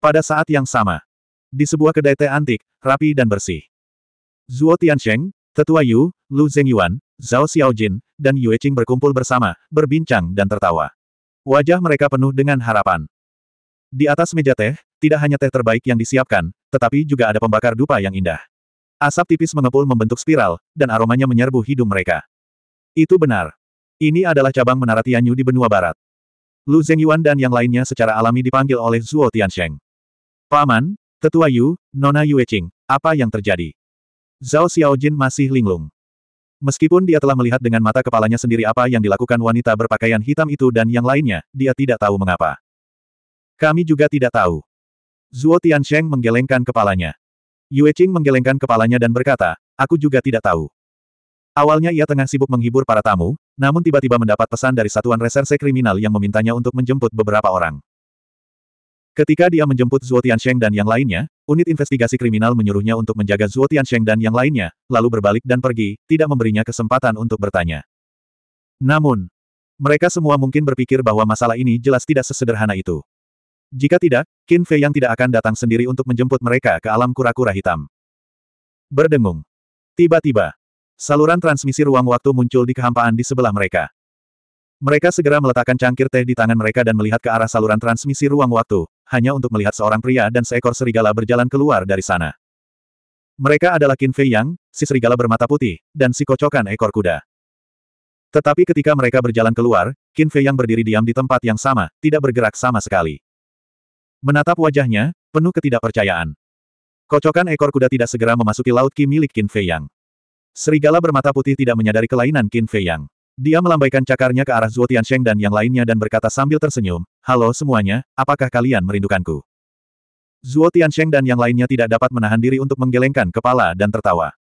Pada saat yang sama, di sebuah kedai teh antik, rapi dan bersih. Zhuo Tiansheng, Tetua Yu, Lu Zhengyuan, Zhao Xiaojin, dan Yue Qing berkumpul bersama, berbincang dan tertawa. Wajah mereka penuh dengan harapan. Di atas meja teh, tidak hanya teh terbaik yang disiapkan, tetapi juga ada pembakar dupa yang indah. Asap tipis mengepul membentuk spiral, dan aromanya menyerbu hidung mereka. Itu benar. Ini adalah cabang menara Tianyu di benua barat. Lu Zhengyuan dan yang lainnya secara alami dipanggil oleh Zhuo Tiansheng. Paman, Tetua Yu, Nona Yueqing, apa yang terjadi? Zhao Xiaojin masih linglung. Meskipun dia telah melihat dengan mata kepalanya sendiri apa yang dilakukan wanita berpakaian hitam itu dan yang lainnya, dia tidak tahu mengapa. Kami juga tidak tahu. Zuo Tiansheng menggelengkan kepalanya. Yueqing menggelengkan kepalanya dan berkata, aku juga tidak tahu. Awalnya ia tengah sibuk menghibur para tamu, namun tiba-tiba mendapat pesan dari satuan reserse kriminal yang memintanya untuk menjemput beberapa orang. Ketika dia menjemput Zhuo Tiansheng dan yang lainnya, unit investigasi kriminal menyuruhnya untuk menjaga Zhuo Tiansheng dan yang lainnya, lalu berbalik dan pergi, tidak memberinya kesempatan untuk bertanya. Namun, mereka semua mungkin berpikir bahwa masalah ini jelas tidak sesederhana itu. Jika tidak, Qin Fei yang tidak akan datang sendiri untuk menjemput mereka ke alam kura-kura hitam. Berdengung. Tiba-tiba, saluran transmisi ruang waktu muncul di kehampaan di sebelah mereka. Mereka segera meletakkan cangkir teh di tangan mereka dan melihat ke arah saluran transmisi ruang waktu, hanya untuk melihat seorang pria dan seekor serigala berjalan keluar dari sana. Mereka adalah Qin Fei Yang, si serigala bermata putih, dan si kocokan ekor kuda. Tetapi ketika mereka berjalan keluar, Qin Fei Yang berdiri diam di tempat yang sama, tidak bergerak sama sekali. Menatap wajahnya, penuh ketidakpercayaan. Kocokan ekor kuda tidak segera memasuki laut Qi milik Qin Fei Yang. Serigala bermata putih tidak menyadari kelainan Qin Fei Yang. Dia melambaikan cakarnya ke arah Zuo Tiansheng dan yang lainnya dan berkata sambil tersenyum, Halo semuanya, apakah kalian merindukanku? Zuo Tiansheng dan yang lainnya tidak dapat menahan diri untuk menggelengkan kepala dan tertawa.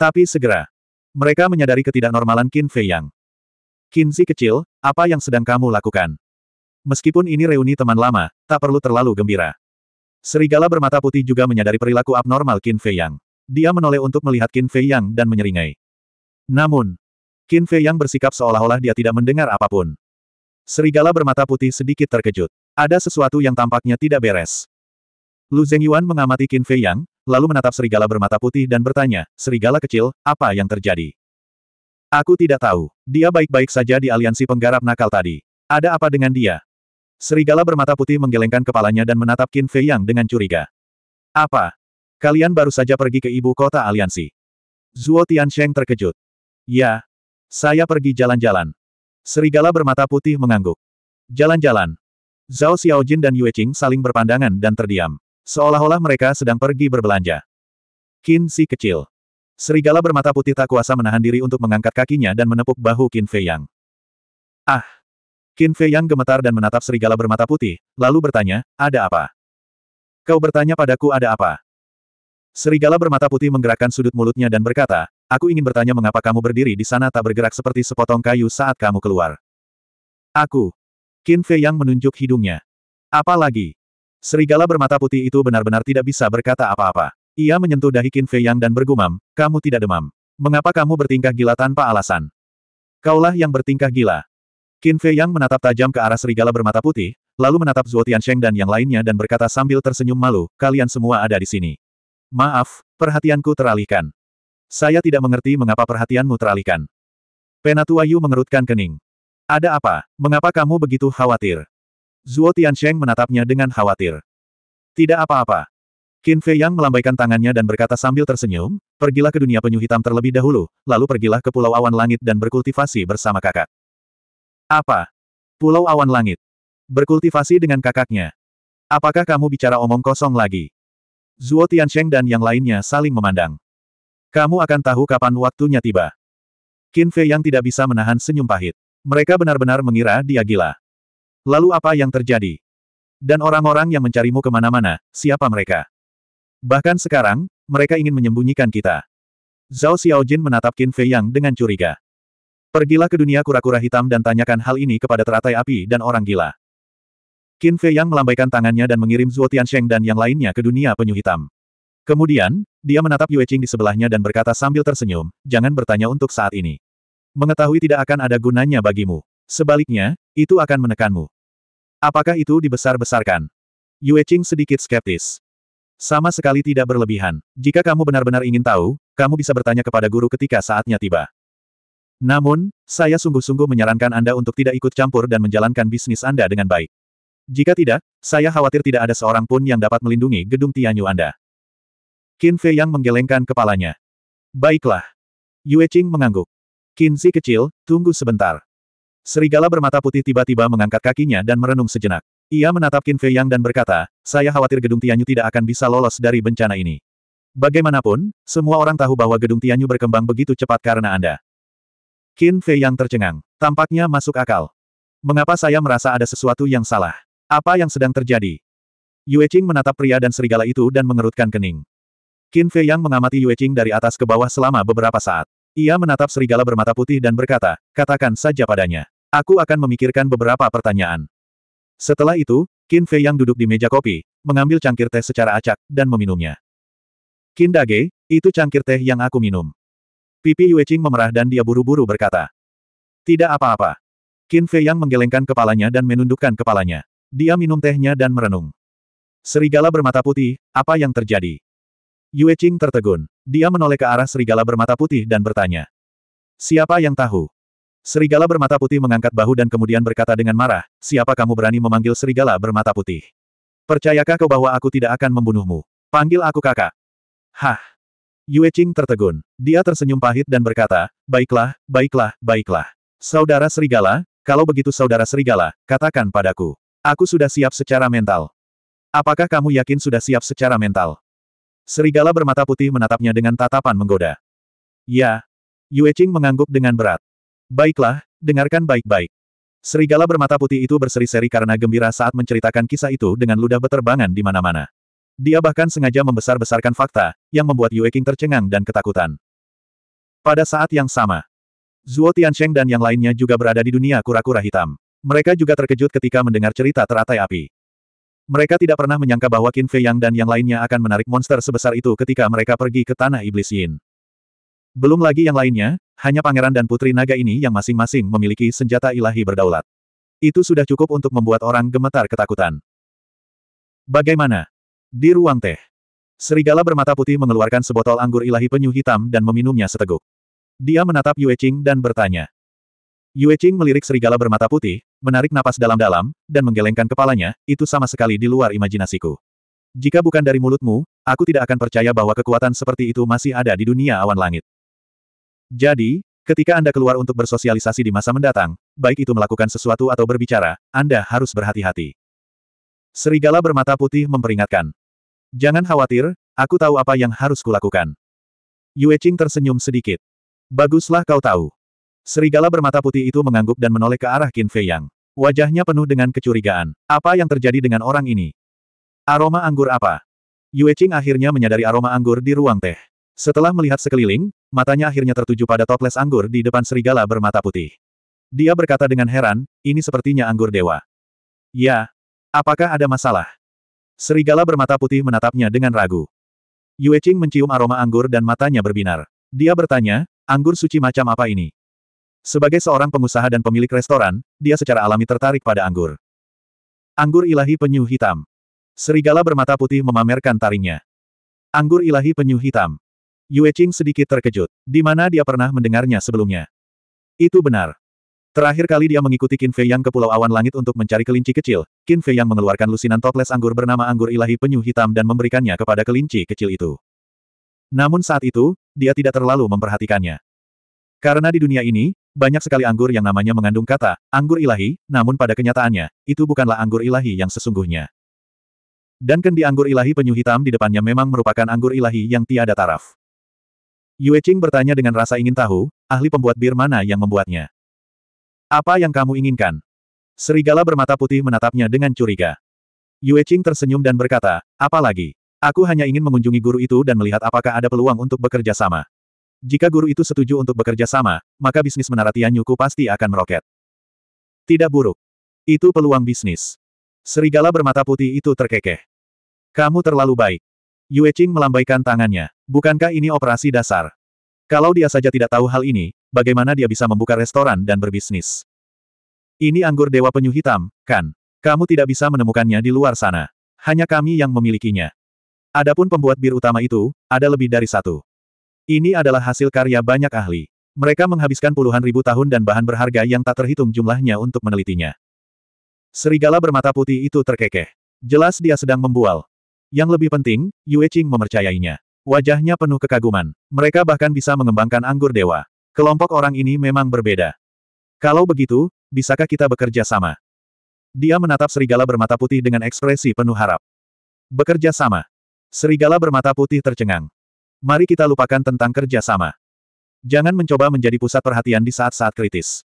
Tapi segera, mereka menyadari ketidaknormalan Qin Fei Yang. Qin Si kecil, apa yang sedang kamu lakukan? Meskipun ini reuni teman lama, tak perlu terlalu gembira. Serigala bermata putih juga menyadari perilaku abnormal Qin Fei Yang. Dia menoleh untuk melihat Qin Fei Yang dan menyeringai. Namun, Qin Fei yang bersikap seolah-olah dia tidak mendengar apapun. Serigala bermata putih sedikit terkejut. Ada sesuatu yang tampaknya tidak beres. Lu Zhengyuan mengamati Qin Fei Yang, lalu menatap serigala bermata putih dan bertanya, Serigala kecil, apa yang terjadi? Aku tidak tahu. Dia baik-baik saja di aliansi penggarap nakal tadi. Ada apa dengan dia? Serigala bermata putih menggelengkan kepalanya dan menatap Qin Fei Yang dengan curiga. Apa? Kalian baru saja pergi ke ibu kota aliansi. Zuo Sheng terkejut. Ya, saya pergi jalan-jalan. Serigala bermata putih mengangguk. Jalan-jalan. Zhao Xiaojin dan Yue Qing saling berpandangan dan terdiam. Seolah-olah mereka sedang pergi berbelanja. Qin Si kecil. Serigala bermata putih tak kuasa menahan diri untuk mengangkat kakinya dan menepuk bahu Qin Fei Yang. Ah! Qin Fei Yang gemetar dan menatap serigala bermata putih, lalu bertanya, ada apa? Kau bertanya padaku ada apa? Serigala bermata putih menggerakkan sudut mulutnya dan berkata, Aku ingin bertanya mengapa kamu berdiri di sana tak bergerak seperti sepotong kayu saat kamu keluar. Aku. Qin Fei yang menunjuk hidungnya. Apalagi. Serigala bermata putih itu benar-benar tidak bisa berkata apa-apa. Ia menyentuh dahi Qin Fei yang dan bergumam, kamu tidak demam. Mengapa kamu bertingkah gila tanpa alasan? Kaulah yang bertingkah gila. Qin Fei yang menatap tajam ke arah serigala bermata putih, lalu menatap Zhuo Tiansheng dan yang lainnya dan berkata sambil tersenyum malu, kalian semua ada di sini. Maaf, perhatianku teralihkan. Saya tidak mengerti mengapa perhatianmu teralihkan. Penatua Yu mengerutkan kening. Ada apa? Mengapa kamu begitu khawatir? Zuo Tiansheng menatapnya dengan khawatir. Tidak apa-apa. Qin Fei Yang melambaikan tangannya dan berkata sambil tersenyum, pergilah ke dunia penyu hitam terlebih dahulu, lalu pergilah ke Pulau Awan Langit dan berkultivasi bersama kakak. Apa? Pulau Awan Langit. Berkultivasi dengan kakaknya. Apakah kamu bicara omong kosong lagi? Zuo Tiansheng dan yang lainnya saling memandang. Kamu akan tahu kapan waktunya tiba. Qin Fei yang tidak bisa menahan senyum pahit. Mereka benar-benar mengira dia gila. Lalu apa yang terjadi? Dan orang-orang yang mencarimu kemana-mana, siapa mereka? Bahkan sekarang, mereka ingin menyembunyikan kita. Zhao Xiaojin menatap Qin Fei Yang dengan curiga. Pergilah ke dunia kura-kura hitam dan tanyakan hal ini kepada teratai api dan orang gila. Qin Fei Yang melambaikan tangannya dan mengirim Zhuo Sheng dan yang lainnya ke dunia penyu hitam. Kemudian, dia menatap Yue Qing di sebelahnya dan berkata sambil tersenyum, jangan bertanya untuk saat ini. Mengetahui tidak akan ada gunanya bagimu. Sebaliknya, itu akan menekanmu. Apakah itu dibesar-besarkan? Yue Qing sedikit skeptis. Sama sekali tidak berlebihan. Jika kamu benar-benar ingin tahu, kamu bisa bertanya kepada guru ketika saatnya tiba. Namun, saya sungguh-sungguh menyarankan Anda untuk tidak ikut campur dan menjalankan bisnis Anda dengan baik. Jika tidak, saya khawatir tidak ada seorang pun yang dapat melindungi gedung Tianyu Anda. Qin Fei yang menggelengkan kepalanya. Baiklah. Yue Qing mengangguk. Qin Si kecil, tunggu sebentar. Serigala bermata putih tiba-tiba mengangkat kakinya dan merenung sejenak. Ia menatap Qin Fei Yang dan berkata, saya khawatir gedung Tianyu tidak akan bisa lolos dari bencana ini. Bagaimanapun, semua orang tahu bahwa gedung Tianyu berkembang begitu cepat karena Anda. Qin Fei Yang tercengang. Tampaknya masuk akal. Mengapa saya merasa ada sesuatu yang salah? Apa yang sedang terjadi? Yue Qing menatap pria dan serigala itu dan mengerutkan kening. Qin Fei Yang mengamati Yue Qing dari atas ke bawah selama beberapa saat. Ia menatap serigala bermata putih dan berkata, katakan saja padanya. Aku akan memikirkan beberapa pertanyaan. Setelah itu, Qin Fei Yang duduk di meja kopi, mengambil cangkir teh secara acak, dan meminumnya. Qin Dage, itu cangkir teh yang aku minum. Pipi Yue Qing memerah dan dia buru-buru berkata. Tidak apa-apa. Qin Fei Yang menggelengkan kepalanya dan menundukkan kepalanya. Dia minum tehnya dan merenung. Serigala bermata putih, apa yang terjadi? Yue Qing tertegun. Dia menoleh ke arah serigala bermata putih dan bertanya. Siapa yang tahu? Serigala bermata putih mengangkat bahu dan kemudian berkata dengan marah, siapa kamu berani memanggil serigala bermata putih? Percayakah kau bahwa aku tidak akan membunuhmu? Panggil aku kakak. Hah. Yue Qing tertegun. Dia tersenyum pahit dan berkata, baiklah, baiklah, baiklah. Saudara serigala, kalau begitu saudara serigala, katakan padaku. Aku sudah siap secara mental. Apakah kamu yakin sudah siap secara mental? Serigala bermata putih menatapnya dengan tatapan menggoda. Ya. Yue Qing mengangguk dengan berat. Baiklah, dengarkan baik-baik. Serigala bermata putih itu berseri-seri karena gembira saat menceritakan kisah itu dengan ludah beterbangan di mana-mana. Dia bahkan sengaja membesar-besarkan fakta, yang membuat Yue Qing tercengang dan ketakutan. Pada saat yang sama, Zuo Tiansheng dan yang lainnya juga berada di dunia kura-kura hitam. Mereka juga terkejut ketika mendengar cerita teratai api. Mereka tidak pernah menyangka bahwa Qin Fei Yang dan yang lainnya akan menarik monster sebesar itu ketika mereka pergi ke Tanah Iblis Yin. Belum lagi yang lainnya, hanya pangeran dan putri naga ini yang masing-masing memiliki senjata ilahi berdaulat. Itu sudah cukup untuk membuat orang gemetar ketakutan. Bagaimana? Di ruang teh. Serigala bermata putih mengeluarkan sebotol anggur ilahi penyu hitam dan meminumnya seteguk. Dia menatap Yue Qing dan bertanya. Yue Qing melirik serigala bermata putih, menarik napas dalam-dalam, dan menggelengkan kepalanya, itu sama sekali di luar imajinasiku. Jika bukan dari mulutmu, aku tidak akan percaya bahwa kekuatan seperti itu masih ada di dunia awan langit. Jadi, ketika Anda keluar untuk bersosialisasi di masa mendatang, baik itu melakukan sesuatu atau berbicara, Anda harus berhati-hati. Serigala bermata putih memperingatkan. Jangan khawatir, aku tahu apa yang harus kulakukan. Yue Qing tersenyum sedikit. Baguslah kau tahu. Serigala bermata putih itu mengangguk dan menoleh ke arah Qin Fei Yang. Wajahnya penuh dengan kecurigaan. Apa yang terjadi dengan orang ini? Aroma anggur apa? Yue Qing akhirnya menyadari aroma anggur di ruang teh. Setelah melihat sekeliling, matanya akhirnya tertuju pada toples anggur di depan serigala bermata putih. Dia berkata dengan heran, ini sepertinya anggur dewa. Ya, apakah ada masalah? Serigala bermata putih menatapnya dengan ragu. Yue Qing mencium aroma anggur dan matanya berbinar. Dia bertanya, anggur suci macam apa ini? Sebagai seorang pengusaha dan pemilik restoran, dia secara alami tertarik pada anggur. Anggur ilahi penyu hitam. Serigala bermata putih memamerkan taringnya. Anggur ilahi penyu hitam. Yue Qing sedikit terkejut, di mana dia pernah mendengarnya sebelumnya. Itu benar. Terakhir kali dia mengikuti Qin Fei Yang ke Pulau Awan Langit untuk mencari kelinci kecil, Qin Fei Yang mengeluarkan lusinan toples anggur bernama anggur ilahi penyu hitam dan memberikannya kepada kelinci kecil itu. Namun saat itu, dia tidak terlalu memperhatikannya. Karena di dunia ini, banyak sekali anggur yang namanya mengandung kata, anggur ilahi, namun pada kenyataannya, itu bukanlah anggur ilahi yang sesungguhnya. Dan kendi anggur ilahi penyu hitam di depannya memang merupakan anggur ilahi yang tiada taraf. Yue Qing bertanya dengan rasa ingin tahu, ahli pembuat bir mana yang membuatnya. Apa yang kamu inginkan? Serigala bermata putih menatapnya dengan curiga. Yue Qing tersenyum dan berkata, apalagi? Aku hanya ingin mengunjungi guru itu dan melihat apakah ada peluang untuk bekerja sama. Jika guru itu setuju untuk bekerja sama, maka bisnis menara Tianyuku pasti akan meroket. Tidak buruk. Itu peluang bisnis. Serigala bermata putih itu terkekeh. Kamu terlalu baik. Yue Qing melambaikan tangannya. Bukankah ini operasi dasar? Kalau dia saja tidak tahu hal ini, bagaimana dia bisa membuka restoran dan berbisnis? Ini anggur dewa penyu hitam, kan? Kamu tidak bisa menemukannya di luar sana. Hanya kami yang memilikinya. Adapun pembuat bir utama itu, ada lebih dari satu. Ini adalah hasil karya banyak ahli. Mereka menghabiskan puluhan ribu tahun dan bahan berharga yang tak terhitung jumlahnya untuk menelitinya. Serigala bermata putih itu terkekeh. Jelas dia sedang membual. Yang lebih penting, Yue Qing memercayainya. Wajahnya penuh kekaguman. Mereka bahkan bisa mengembangkan anggur dewa. Kelompok orang ini memang berbeda. Kalau begitu, bisakah kita bekerja sama? Dia menatap serigala bermata putih dengan ekspresi penuh harap. Bekerja sama. Serigala bermata putih tercengang. Mari kita lupakan tentang kerjasama. Jangan mencoba menjadi pusat perhatian di saat-saat kritis.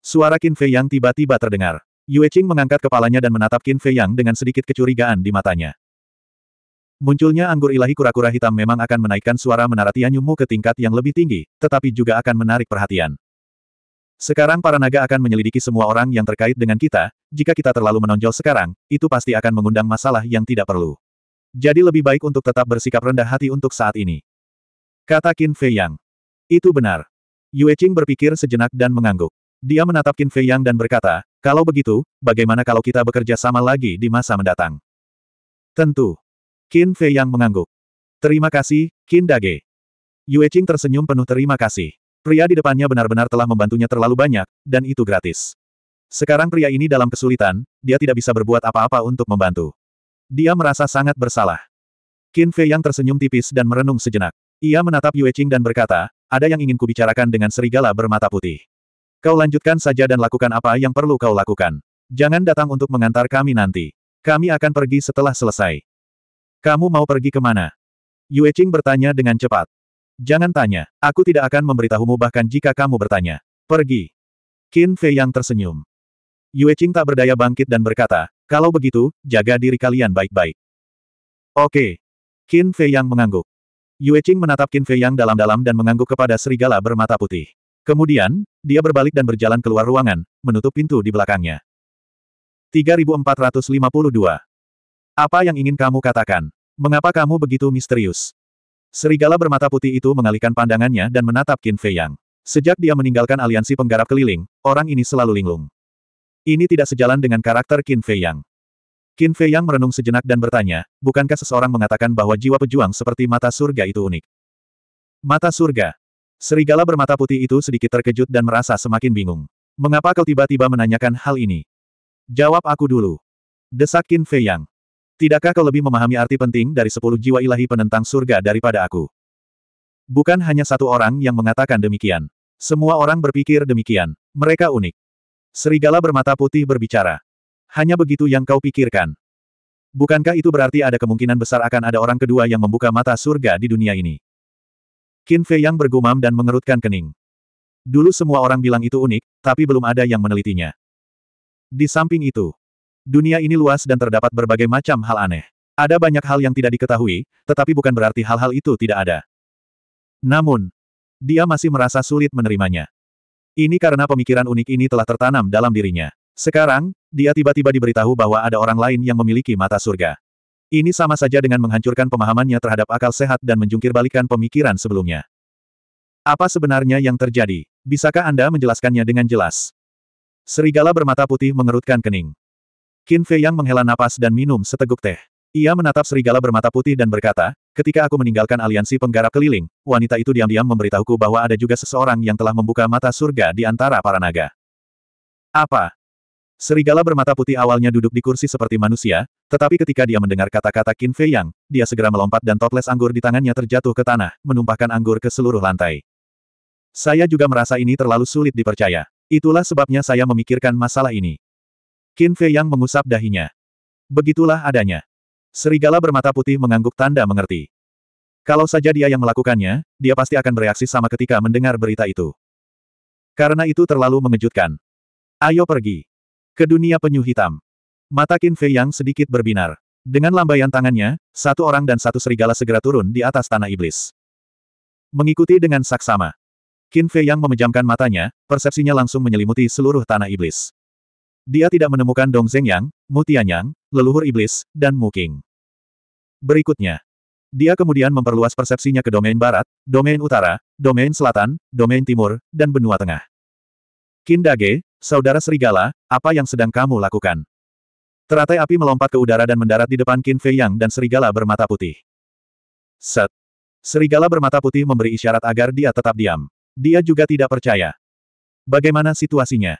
Suara Qin Fei Yang tiba-tiba terdengar. Yue Qing mengangkat kepalanya dan menatap Qin Fei Yang dengan sedikit kecurigaan di matanya. Munculnya anggur ilahi kura-kura hitam memang akan menaikkan suara menara Tianyumu ke tingkat yang lebih tinggi, tetapi juga akan menarik perhatian. Sekarang para naga akan menyelidiki semua orang yang terkait dengan kita, jika kita terlalu menonjol sekarang, itu pasti akan mengundang masalah yang tidak perlu. Jadi lebih baik untuk tetap bersikap rendah hati untuk saat ini. Kata Qin Fei Yang. Itu benar. Yue Qing berpikir sejenak dan mengangguk. Dia menatap Qin Fei Yang dan berkata, kalau begitu, bagaimana kalau kita bekerja sama lagi di masa mendatang? Tentu. Qin Fei Yang mengangguk. Terima kasih, Qin Dage. Yue Qing tersenyum penuh terima kasih. Pria di depannya benar-benar telah membantunya terlalu banyak, dan itu gratis. Sekarang pria ini dalam kesulitan, dia tidak bisa berbuat apa-apa untuk membantu. Dia merasa sangat bersalah. Qin Fei yang tersenyum tipis dan merenung sejenak. Ia menatap Yue Qing dan berkata, ada yang ingin kubicarakan dengan serigala bermata putih. Kau lanjutkan saja dan lakukan apa yang perlu kau lakukan. Jangan datang untuk mengantar kami nanti. Kami akan pergi setelah selesai. Kamu mau pergi kemana? Yue Qing bertanya dengan cepat. Jangan tanya, aku tidak akan memberitahumu bahkan jika kamu bertanya. Pergi. Qin Fei yang tersenyum. Yue Qing tak berdaya bangkit dan berkata, kalau begitu, jaga diri kalian baik-baik. Oke. Qin Fei Yang mengangguk. Yue Qing menatap Qin Fei Yang dalam-dalam dan mengangguk kepada serigala bermata putih. Kemudian, dia berbalik dan berjalan keluar ruangan, menutup pintu di belakangnya. 3452. Apa yang ingin kamu katakan? Mengapa kamu begitu misterius? Serigala bermata putih itu mengalihkan pandangannya dan menatap Qin Fei Yang. Sejak dia meninggalkan aliansi penggarap keliling, orang ini selalu linglung. Ini tidak sejalan dengan karakter Qin Fei Yang. Qin Fei Yang merenung sejenak dan bertanya, bukankah seseorang mengatakan bahwa jiwa pejuang seperti mata surga itu unik? Mata surga. Serigala bermata putih itu sedikit terkejut dan merasa semakin bingung. Mengapa kau tiba-tiba menanyakan hal ini? Jawab aku dulu. Desak Qin Fei Yang. Tidakkah kau lebih memahami arti penting dari sepuluh jiwa ilahi penentang surga daripada aku? Bukan hanya satu orang yang mengatakan demikian. Semua orang berpikir demikian. Mereka unik. Serigala bermata putih berbicara. Hanya begitu yang kau pikirkan. Bukankah itu berarti ada kemungkinan besar akan ada orang kedua yang membuka mata surga di dunia ini? Qin Fei Yang bergumam dan mengerutkan kening. Dulu semua orang bilang itu unik, tapi belum ada yang menelitinya. Di samping itu, dunia ini luas dan terdapat berbagai macam hal aneh. Ada banyak hal yang tidak diketahui, tetapi bukan berarti hal-hal itu tidak ada. Namun, dia masih merasa sulit menerimanya. Ini karena pemikiran unik ini telah tertanam dalam dirinya. Sekarang, dia tiba-tiba diberitahu bahwa ada orang lain yang memiliki mata surga. Ini sama saja dengan menghancurkan pemahamannya terhadap akal sehat dan menjungkirbalikan pemikiran sebelumnya. Apa sebenarnya yang terjadi? Bisakah Anda menjelaskannya dengan jelas? Serigala bermata putih mengerutkan kening. Qin Fei yang menghela napas dan minum seteguk teh. Ia menatap serigala bermata putih dan berkata, ketika aku meninggalkan aliansi penggarap keliling, wanita itu diam-diam memberitahuku bahwa ada juga seseorang yang telah membuka mata surga di antara para naga. Apa? Serigala bermata putih awalnya duduk di kursi seperti manusia, tetapi ketika dia mendengar kata-kata Qin Fei Yang, dia segera melompat dan toples anggur di tangannya terjatuh ke tanah, menumpahkan anggur ke seluruh lantai. Saya juga merasa ini terlalu sulit dipercaya. Itulah sebabnya saya memikirkan masalah ini. Qin Fei Yang mengusap dahinya. Begitulah adanya. Serigala bermata putih mengangguk tanda mengerti. Kalau saja dia yang melakukannya, dia pasti akan bereaksi sama ketika mendengar berita itu. Karena itu terlalu mengejutkan. Ayo pergi. Ke dunia penyu hitam. Mata Qin Fei yang sedikit berbinar. Dengan lambaian tangannya, satu orang dan satu serigala segera turun di atas tanah iblis. Mengikuti dengan saksama. Qin Fei yang memejamkan matanya, persepsinya langsung menyelimuti seluruh tanah iblis. Dia tidak menemukan Dong Zeng Yang, Tian Yang, leluhur iblis, dan muking. Berikutnya. Dia kemudian memperluas persepsinya ke domain barat, domain utara, domain selatan, domain timur, dan benua tengah. Kindage, saudara serigala, apa yang sedang kamu lakukan? Teratai api melompat ke udara dan mendarat di depan Qin Fei Yang dan serigala bermata putih. Set. Serigala bermata putih memberi isyarat agar dia tetap diam. Dia juga tidak percaya. Bagaimana situasinya?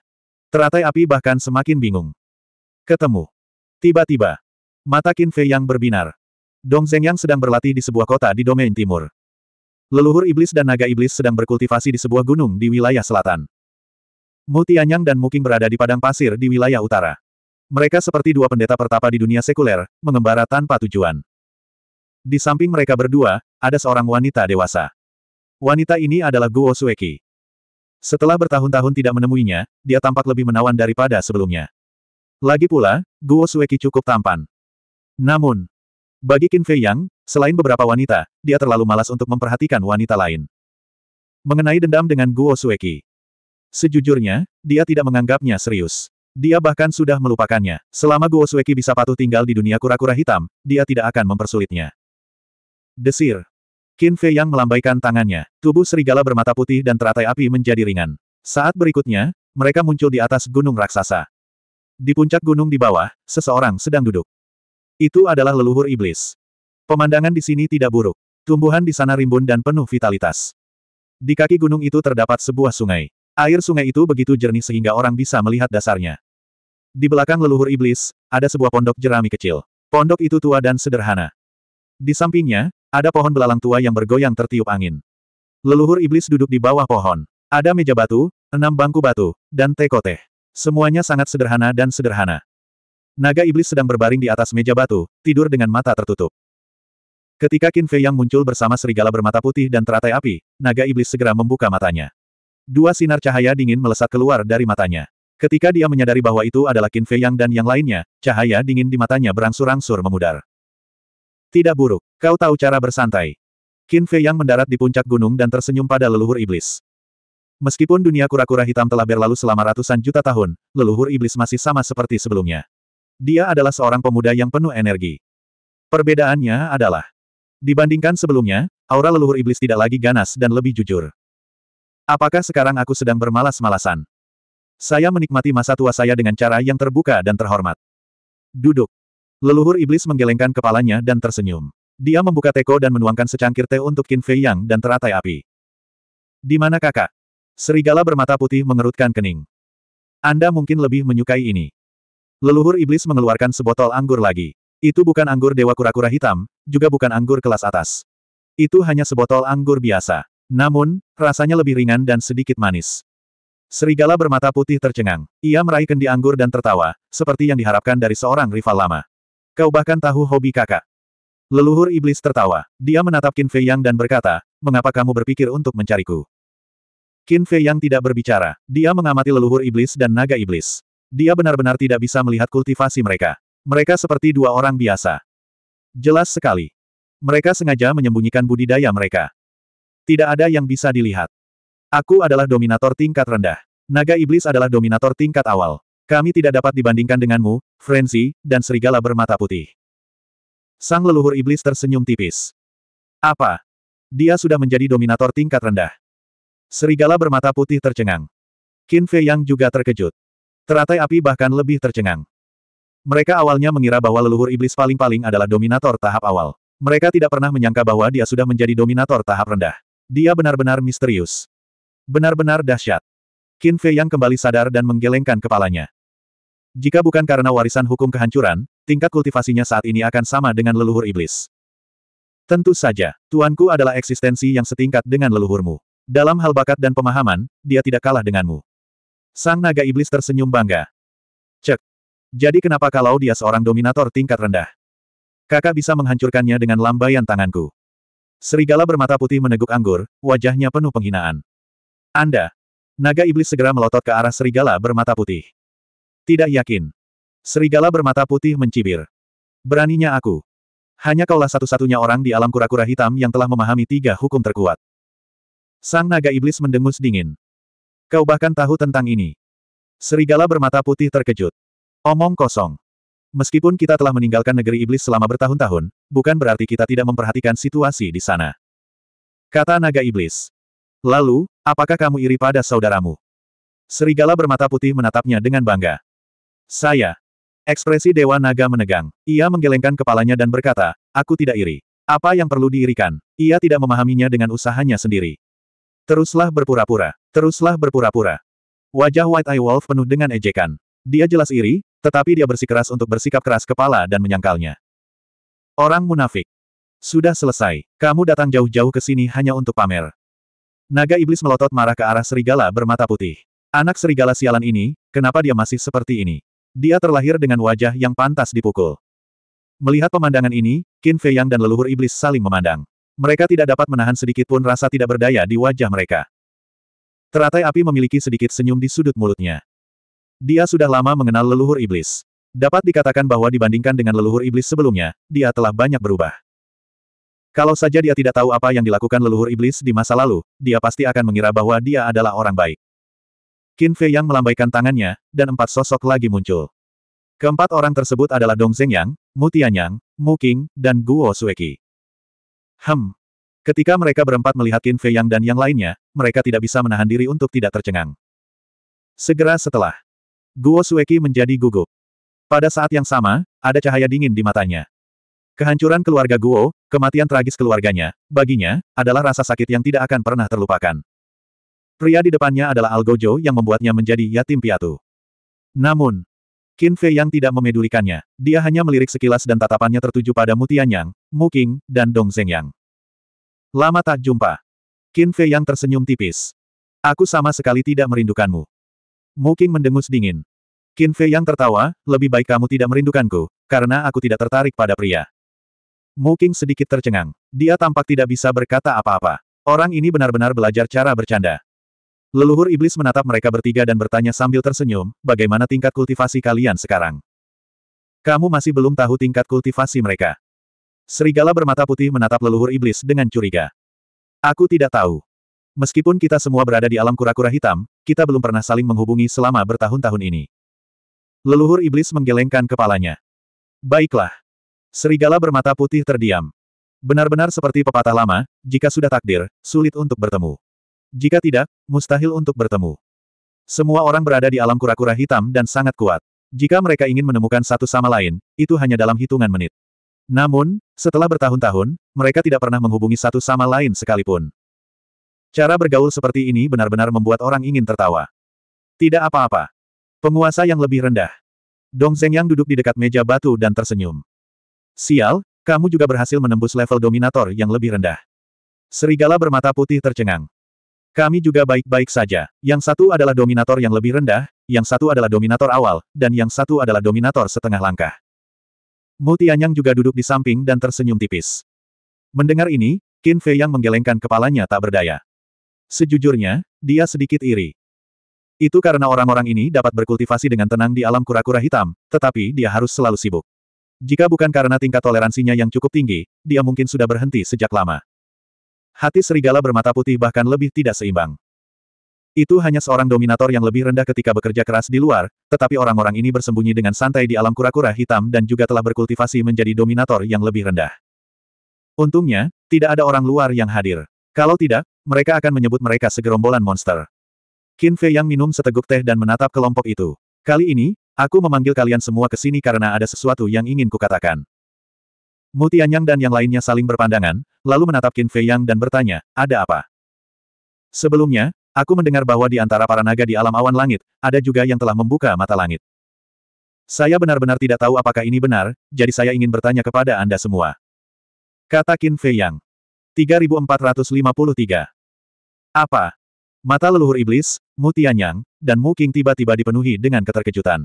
Teratai api bahkan semakin bingung. Ketemu. Tiba-tiba, mata Qin Fei yang berbinar. Dong Zeng yang sedang berlatih di sebuah kota di domain timur. Leluhur iblis dan naga iblis sedang berkultivasi di sebuah gunung di wilayah selatan. Mu Tianyang dan Muking berada di padang pasir di wilayah utara. Mereka seperti dua pendeta pertapa di dunia sekuler, mengembara tanpa tujuan. Di samping mereka berdua, ada seorang wanita dewasa. Wanita ini adalah Guo Sueki. Setelah bertahun-tahun tidak menemuinya, dia tampak lebih menawan daripada sebelumnya. Lagi pula, Guo Sueki cukup tampan. Namun, bagi Qin Fei Yang, selain beberapa wanita, dia terlalu malas untuk memperhatikan wanita lain. Mengenai dendam dengan Guo Sueki. Sejujurnya, dia tidak menganggapnya serius. Dia bahkan sudah melupakannya. Selama Guo Sueki bisa patuh tinggal di dunia kura-kura hitam, dia tidak akan mempersulitnya. Desir. Qin Fei Yang melambaikan tangannya. Tubuh serigala bermata putih dan teratai api menjadi ringan. Saat berikutnya, mereka muncul di atas gunung raksasa. Di puncak gunung di bawah, seseorang sedang duduk. Itu adalah leluhur iblis. Pemandangan di sini tidak buruk. Tumbuhan di sana rimbun dan penuh vitalitas. Di kaki gunung itu terdapat sebuah sungai. Air sungai itu begitu jernih sehingga orang bisa melihat dasarnya. Di belakang leluhur iblis, ada sebuah pondok jerami kecil. Pondok itu tua dan sederhana. Di sampingnya, ada pohon belalang tua yang bergoyang tertiup angin. Leluhur iblis duduk di bawah pohon. Ada meja batu, enam bangku batu, dan teko teh. Semuanya sangat sederhana dan sederhana. Naga iblis sedang berbaring di atas meja batu, tidur dengan mata tertutup. Ketika Qin Fei yang muncul bersama serigala bermata putih dan teratai api, naga iblis segera membuka matanya. Dua sinar cahaya dingin melesat keluar dari matanya. Ketika dia menyadari bahwa itu adalah Qin Fei yang dan yang lainnya, cahaya dingin di matanya berangsur-angsur memudar. Tidak buruk, kau tahu cara bersantai. Qin Fei yang mendarat di puncak gunung dan tersenyum pada leluhur iblis. Meskipun dunia kura-kura hitam telah berlalu selama ratusan juta tahun, leluhur iblis masih sama seperti sebelumnya. Dia adalah seorang pemuda yang penuh energi. Perbedaannya adalah, dibandingkan sebelumnya, aura leluhur iblis tidak lagi ganas dan lebih jujur. Apakah sekarang aku sedang bermalas-malasan? Saya menikmati masa tua saya dengan cara yang terbuka dan terhormat. Duduk. Leluhur iblis menggelengkan kepalanya dan tersenyum. Dia membuka teko dan menuangkan secangkir teh untuk Qin Fei Yang dan teratai api. Di mana kakak? Serigala bermata putih mengerutkan kening. Anda mungkin lebih menyukai ini. Leluhur iblis mengeluarkan sebotol anggur lagi. Itu bukan anggur dewa kura-kura hitam, juga bukan anggur kelas atas. Itu hanya sebotol anggur biasa. Namun, rasanya lebih ringan dan sedikit manis. Serigala bermata putih tercengang. Ia meraih kendi anggur dan tertawa, seperti yang diharapkan dari seorang rival lama. Kau bahkan tahu hobi kakak. Leluhur iblis tertawa. Dia menatap Qin Fei Yang dan berkata, mengapa kamu berpikir untuk mencariku? Qin Fei yang tidak berbicara, dia mengamati leluhur iblis dan naga iblis. Dia benar-benar tidak bisa melihat kultivasi mereka. Mereka seperti dua orang biasa. Jelas sekali. Mereka sengaja menyembunyikan budidaya mereka. Tidak ada yang bisa dilihat. Aku adalah dominator tingkat rendah. Naga iblis adalah dominator tingkat awal. Kami tidak dapat dibandingkan denganmu, Frenzy, dan serigala bermata putih. Sang leluhur iblis tersenyum tipis. Apa? Dia sudah menjadi dominator tingkat rendah. Serigala bermata putih tercengang. Qin Fei Yang juga terkejut. Teratai api bahkan lebih tercengang. Mereka awalnya mengira bahwa leluhur iblis paling-paling adalah dominator tahap awal. Mereka tidak pernah menyangka bahwa dia sudah menjadi dominator tahap rendah. Dia benar-benar misterius. Benar-benar dahsyat. Qin Fei Yang kembali sadar dan menggelengkan kepalanya. Jika bukan karena warisan hukum kehancuran, tingkat kultivasinya saat ini akan sama dengan leluhur iblis. Tentu saja, tuanku adalah eksistensi yang setingkat dengan leluhurmu. Dalam hal bakat dan pemahaman, dia tidak kalah denganmu. Sang naga iblis tersenyum bangga. Cek. Jadi kenapa kalau dia seorang dominator tingkat rendah? Kakak bisa menghancurkannya dengan lambaian tanganku. Serigala bermata putih meneguk anggur, wajahnya penuh penghinaan. Anda. Naga iblis segera melotot ke arah serigala bermata putih. Tidak yakin. Serigala bermata putih mencibir. Beraninya aku. Hanya kaulah satu-satunya orang di alam kura-kura hitam yang telah memahami tiga hukum terkuat. Sang naga iblis mendengus dingin. Kau bahkan tahu tentang ini. Serigala bermata putih terkejut. Omong kosong. Meskipun kita telah meninggalkan negeri iblis selama bertahun-tahun, bukan berarti kita tidak memperhatikan situasi di sana. Kata naga iblis. Lalu, apakah kamu iri pada saudaramu? Serigala bermata putih menatapnya dengan bangga. Saya. Ekspresi Dewa Naga menegang. Ia menggelengkan kepalanya dan berkata, aku tidak iri. Apa yang perlu diirikan? Ia tidak memahaminya dengan usahanya sendiri. Teruslah berpura-pura, teruslah berpura-pura. Wajah White Eye Wolf penuh dengan ejekan. Dia jelas iri, tetapi dia bersikeras untuk bersikap keras kepala dan menyangkalnya. Orang munafik. Sudah selesai, kamu datang jauh-jauh ke sini hanya untuk pamer. Naga iblis melotot marah ke arah serigala bermata putih. Anak serigala sialan ini, kenapa dia masih seperti ini? Dia terlahir dengan wajah yang pantas dipukul. Melihat pemandangan ini, Qin Fei Yang dan leluhur iblis saling memandang. Mereka tidak dapat menahan sedikit pun rasa tidak berdaya di wajah mereka. Teratai api memiliki sedikit senyum di sudut mulutnya. Dia sudah lama mengenal leluhur iblis. Dapat dikatakan bahwa dibandingkan dengan leluhur iblis sebelumnya, dia telah banyak berubah. Kalau saja dia tidak tahu apa yang dilakukan leluhur iblis di masa lalu, dia pasti akan mengira bahwa dia adalah orang baik. Qin Fei Yang melambaikan tangannya, dan empat sosok lagi muncul. Keempat orang tersebut adalah Dong Zeng Mu Tianyang, Mu Qing, dan Guo Sueki. Hem. Ketika mereka berempat melihat Qin Fei Yang dan yang lainnya, mereka tidak bisa menahan diri untuk tidak tercengang. Segera setelah, Guo Sueki menjadi gugup. Pada saat yang sama, ada cahaya dingin di matanya. Kehancuran keluarga Guo, kematian tragis keluarganya, baginya, adalah rasa sakit yang tidak akan pernah terlupakan. Pria di depannya adalah Algojo yang membuatnya menjadi yatim piatu. Namun, Qin Fei yang tidak memedulikannya, dia hanya melirik sekilas dan tatapannya tertuju pada Mu Tianyang, Mu Qing, dan Dong Zengyang. Lama tak jumpa. Qin Fei yang tersenyum tipis. Aku sama sekali tidak merindukanmu. Mu Qing mendengus dingin. Qin Fei yang tertawa, lebih baik kamu tidak merindukanku, karena aku tidak tertarik pada pria. Mu Qing sedikit tercengang. Dia tampak tidak bisa berkata apa-apa. Orang ini benar-benar belajar cara bercanda. Leluhur iblis menatap mereka bertiga dan bertanya sambil tersenyum, bagaimana tingkat kultivasi kalian sekarang? Kamu masih belum tahu tingkat kultivasi mereka. Serigala bermata putih menatap leluhur iblis dengan curiga. Aku tidak tahu. Meskipun kita semua berada di alam kura-kura hitam, kita belum pernah saling menghubungi selama bertahun-tahun ini. Leluhur iblis menggelengkan kepalanya. Baiklah. Serigala bermata putih terdiam. Benar-benar seperti pepatah lama, jika sudah takdir, sulit untuk bertemu. Jika tidak, mustahil untuk bertemu. Semua orang berada di alam kura-kura hitam dan sangat kuat. Jika mereka ingin menemukan satu sama lain, itu hanya dalam hitungan menit. Namun, setelah bertahun-tahun, mereka tidak pernah menghubungi satu sama lain sekalipun. Cara bergaul seperti ini benar-benar membuat orang ingin tertawa. Tidak apa-apa. Penguasa yang lebih rendah. Dong Zeng yang duduk di dekat meja batu dan tersenyum. Sial, kamu juga berhasil menembus level dominator yang lebih rendah. Serigala bermata putih tercengang. Kami juga baik-baik saja. Yang satu adalah dominator yang lebih rendah, yang satu adalah dominator awal, dan yang satu adalah dominator setengah langkah. Mutianyang juga duduk di samping dan tersenyum tipis. Mendengar ini, Qin Fei yang menggelengkan kepalanya tak berdaya. Sejujurnya, dia sedikit iri. Itu karena orang-orang ini dapat berkultivasi dengan tenang di alam kura-kura hitam, tetapi dia harus selalu sibuk. Jika bukan karena tingkat toleransinya yang cukup tinggi, dia mungkin sudah berhenti sejak lama. Hati serigala bermata putih bahkan lebih tidak seimbang. Itu hanya seorang dominator yang lebih rendah ketika bekerja keras di luar, tetapi orang-orang ini bersembunyi dengan santai di alam kura-kura hitam dan juga telah berkultivasi menjadi dominator yang lebih rendah. Untungnya, tidak ada orang luar yang hadir. Kalau tidak, mereka akan menyebut mereka segerombolan monster. Qin Fei Yang minum seteguk teh dan menatap kelompok itu. Kali ini, aku memanggil kalian semua ke sini karena ada sesuatu yang ingin kukatakan. Mutianyang dan yang lainnya saling berpandangan, lalu menatap Qin Fei Yang dan bertanya, ada apa? Sebelumnya, aku mendengar bahwa di antara para naga di alam awan langit, ada juga yang telah membuka mata langit. Saya benar-benar tidak tahu apakah ini benar, jadi saya ingin bertanya kepada Anda semua. Kata Qin Fei Yang. 3453. Apa? Mata leluhur iblis, Mu Tianyang, dan Mu King tiba-tiba dipenuhi dengan keterkejutan.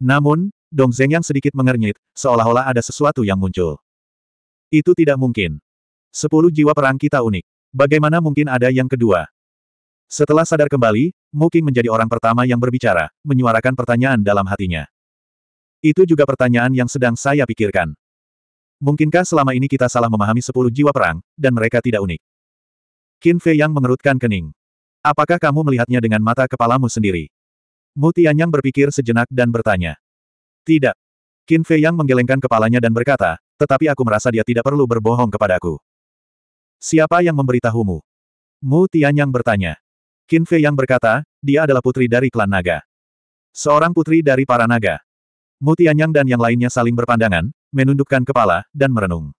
Namun, Dong Zeng yang sedikit mengernyit, seolah-olah ada sesuatu yang muncul. Itu tidak mungkin. Sepuluh jiwa perang kita unik. Bagaimana mungkin ada yang kedua? Setelah sadar kembali, Muking menjadi orang pertama yang berbicara, menyuarakan pertanyaan dalam hatinya. Itu juga pertanyaan yang sedang saya pikirkan. Mungkinkah selama ini kita salah memahami sepuluh jiwa perang, dan mereka tidak unik? Qin Fei yang mengerutkan kening. Apakah kamu melihatnya dengan mata kepalamu sendiri? yang berpikir sejenak dan bertanya. Tidak. Qin Fei yang menggelengkan kepalanya dan berkata, tetapi aku merasa dia tidak perlu berbohong kepadaku. Siapa yang memberitahumu? Mu Tianyang bertanya. Qin Fei yang berkata, dia adalah putri dari klan naga. Seorang putri dari para naga. Mu Tianyang dan yang lainnya saling berpandangan, menundukkan kepala, dan merenung.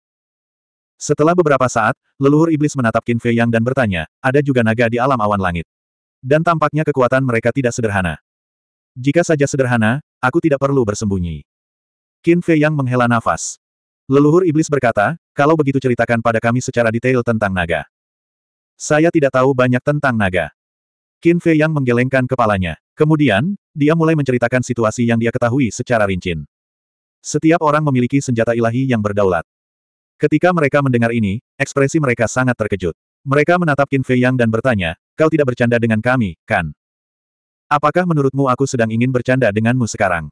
Setelah beberapa saat, leluhur iblis menatap Qin Fei Yang dan bertanya, ada juga naga di alam awan langit. Dan tampaknya kekuatan mereka tidak sederhana. Jika saja sederhana, aku tidak perlu bersembunyi. Qin Fei Yang menghela nafas. Leluhur iblis berkata, kalau begitu ceritakan pada kami secara detail tentang naga. Saya tidak tahu banyak tentang naga. Qin Fei yang menggelengkan kepalanya. Kemudian, dia mulai menceritakan situasi yang dia ketahui secara rinci. Setiap orang memiliki senjata ilahi yang berdaulat. Ketika mereka mendengar ini, ekspresi mereka sangat terkejut. Mereka menatap Qin Fei Yang dan bertanya, kau tidak bercanda dengan kami, kan? Apakah menurutmu aku sedang ingin bercanda denganmu sekarang?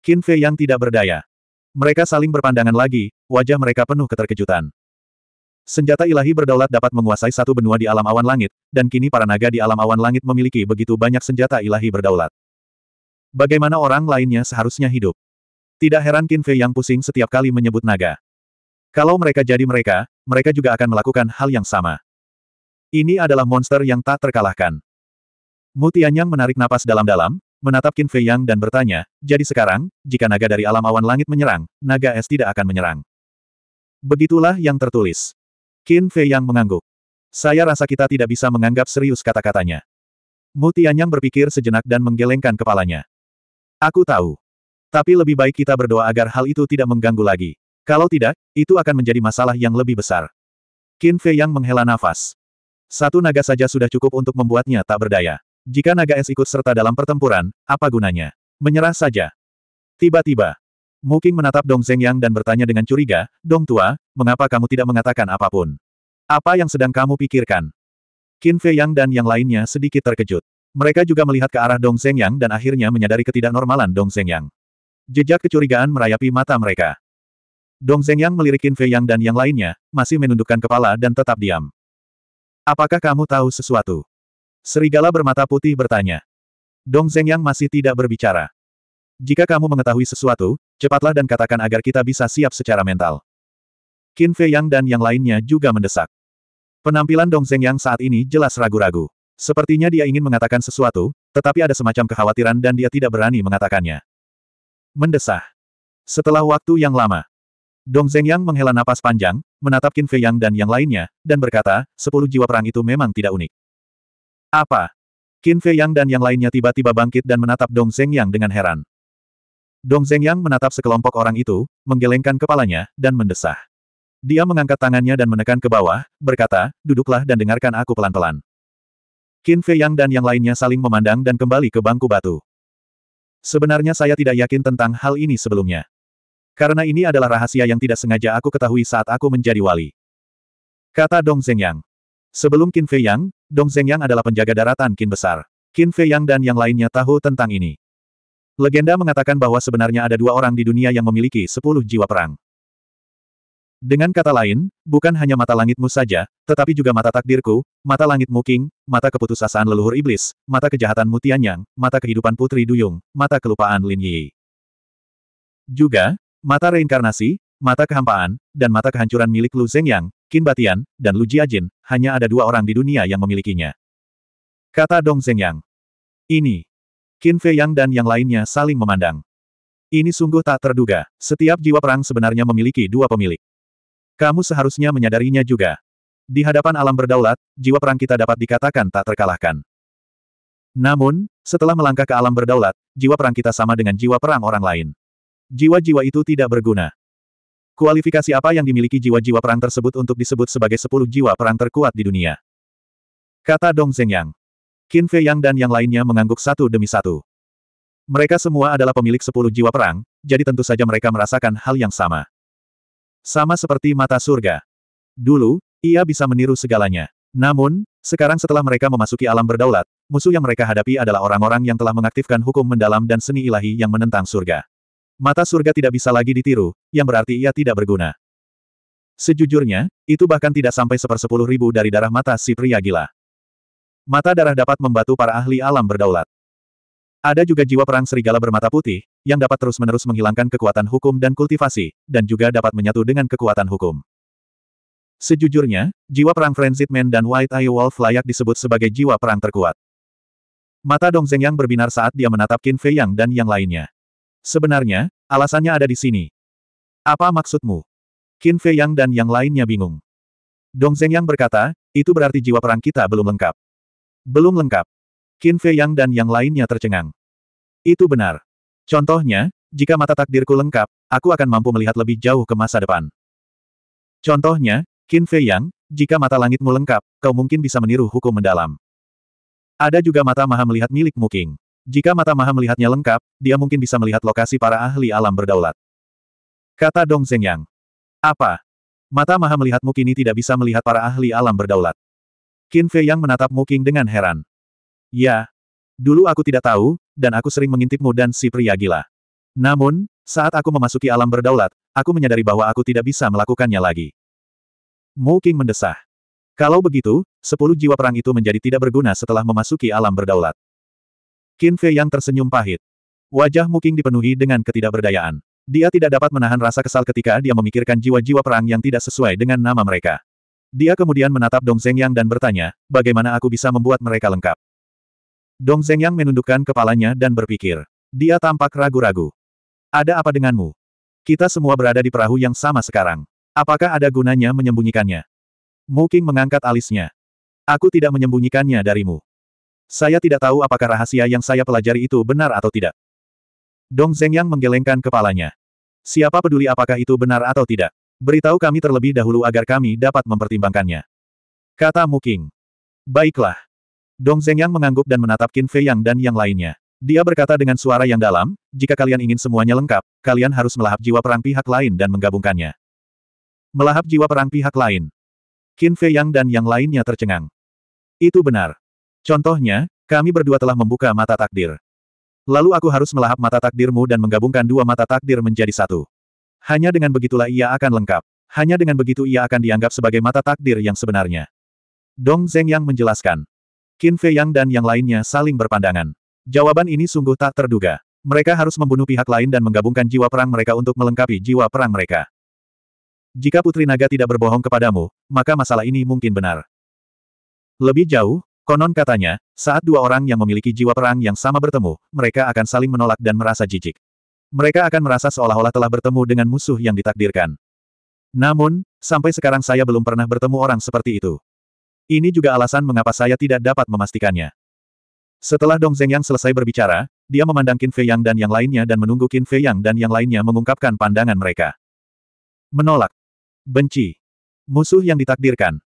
Qin Fei Yang tidak berdaya. Mereka saling berpandangan lagi, wajah mereka penuh keterkejutan. Senjata ilahi berdaulat dapat menguasai satu benua di alam awan langit, dan kini para naga di alam awan langit memiliki begitu banyak senjata ilahi berdaulat. Bagaimana orang lainnya seharusnya hidup? Tidak heran Qin Fei yang pusing setiap kali menyebut naga. Kalau mereka jadi mereka, mereka juga akan melakukan hal yang sama. Ini adalah monster yang tak terkalahkan. Mutianyang menarik napas dalam-dalam, menatap Qin Fei Yang dan bertanya, jadi sekarang, jika naga dari alam awan langit menyerang, naga es tidak akan menyerang. Begitulah yang tertulis. Qin Fei Yang mengangguk. Saya rasa kita tidak bisa menganggap serius kata-katanya. Mutianyang berpikir sejenak dan menggelengkan kepalanya. Aku tahu. Tapi lebih baik kita berdoa agar hal itu tidak mengganggu lagi. Kalau tidak, itu akan menjadi masalah yang lebih besar. Qin Fei Yang menghela nafas. Satu naga saja sudah cukup untuk membuatnya tak berdaya. Jika naga es ikut serta dalam pertempuran, apa gunanya? Menyerah saja. Tiba-tiba, Muking menatap Dong Zhengyang dan bertanya dengan curiga, Dong Tua, mengapa kamu tidak mengatakan apapun? Apa yang sedang kamu pikirkan? Qin Fei Yang dan yang lainnya sedikit terkejut. Mereka juga melihat ke arah Dong Zhengyang dan akhirnya menyadari ketidaknormalan Dong Zhengyang. Jejak kecurigaan merayapi mata mereka. Dong Zhengyang melirik Qin Fei Yang dan yang lainnya, masih menundukkan kepala dan tetap diam. Apakah kamu tahu sesuatu? Serigala bermata putih bertanya. Dong Yang masih tidak berbicara. Jika kamu mengetahui sesuatu, cepatlah dan katakan agar kita bisa siap secara mental. Qin Fei Yang dan yang lainnya juga mendesak. Penampilan Dong Yang saat ini jelas ragu-ragu. Sepertinya dia ingin mengatakan sesuatu, tetapi ada semacam kekhawatiran dan dia tidak berani mengatakannya. Mendesah. Setelah waktu yang lama, Dong Yang menghela napas panjang, menatap Qin Fei Yang dan yang lainnya, dan berkata, sepuluh jiwa perang itu memang tidak unik. Apa? Qin Fei Yang dan yang lainnya tiba-tiba bangkit dan menatap Dong Zeng Yang dengan heran. Dong Zeng Yang menatap sekelompok orang itu, menggelengkan kepalanya, dan mendesah. Dia mengangkat tangannya dan menekan ke bawah, berkata, duduklah dan dengarkan aku pelan-pelan. Qin Fei Yang dan yang lainnya saling memandang dan kembali ke bangku batu. Sebenarnya saya tidak yakin tentang hal ini sebelumnya. Karena ini adalah rahasia yang tidak sengaja aku ketahui saat aku menjadi wali. Kata Dong Zeng Yang. Sebelum Qin Fei Yang, Dong Zheng Yang adalah penjaga daratan Qin besar. Qin Fei Yang dan yang lainnya tahu tentang ini. Legenda mengatakan bahwa sebenarnya ada dua orang di dunia yang memiliki sepuluh jiwa perang. Dengan kata lain, bukan hanya mata langitmu saja, tetapi juga mata takdirku, mata langit Muking, mata keputusasaan leluhur iblis, mata kejahatan Mutianyang, mata kehidupan Putri Duyung, mata kelupaan Lin Yi. Juga, mata reinkarnasi, mata kehampaan, dan mata kehancuran milik Lu Yang. Qin Batian, dan Lu Jiajin, hanya ada dua orang di dunia yang memilikinya. Kata Dong Yang. Ini. Qin Fei Yang dan yang lainnya saling memandang. Ini sungguh tak terduga, setiap jiwa perang sebenarnya memiliki dua pemilik. Kamu seharusnya menyadarinya juga. Di hadapan alam berdaulat, jiwa perang kita dapat dikatakan tak terkalahkan. Namun, setelah melangkah ke alam berdaulat, jiwa perang kita sama dengan jiwa perang orang lain. Jiwa-jiwa itu tidak berguna. Kualifikasi apa yang dimiliki jiwa-jiwa perang tersebut untuk disebut sebagai sepuluh jiwa perang terkuat di dunia? Kata Dong Zhengyang. Qin Fei Yang dan yang lainnya mengangguk satu demi satu. Mereka semua adalah pemilik sepuluh jiwa perang, jadi tentu saja mereka merasakan hal yang sama. Sama seperti mata surga. Dulu, ia bisa meniru segalanya. Namun, sekarang setelah mereka memasuki alam berdaulat, musuh yang mereka hadapi adalah orang-orang yang telah mengaktifkan hukum mendalam dan seni ilahi yang menentang surga. Mata surga tidak bisa lagi ditiru, yang berarti ia tidak berguna. Sejujurnya, itu bahkan tidak sampai sepersepuluh ribu dari darah mata si pria gila. Mata darah dapat membantu para ahli alam berdaulat. Ada juga jiwa perang serigala bermata putih, yang dapat terus-menerus menghilangkan kekuatan hukum dan kultivasi, dan juga dapat menyatu dengan kekuatan hukum. Sejujurnya, jiwa perang Frenzied Man dan White Eye Wolf layak disebut sebagai jiwa perang terkuat. Mata Dongzeng yang berbinar saat dia menatap Qin Fei Yang dan yang lainnya. Sebenarnya, alasannya ada di sini. Apa maksudmu? Qin Fei Yang dan yang lainnya bingung. Dong Zeng Yang berkata, itu berarti jiwa perang kita belum lengkap. Belum lengkap. Qin Fei Yang dan yang lainnya tercengang. Itu benar. Contohnya, jika mata takdirku lengkap, aku akan mampu melihat lebih jauh ke masa depan. Contohnya, Qin Fei Yang, jika mata langitmu lengkap, kau mungkin bisa meniru hukum mendalam. Ada juga mata maha melihat milik Mu King. Jika mata maha melihatnya lengkap, dia mungkin bisa melihat lokasi para ahli alam berdaulat. Kata Dong Zhengyang. Apa? Mata maha melihatmu kini tidak bisa melihat para ahli alam berdaulat. Qin Fei Yang menatap Muking dengan heran. Ya. Dulu aku tidak tahu, dan aku sering mengintipmu dan si pria gila. Namun, saat aku memasuki alam berdaulat, aku menyadari bahwa aku tidak bisa melakukannya lagi. Muking mendesah. Kalau begitu, sepuluh jiwa perang itu menjadi tidak berguna setelah memasuki alam berdaulat. Qin Fei yang tersenyum pahit. Wajah Muking dipenuhi dengan ketidakberdayaan. Dia tidak dapat menahan rasa kesal ketika dia memikirkan jiwa-jiwa perang yang tidak sesuai dengan nama mereka. Dia kemudian menatap Dong Zhengyang dan bertanya, bagaimana aku bisa membuat mereka lengkap? Dong Zhengyang menundukkan kepalanya dan berpikir. Dia tampak ragu-ragu. Ada apa denganmu? Kita semua berada di perahu yang sama sekarang. Apakah ada gunanya menyembunyikannya? Qing mengangkat alisnya. Aku tidak menyembunyikannya darimu. Saya tidak tahu apakah rahasia yang saya pelajari itu benar atau tidak. Dong Zhengyang menggelengkan kepalanya. Siapa peduli apakah itu benar atau tidak? Beritahu kami terlebih dahulu agar kami dapat mempertimbangkannya. Kata Muking. Baiklah. Dong Zhengyang mengangguk dan menatap Qin Fei Yang dan yang lainnya. Dia berkata dengan suara yang dalam, jika kalian ingin semuanya lengkap, kalian harus melahap jiwa perang pihak lain dan menggabungkannya. Melahap jiwa perang pihak lain. Qin Fei Yang dan yang lainnya tercengang. Itu benar. Contohnya, kami berdua telah membuka mata takdir. Lalu aku harus melahap mata takdirmu dan menggabungkan dua mata takdir menjadi satu. Hanya dengan begitulah ia akan lengkap. Hanya dengan begitu ia akan dianggap sebagai mata takdir yang sebenarnya. Dong Zeng Yang menjelaskan. Qin Fei Yang dan yang lainnya saling berpandangan. Jawaban ini sungguh tak terduga. Mereka harus membunuh pihak lain dan menggabungkan jiwa perang mereka untuk melengkapi jiwa perang mereka. Jika Putri Naga tidak berbohong kepadamu, maka masalah ini mungkin benar. Lebih jauh, Konon katanya, saat dua orang yang memiliki jiwa perang yang sama bertemu, mereka akan saling menolak dan merasa jijik. Mereka akan merasa seolah-olah telah bertemu dengan musuh yang ditakdirkan. Namun, sampai sekarang saya belum pernah bertemu orang seperti itu. Ini juga alasan mengapa saya tidak dapat memastikannya. Setelah Dong Zeng Yang selesai berbicara, dia memandang Qin Fei Yang dan yang lainnya dan menunggu Qin Fei Yang dan yang lainnya mengungkapkan pandangan mereka. Menolak. Benci. Musuh yang ditakdirkan.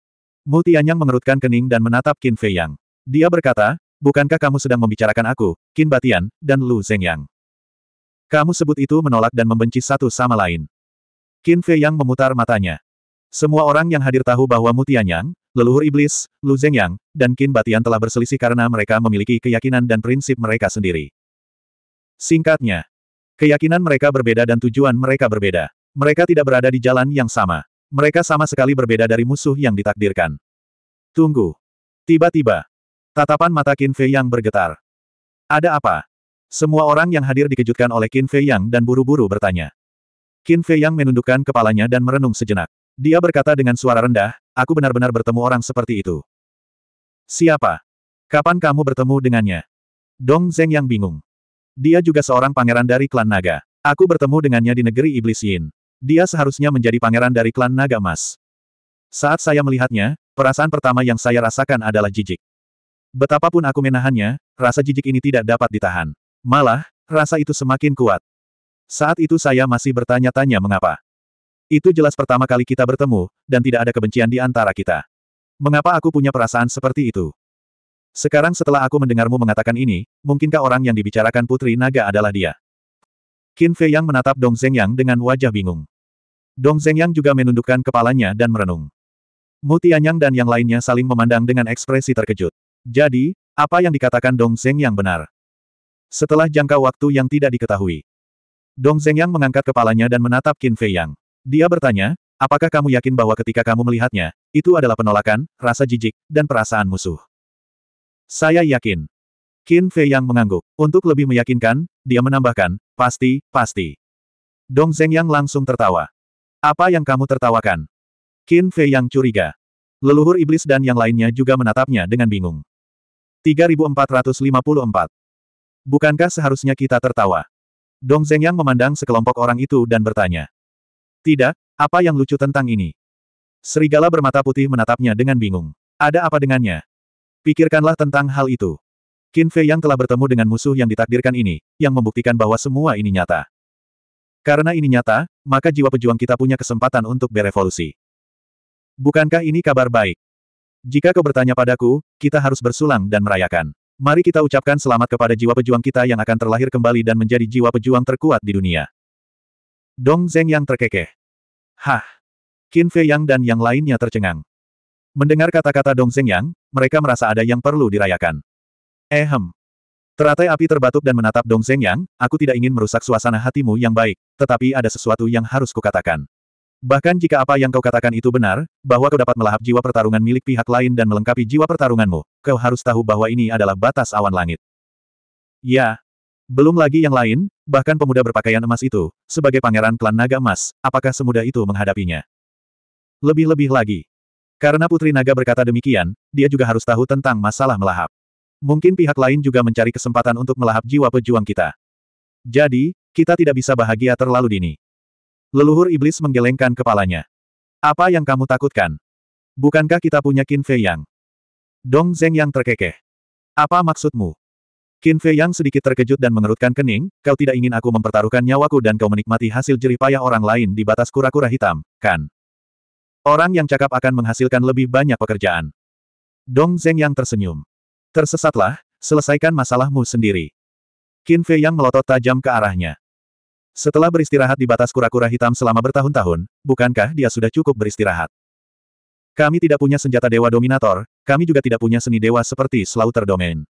Mu Tianyang mengerutkan kening dan menatap Qin Fei Dia berkata, bukankah kamu sedang membicarakan aku, Qin Batian, dan Lu Zhengyang? Kamu sebut itu menolak dan membenci satu sama lain. Qin Fei memutar matanya. Semua orang yang hadir tahu bahwa Mu Tianyang, leluhur iblis, Lu Zhengyang, dan Qin Batian telah berselisih karena mereka memiliki keyakinan dan prinsip mereka sendiri. Singkatnya, keyakinan mereka berbeda dan tujuan mereka berbeda. Mereka tidak berada di jalan yang sama. Mereka sama sekali berbeda dari musuh yang ditakdirkan. Tunggu. Tiba-tiba. Tatapan mata Qin Fei yang bergetar. Ada apa? Semua orang yang hadir dikejutkan oleh Qin Fei yang dan buru-buru bertanya. Qin Fei yang menundukkan kepalanya dan merenung sejenak. Dia berkata dengan suara rendah, aku benar-benar bertemu orang seperti itu. Siapa? Kapan kamu bertemu dengannya? Dong Zeng yang bingung. Dia juga seorang pangeran dari klan naga. Aku bertemu dengannya di negeri Iblis Yin. Dia seharusnya menjadi pangeran dari klan Naga Emas. Saat saya melihatnya, perasaan pertama yang saya rasakan adalah jijik. Betapapun aku menahannya, rasa jijik ini tidak dapat ditahan. Malah, rasa itu semakin kuat. Saat itu saya masih bertanya-tanya mengapa. Itu jelas pertama kali kita bertemu, dan tidak ada kebencian di antara kita. Mengapa aku punya perasaan seperti itu? Sekarang setelah aku mendengarmu mengatakan ini, mungkinkah orang yang dibicarakan Putri Naga adalah dia? Qin Fei Yang menatap Dong Zeng Yang dengan wajah bingung. Dong Zhengyang juga menundukkan kepalanya dan merenung. Mu Tianyang dan yang lainnya saling memandang dengan ekspresi terkejut. Jadi, apa yang dikatakan Dong Zhengyang benar? Setelah jangka waktu yang tidak diketahui, Dong Zhengyang mengangkat kepalanya dan menatap Qin Fei Yang. Dia bertanya, apakah kamu yakin bahwa ketika kamu melihatnya, itu adalah penolakan, rasa jijik, dan perasaan musuh? Saya yakin. Qin Fei Yang mengangguk. Untuk lebih meyakinkan, dia menambahkan, pasti, pasti. Dong Zhengyang langsung tertawa. Apa yang kamu tertawakan? Qin Fei yang curiga. Leluhur iblis dan yang lainnya juga menatapnya dengan bingung. 3454. Bukankah seharusnya kita tertawa? Dong Zeng yang memandang sekelompok orang itu dan bertanya. Tidak, apa yang lucu tentang ini? Serigala bermata putih menatapnya dengan bingung. Ada apa dengannya? Pikirkanlah tentang hal itu. Qin Fei yang telah bertemu dengan musuh yang ditakdirkan ini, yang membuktikan bahwa semua ini nyata. Karena ini nyata, maka jiwa pejuang kita punya kesempatan untuk berevolusi. Bukankah ini kabar baik? Jika kau bertanya padaku, kita harus bersulang dan merayakan. Mari kita ucapkan selamat kepada jiwa pejuang kita yang akan terlahir kembali dan menjadi jiwa pejuang terkuat di dunia. Dong Zeng yang terkekeh. Hah! Qin Fei Yang dan yang lainnya tercengang. Mendengar kata-kata Dong Zeng Yang, mereka merasa ada yang perlu dirayakan. Ehem, Teratai api terbatuk dan menatap Dong Zeng Yang, aku tidak ingin merusak suasana hatimu yang baik, tetapi ada sesuatu yang harus kukatakan. Bahkan jika apa yang kau katakan itu benar, bahwa kau dapat melahap jiwa pertarungan milik pihak lain dan melengkapi jiwa pertarunganmu, kau harus tahu bahwa ini adalah batas awan langit. Ya. Belum lagi yang lain, bahkan pemuda berpakaian emas itu, sebagai pangeran klan naga emas, apakah semudah itu menghadapinya? Lebih-lebih lagi. Karena Putri Naga berkata demikian, dia juga harus tahu tentang masalah melahap. Mungkin pihak lain juga mencari kesempatan untuk melahap jiwa pejuang kita. Jadi, kita tidak bisa bahagia terlalu dini. Leluhur iblis menggelengkan kepalanya. Apa yang kamu takutkan? Bukankah kita punya Qin Fei Yang? Dong Zeng yang terkekeh. Apa maksudmu? Qin Fei Yang sedikit terkejut dan mengerutkan kening, kau tidak ingin aku mempertaruhkan nyawaku dan kau menikmati hasil jerih payah orang lain di batas kura-kura hitam, kan? Orang yang cakap akan menghasilkan lebih banyak pekerjaan. Dong Zeng yang tersenyum. Tersesatlah, selesaikan masalahmu sendiri. Qin Fei yang melotot tajam ke arahnya. Setelah beristirahat di batas kura-kura hitam selama bertahun-tahun, bukankah dia sudah cukup beristirahat? Kami tidak punya senjata dewa dominator, kami juga tidak punya seni dewa seperti Slaughter Domain.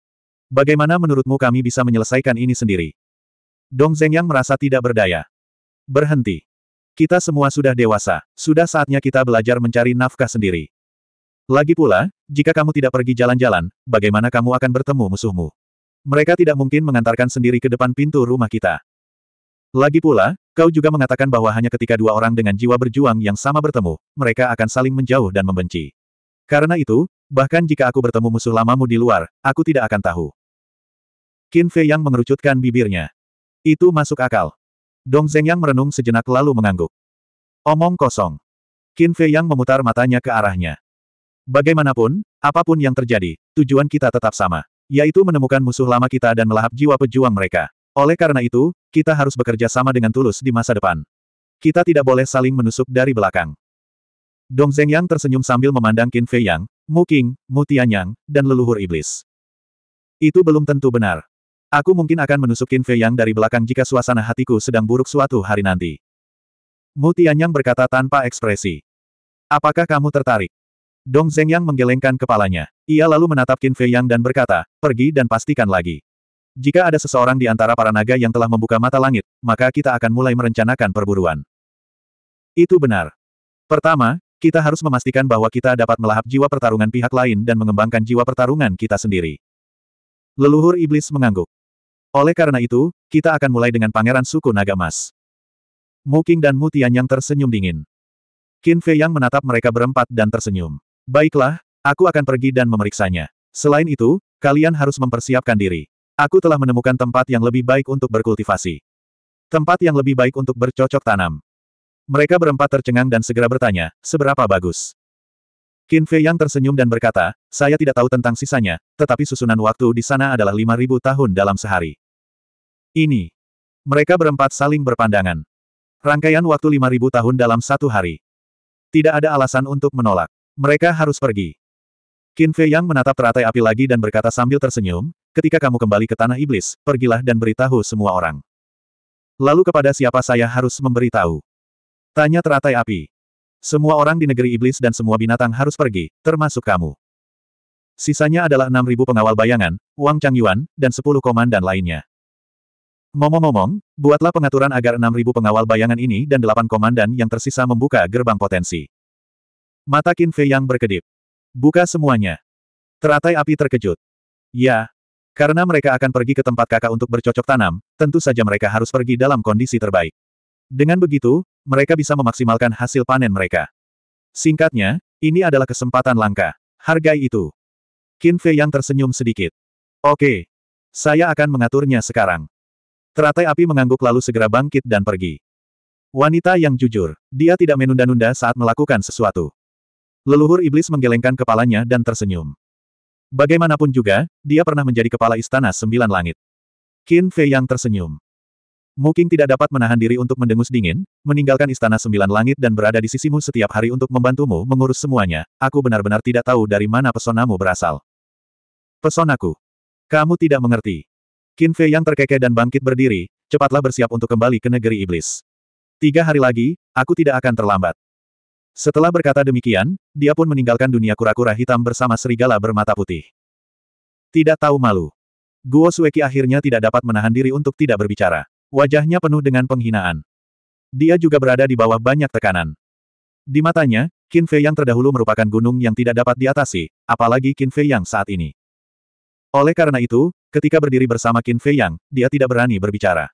Bagaimana menurutmu kami bisa menyelesaikan ini sendiri? Dong Zeng yang merasa tidak berdaya. Berhenti. Kita semua sudah dewasa, sudah saatnya kita belajar mencari nafkah sendiri. Lagi pula, jika kamu tidak pergi jalan-jalan, bagaimana kamu akan bertemu musuhmu? Mereka tidak mungkin mengantarkan sendiri ke depan pintu rumah kita. Lagi pula, kau juga mengatakan bahwa hanya ketika dua orang dengan jiwa berjuang yang sama bertemu, mereka akan saling menjauh dan membenci. Karena itu, bahkan jika aku bertemu musuh lamamu di luar, aku tidak akan tahu. Qin Fei Yang mengerucutkan bibirnya. Itu masuk akal. Dong Zeng Yang merenung sejenak lalu mengangguk. Omong kosong. Qin Fei Yang memutar matanya ke arahnya. Bagaimanapun, apapun yang terjadi, tujuan kita tetap sama. Yaitu menemukan musuh lama kita dan melahap jiwa pejuang mereka. Oleh karena itu, kita harus bekerja sama dengan tulus di masa depan. Kita tidak boleh saling menusuk dari belakang. Dong Zhengyang tersenyum sambil memandang Qin Fei Yang, Mu Qing, Mu Tianyang, dan leluhur iblis. Itu belum tentu benar. Aku mungkin akan menusuk Qin Fei Yang dari belakang jika suasana hatiku sedang buruk suatu hari nanti. Mu Tianyang berkata tanpa ekspresi. Apakah kamu tertarik? Dong Zhengyang menggelengkan kepalanya. Ia lalu menatap Qin Fei Yang dan berkata, pergi dan pastikan lagi. Jika ada seseorang di antara para naga yang telah membuka mata langit, maka kita akan mulai merencanakan perburuan. Itu benar. Pertama, kita harus memastikan bahwa kita dapat melahap jiwa pertarungan pihak lain dan mengembangkan jiwa pertarungan kita sendiri. Leluhur Iblis mengangguk. Oleh karena itu, kita akan mulai dengan pangeran suku naga emas. Mu dan Mutian yang tersenyum dingin. Qin Fei Yang menatap mereka berempat dan tersenyum. Baiklah, aku akan pergi dan memeriksanya. Selain itu, kalian harus mempersiapkan diri. Aku telah menemukan tempat yang lebih baik untuk berkultivasi. Tempat yang lebih baik untuk bercocok tanam. Mereka berempat tercengang dan segera bertanya, seberapa bagus? Qin Fei yang tersenyum dan berkata, saya tidak tahu tentang sisanya, tetapi susunan waktu di sana adalah 5.000 tahun dalam sehari. Ini. Mereka berempat saling berpandangan. Rangkaian waktu 5.000 tahun dalam satu hari. Tidak ada alasan untuk menolak. Mereka harus pergi. Qin Fei Yang menatap teratai api lagi dan berkata sambil tersenyum, ketika kamu kembali ke tanah iblis, pergilah dan beritahu semua orang. Lalu kepada siapa saya harus memberitahu? Tanya teratai api. Semua orang di negeri iblis dan semua binatang harus pergi, termasuk kamu. Sisanya adalah 6.000 pengawal bayangan, Wang Changyuan, dan 10 komandan lainnya. Momong-momong, buatlah pengaturan agar 6.000 pengawal bayangan ini dan 8 komandan yang tersisa membuka gerbang potensi. Mata Qin Fei yang berkedip. Buka semuanya. Teratai api terkejut. Ya, karena mereka akan pergi ke tempat kakak untuk bercocok tanam, tentu saja mereka harus pergi dalam kondisi terbaik. Dengan begitu, mereka bisa memaksimalkan hasil panen mereka. Singkatnya, ini adalah kesempatan langka. Hargai itu. Qin Fei yang tersenyum sedikit. Oke. Saya akan mengaturnya sekarang. Teratai api mengangguk lalu segera bangkit dan pergi. Wanita yang jujur, dia tidak menunda-nunda saat melakukan sesuatu. Leluhur iblis menggelengkan kepalanya dan tersenyum. Bagaimanapun juga, dia pernah menjadi kepala istana sembilan langit. Qin Fei yang tersenyum. Muking tidak dapat menahan diri untuk mendengus dingin, meninggalkan istana sembilan langit dan berada di sisimu setiap hari untuk membantumu mengurus semuanya. Aku benar-benar tidak tahu dari mana pesonamu berasal. Pesonaku. Kamu tidak mengerti. Qin Fei yang terkekeh dan bangkit berdiri, cepatlah bersiap untuk kembali ke negeri iblis. Tiga hari lagi, aku tidak akan terlambat. Setelah berkata demikian, dia pun meninggalkan dunia kura-kura hitam bersama serigala bermata putih. Tidak tahu malu. Guo Sueki akhirnya tidak dapat menahan diri untuk tidak berbicara. Wajahnya penuh dengan penghinaan. Dia juga berada di bawah banyak tekanan. Di matanya, Qin Fei yang terdahulu merupakan gunung yang tidak dapat diatasi, apalagi Qin Fei yang saat ini. Oleh karena itu, ketika berdiri bersama Qin Fei yang, dia tidak berani berbicara.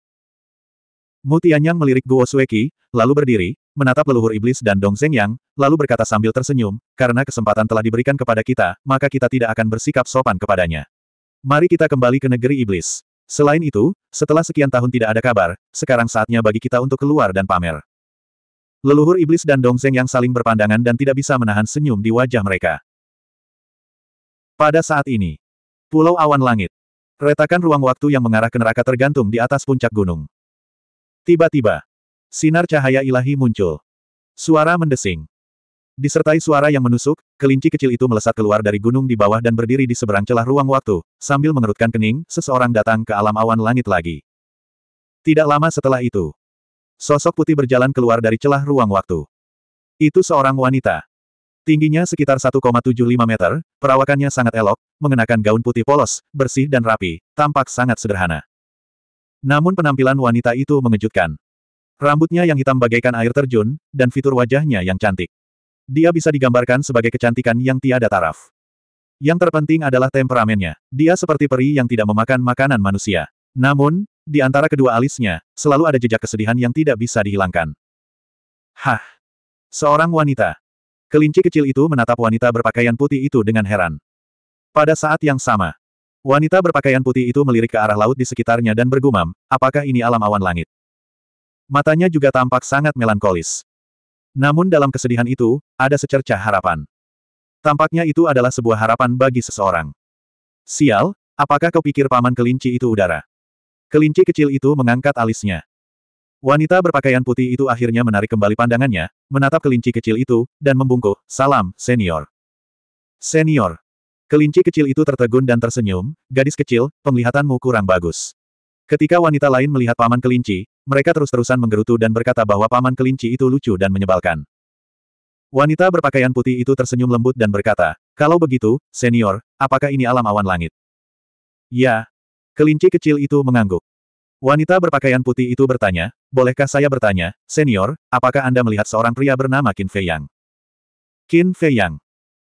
Mutian yang melirik Guo Sueki, lalu berdiri, menatap leluhur iblis dan Dong Zeng Yang, lalu berkata sambil tersenyum, karena kesempatan telah diberikan kepada kita, maka kita tidak akan bersikap sopan kepadanya. Mari kita kembali ke negeri iblis. Selain itu, setelah sekian tahun tidak ada kabar, sekarang saatnya bagi kita untuk keluar dan pamer. Leluhur iblis dan Dong Zeng Yang saling berpandangan dan tidak bisa menahan senyum di wajah mereka. Pada saat ini, Pulau Awan Langit, retakan ruang waktu yang mengarah ke neraka tergantung di atas puncak gunung. Tiba-tiba, Sinar cahaya ilahi muncul. Suara mendesing. Disertai suara yang menusuk, kelinci kecil itu melesat keluar dari gunung di bawah dan berdiri di seberang celah ruang waktu, sambil mengerutkan kening, seseorang datang ke alam awan langit lagi. Tidak lama setelah itu, sosok putih berjalan keluar dari celah ruang waktu. Itu seorang wanita. Tingginya sekitar 1,75 meter, perawakannya sangat elok, mengenakan gaun putih polos, bersih dan rapi, tampak sangat sederhana. Namun penampilan wanita itu mengejutkan. Rambutnya yang hitam bagaikan air terjun, dan fitur wajahnya yang cantik. Dia bisa digambarkan sebagai kecantikan yang tiada taraf. Yang terpenting adalah temperamennya. Dia seperti peri yang tidak memakan makanan manusia. Namun, di antara kedua alisnya, selalu ada jejak kesedihan yang tidak bisa dihilangkan. Hah! Seorang wanita. Kelinci kecil itu menatap wanita berpakaian putih itu dengan heran. Pada saat yang sama, wanita berpakaian putih itu melirik ke arah laut di sekitarnya dan bergumam, apakah ini alam awan langit? Matanya juga tampak sangat melankolis. Namun dalam kesedihan itu, ada secercah harapan. Tampaknya itu adalah sebuah harapan bagi seseorang. Sial, apakah kau pikir paman kelinci itu udara? Kelinci kecil itu mengangkat alisnya. Wanita berpakaian putih itu akhirnya menarik kembali pandangannya, menatap kelinci kecil itu, dan membungkuk, salam, senior. Senior. Kelinci kecil itu tertegun dan tersenyum, gadis kecil, penglihatanmu kurang bagus. Ketika wanita lain melihat paman kelinci, mereka terus-terusan menggerutu dan berkata bahwa paman kelinci itu lucu dan menyebalkan. Wanita berpakaian putih itu tersenyum lembut dan berkata, kalau begitu, senior, apakah ini alam awan langit? Ya. Kelinci kecil itu mengangguk. Wanita berpakaian putih itu bertanya, bolehkah saya bertanya, senior, apakah Anda melihat seorang pria bernama Qin Fei Yang? Qin Fei Yang.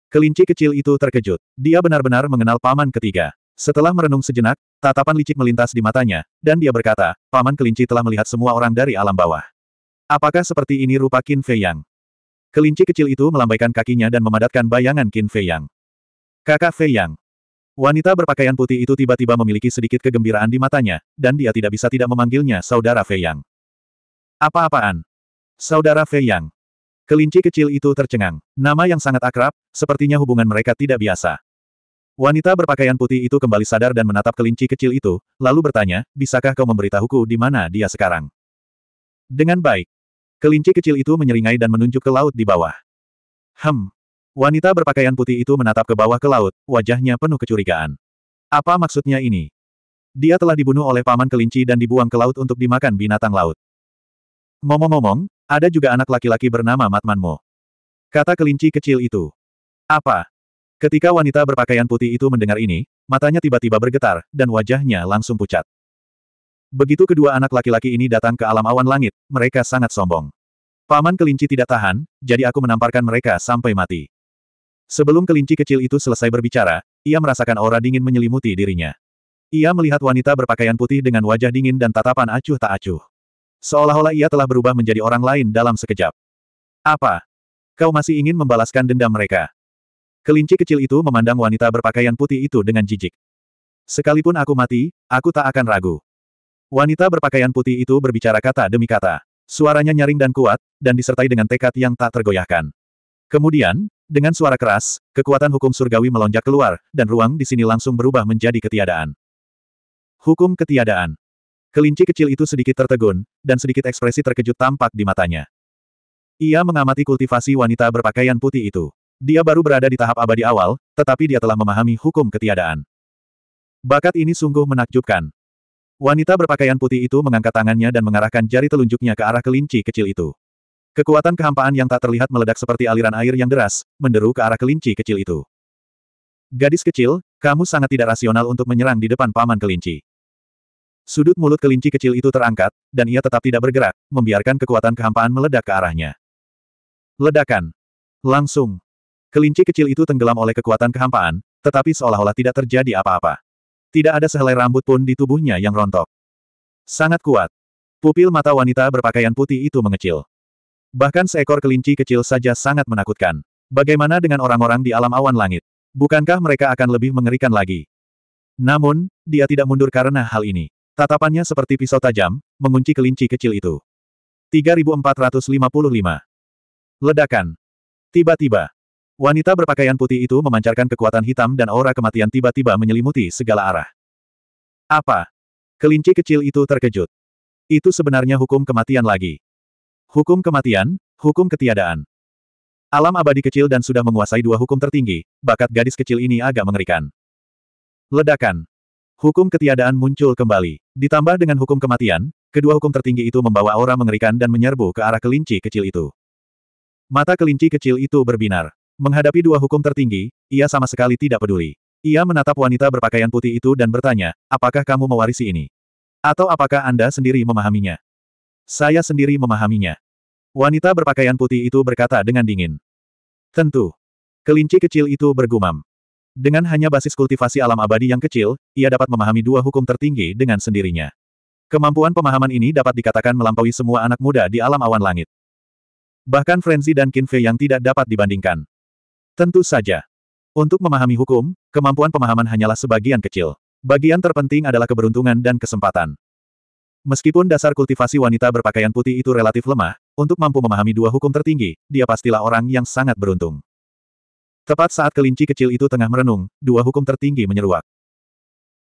Kelinci kecil itu terkejut. Dia benar-benar mengenal paman ketiga. Setelah merenung sejenak, tatapan licik melintas di matanya, dan dia berkata, Paman Kelinci telah melihat semua orang dari alam bawah. Apakah seperti ini rupa Qin Fei Yang? Kelinci kecil itu melambaikan kakinya dan memadatkan bayangan Qin Fei Yang. Kakak Fei Yang. Wanita berpakaian putih itu tiba-tiba memiliki sedikit kegembiraan di matanya, dan dia tidak bisa tidak memanggilnya Saudara Fei Yang. Apa-apaan? Saudara Fei Yang. Kelinci kecil itu tercengang. Nama yang sangat akrab, sepertinya hubungan mereka tidak biasa. Wanita berpakaian putih itu kembali sadar dan menatap kelinci kecil itu, lalu bertanya, bisakah kau memberitahuku di mana dia sekarang? Dengan baik. Kelinci kecil itu menyeringai dan menunjuk ke laut di bawah. Hem. Wanita berpakaian putih itu menatap ke bawah ke laut, wajahnya penuh kecurigaan. Apa maksudnya ini? Dia telah dibunuh oleh paman kelinci dan dibuang ke laut untuk dimakan binatang laut. Ngomong-ngomong, ada juga anak laki-laki bernama Matmanmo. Kata kelinci kecil itu. Apa? Ketika wanita berpakaian putih itu mendengar ini, matanya tiba-tiba bergetar, dan wajahnya langsung pucat. Begitu kedua anak laki-laki ini datang ke alam awan langit, mereka sangat sombong. Paman kelinci tidak tahan, jadi aku menamparkan mereka sampai mati. Sebelum kelinci kecil itu selesai berbicara, ia merasakan aura dingin menyelimuti dirinya. Ia melihat wanita berpakaian putih dengan wajah dingin dan tatapan acuh tak acuh. Seolah-olah ia telah berubah menjadi orang lain dalam sekejap. Apa? Kau masih ingin membalaskan dendam mereka? Kelinci kecil itu memandang wanita berpakaian putih itu dengan jijik. Sekalipun aku mati, aku tak akan ragu. Wanita berpakaian putih itu berbicara kata demi kata. Suaranya nyaring dan kuat, dan disertai dengan tekad yang tak tergoyahkan. Kemudian, dengan suara keras, kekuatan hukum surgawi melonjak keluar, dan ruang di sini langsung berubah menjadi ketiadaan. Hukum ketiadaan. Kelinci kecil itu sedikit tertegun, dan sedikit ekspresi terkejut tampak di matanya. Ia mengamati kultivasi wanita berpakaian putih itu. Dia baru berada di tahap abadi awal, tetapi dia telah memahami hukum ketiadaan. Bakat ini sungguh menakjubkan. Wanita berpakaian putih itu mengangkat tangannya dan mengarahkan jari telunjuknya ke arah kelinci kecil itu. Kekuatan kehampaan yang tak terlihat meledak seperti aliran air yang deras, menderu ke arah kelinci kecil itu. Gadis kecil, kamu sangat tidak rasional untuk menyerang di depan paman kelinci. Sudut mulut kelinci kecil itu terangkat, dan ia tetap tidak bergerak, membiarkan kekuatan kehampaan meledak ke arahnya. Ledakan. Langsung. Kelinci kecil itu tenggelam oleh kekuatan kehampaan, tetapi seolah-olah tidak terjadi apa-apa. Tidak ada sehelai rambut pun di tubuhnya yang rontok. Sangat kuat. Pupil mata wanita berpakaian putih itu mengecil. Bahkan seekor kelinci kecil saja sangat menakutkan. Bagaimana dengan orang-orang di alam awan langit? Bukankah mereka akan lebih mengerikan lagi? Namun, dia tidak mundur karena hal ini. Tatapannya seperti pisau tajam, mengunci kelinci kecil itu. 3455 Ledakan. Tiba-tiba, Wanita berpakaian putih itu memancarkan kekuatan hitam dan aura kematian tiba-tiba menyelimuti segala arah. Apa? Kelinci kecil itu terkejut. Itu sebenarnya hukum kematian lagi. Hukum kematian, hukum ketiadaan. Alam abadi kecil dan sudah menguasai dua hukum tertinggi, bakat gadis kecil ini agak mengerikan. Ledakan. Hukum ketiadaan muncul kembali. Ditambah dengan hukum kematian, kedua hukum tertinggi itu membawa aura mengerikan dan menyerbu ke arah kelinci kecil itu. Mata kelinci kecil itu berbinar. Menghadapi dua hukum tertinggi, ia sama sekali tidak peduli. Ia menatap wanita berpakaian putih itu dan bertanya, apakah kamu mewarisi ini? Atau apakah Anda sendiri memahaminya? Saya sendiri memahaminya. Wanita berpakaian putih itu berkata dengan dingin. Tentu. Kelinci kecil itu bergumam. Dengan hanya basis kultivasi alam abadi yang kecil, ia dapat memahami dua hukum tertinggi dengan sendirinya. Kemampuan pemahaman ini dapat dikatakan melampaui semua anak muda di alam awan langit. Bahkan Frenzy dan Kinfe yang tidak dapat dibandingkan. Tentu saja. Untuk memahami hukum, kemampuan pemahaman hanyalah sebagian kecil. Bagian terpenting adalah keberuntungan dan kesempatan. Meskipun dasar kultivasi wanita berpakaian putih itu relatif lemah, untuk mampu memahami dua hukum tertinggi, dia pastilah orang yang sangat beruntung. Tepat saat kelinci kecil itu tengah merenung, dua hukum tertinggi menyeruak.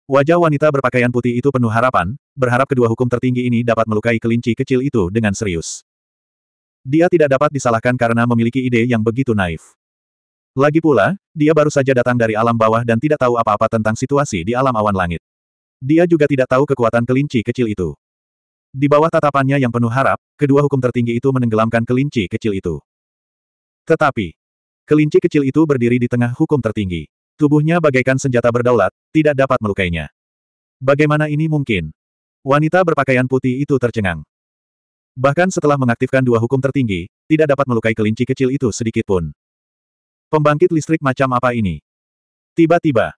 Wajah wanita berpakaian putih itu penuh harapan, berharap kedua hukum tertinggi ini dapat melukai kelinci kecil itu dengan serius. Dia tidak dapat disalahkan karena memiliki ide yang begitu naif. Lagi pula, dia baru saja datang dari alam bawah dan tidak tahu apa-apa tentang situasi di alam awan langit. Dia juga tidak tahu kekuatan kelinci kecil itu. Di bawah tatapannya yang penuh harap, kedua hukum tertinggi itu menenggelamkan kelinci kecil itu. Tetapi, kelinci kecil itu berdiri di tengah hukum tertinggi. Tubuhnya bagaikan senjata berdaulat, tidak dapat melukainya. Bagaimana ini mungkin? Wanita berpakaian putih itu tercengang. Bahkan setelah mengaktifkan dua hukum tertinggi, tidak dapat melukai kelinci kecil itu sedikitpun. Pembangkit listrik macam apa ini? Tiba-tiba,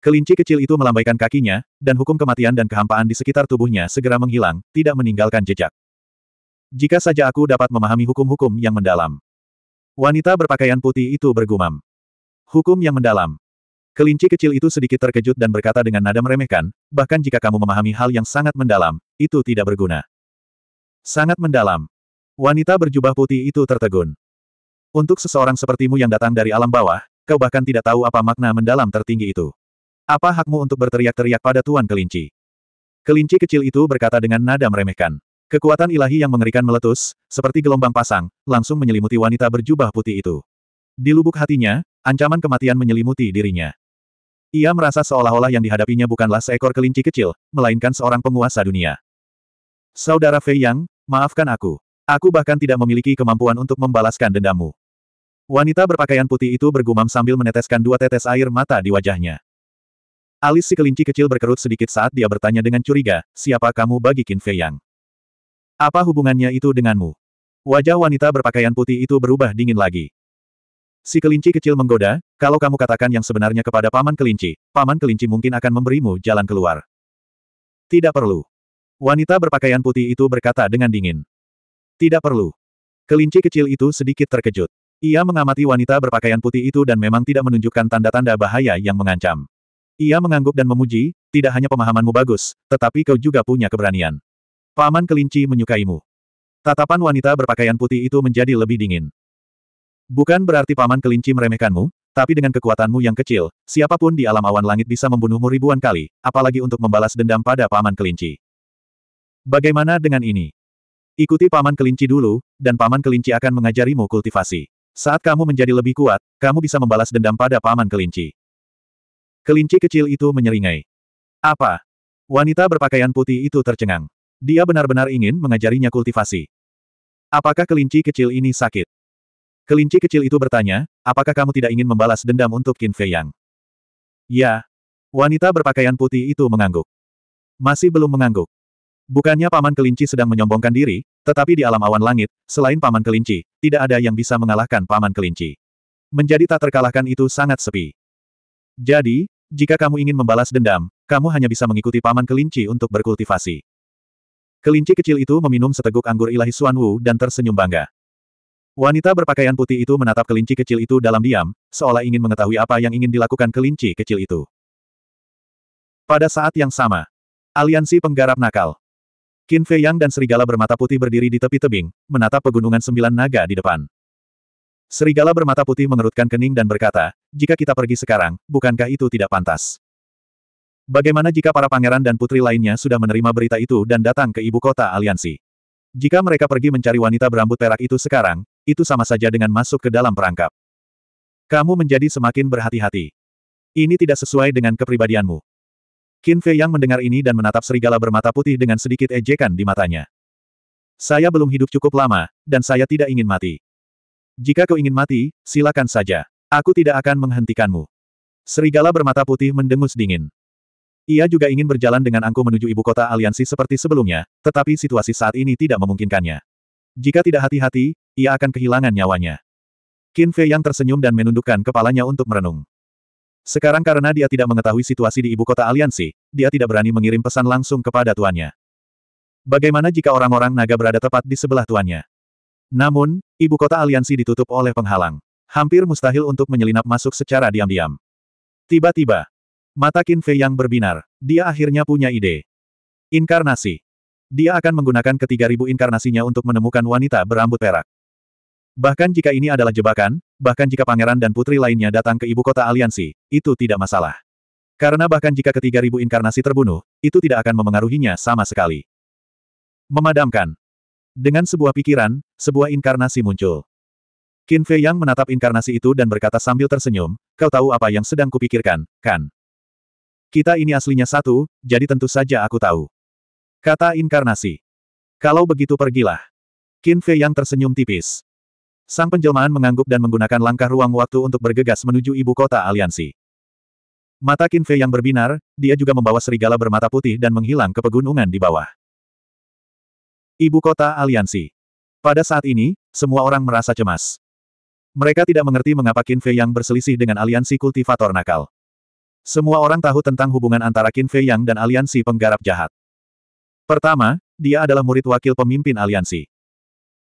kelinci kecil itu melambaikan kakinya, dan hukum kematian dan kehampaan di sekitar tubuhnya segera menghilang, tidak meninggalkan jejak. Jika saja aku dapat memahami hukum-hukum yang mendalam. Wanita berpakaian putih itu bergumam. Hukum yang mendalam. Kelinci kecil itu sedikit terkejut dan berkata dengan nada meremehkan, bahkan jika kamu memahami hal yang sangat mendalam, itu tidak berguna. Sangat mendalam. Wanita berjubah putih itu tertegun. Untuk seseorang sepertimu yang datang dari alam bawah, kau bahkan tidak tahu apa makna mendalam tertinggi itu. Apa hakmu untuk berteriak-teriak pada Tuan Kelinci? Kelinci kecil itu berkata dengan nada meremehkan. Kekuatan ilahi yang mengerikan meletus, seperti gelombang pasang, langsung menyelimuti wanita berjubah putih itu. Di lubuk hatinya, ancaman kematian menyelimuti dirinya. Ia merasa seolah-olah yang dihadapinya bukanlah seekor kelinci kecil, melainkan seorang penguasa dunia. Saudara Fei Yang, maafkan aku. Aku bahkan tidak memiliki kemampuan untuk membalaskan dendammu. Wanita berpakaian putih itu bergumam sambil meneteskan dua tetes air mata di wajahnya. Alis si kelinci kecil berkerut sedikit saat dia bertanya dengan curiga, siapa kamu bagi Qin Fei Yang? Apa hubungannya itu denganmu? Wajah wanita berpakaian putih itu berubah dingin lagi. Si kelinci kecil menggoda, kalau kamu katakan yang sebenarnya kepada paman kelinci, paman kelinci mungkin akan memberimu jalan keluar. Tidak perlu. Wanita berpakaian putih itu berkata dengan dingin. Tidak perlu. Kelinci kecil itu sedikit terkejut. Ia mengamati wanita berpakaian putih itu dan memang tidak menunjukkan tanda-tanda bahaya yang mengancam. Ia mengangguk dan memuji, tidak hanya pemahamanmu bagus, tetapi kau juga punya keberanian. Paman kelinci menyukaimu. Tatapan wanita berpakaian putih itu menjadi lebih dingin. Bukan berarti paman kelinci meremehkanmu, tapi dengan kekuatanmu yang kecil, siapapun di alam awan langit bisa membunuhmu ribuan kali, apalagi untuk membalas dendam pada paman kelinci. Bagaimana dengan ini? Ikuti paman kelinci dulu, dan paman kelinci akan mengajarimu kultivasi. Saat kamu menjadi lebih kuat, kamu bisa membalas dendam pada paman kelinci. Kelinci kecil itu menyeringai. Apa? Wanita berpakaian putih itu tercengang. Dia benar-benar ingin mengajarinya kultivasi. Apakah kelinci kecil ini sakit? Kelinci kecil itu bertanya, apakah kamu tidak ingin membalas dendam untuk Qin Fei Yang? Ya. Wanita berpakaian putih itu mengangguk. Masih belum mengangguk. Bukannya paman kelinci sedang menyombongkan diri, tetapi di alam awan langit, selain Paman Kelinci, tidak ada yang bisa mengalahkan Paman Kelinci. Menjadi tak terkalahkan itu sangat sepi. Jadi, jika kamu ingin membalas dendam, kamu hanya bisa mengikuti Paman Kelinci untuk berkultivasi. Kelinci kecil itu meminum seteguk anggur ilahi Wu dan tersenyum bangga. Wanita berpakaian putih itu menatap kelinci kecil itu dalam diam, seolah ingin mengetahui apa yang ingin dilakukan kelinci kecil itu. Pada saat yang sama, aliansi penggarap nakal. Qin Fei Yang dan serigala bermata putih berdiri di tepi tebing, menatap pegunungan sembilan naga di depan. Serigala bermata putih mengerutkan kening dan berkata, jika kita pergi sekarang, bukankah itu tidak pantas? Bagaimana jika para pangeran dan putri lainnya sudah menerima berita itu dan datang ke ibu kota aliansi? Jika mereka pergi mencari wanita berambut perak itu sekarang, itu sama saja dengan masuk ke dalam perangkap. Kamu menjadi semakin berhati-hati. Ini tidak sesuai dengan kepribadianmu. Qin Fei yang mendengar ini dan menatap serigala bermata putih dengan sedikit ejekan di matanya. Saya belum hidup cukup lama, dan saya tidak ingin mati. Jika kau ingin mati, silakan saja. Aku tidak akan menghentikanmu. Serigala bermata putih mendengus dingin. Ia juga ingin berjalan dengan angkuh menuju ibu kota aliansi seperti sebelumnya, tetapi situasi saat ini tidak memungkinkannya. Jika tidak hati-hati, ia akan kehilangan nyawanya. Qin Fei yang tersenyum dan menundukkan kepalanya untuk merenung. Sekarang karena dia tidak mengetahui situasi di ibu kota aliansi, dia tidak berani mengirim pesan langsung kepada tuannya. Bagaimana jika orang-orang naga berada tepat di sebelah tuannya? Namun, ibu kota aliansi ditutup oleh penghalang. Hampir mustahil untuk menyelinap masuk secara diam-diam. Tiba-tiba, mata Qin Fei yang berbinar. Dia akhirnya punya ide. Inkarnasi. Dia akan menggunakan ketiga ribu inkarnasinya untuk menemukan wanita berambut perak. Bahkan jika ini adalah jebakan, bahkan jika pangeran dan putri lainnya datang ke ibu kota aliansi, itu tidak masalah. Karena bahkan jika ketiga ribu inkarnasi terbunuh, itu tidak akan memengaruhinya sama sekali. Memadamkan. Dengan sebuah pikiran, sebuah inkarnasi muncul. Qin Fei Yang menatap inkarnasi itu dan berkata sambil tersenyum, kau tahu apa yang sedang kupikirkan, kan? Kita ini aslinya satu, jadi tentu saja aku tahu. Kata inkarnasi. Kalau begitu pergilah. Qin Fei Yang tersenyum tipis. Sang penjelmaan mengangguk dan menggunakan langkah ruang waktu untuk bergegas menuju ibu kota aliansi. Mata Fei yang berbinar, dia juga membawa serigala bermata putih dan menghilang ke pegunungan di bawah. Ibu kota aliansi. Pada saat ini, semua orang merasa cemas. Mereka tidak mengerti mengapa Fei yang berselisih dengan aliansi kultivator nakal. Semua orang tahu tentang hubungan antara Fei yang dan aliansi penggarap jahat. Pertama, dia adalah murid wakil pemimpin aliansi.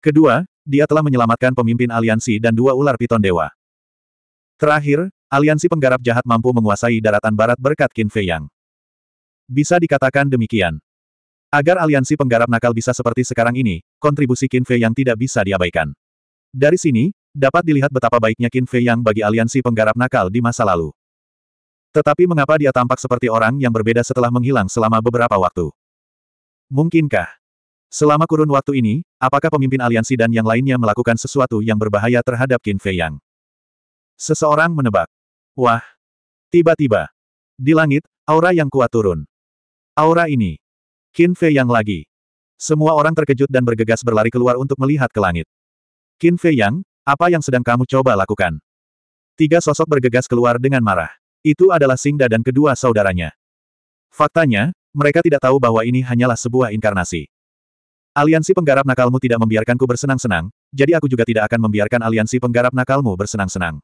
Kedua, dia telah menyelamatkan pemimpin aliansi dan dua ular piton dewa. Terakhir, aliansi penggarap jahat mampu menguasai daratan barat berkat Qin Fei Yang. Bisa dikatakan demikian. Agar aliansi penggarap nakal bisa seperti sekarang ini, kontribusi Qin Fei Yang tidak bisa diabaikan. Dari sini, dapat dilihat betapa baiknya Qin Fei Yang bagi aliansi penggarap nakal di masa lalu. Tetapi mengapa dia tampak seperti orang yang berbeda setelah menghilang selama beberapa waktu? Mungkinkah Selama kurun waktu ini, apakah pemimpin aliansi dan yang lainnya melakukan sesuatu yang berbahaya terhadap Qin Fei Yang? Seseorang menebak. Wah! Tiba-tiba. Di langit, aura yang kuat turun. Aura ini. Qin Fei Yang lagi. Semua orang terkejut dan bergegas berlari keluar untuk melihat ke langit. Qin Fei Yang, apa yang sedang kamu coba lakukan? Tiga sosok bergegas keluar dengan marah. Itu adalah Singda dan kedua saudaranya. Faktanya, mereka tidak tahu bahwa ini hanyalah sebuah inkarnasi. Aliansi penggarap nakalmu tidak membiarkanku bersenang-senang, jadi aku juga tidak akan membiarkan aliansi penggarap nakalmu bersenang-senang.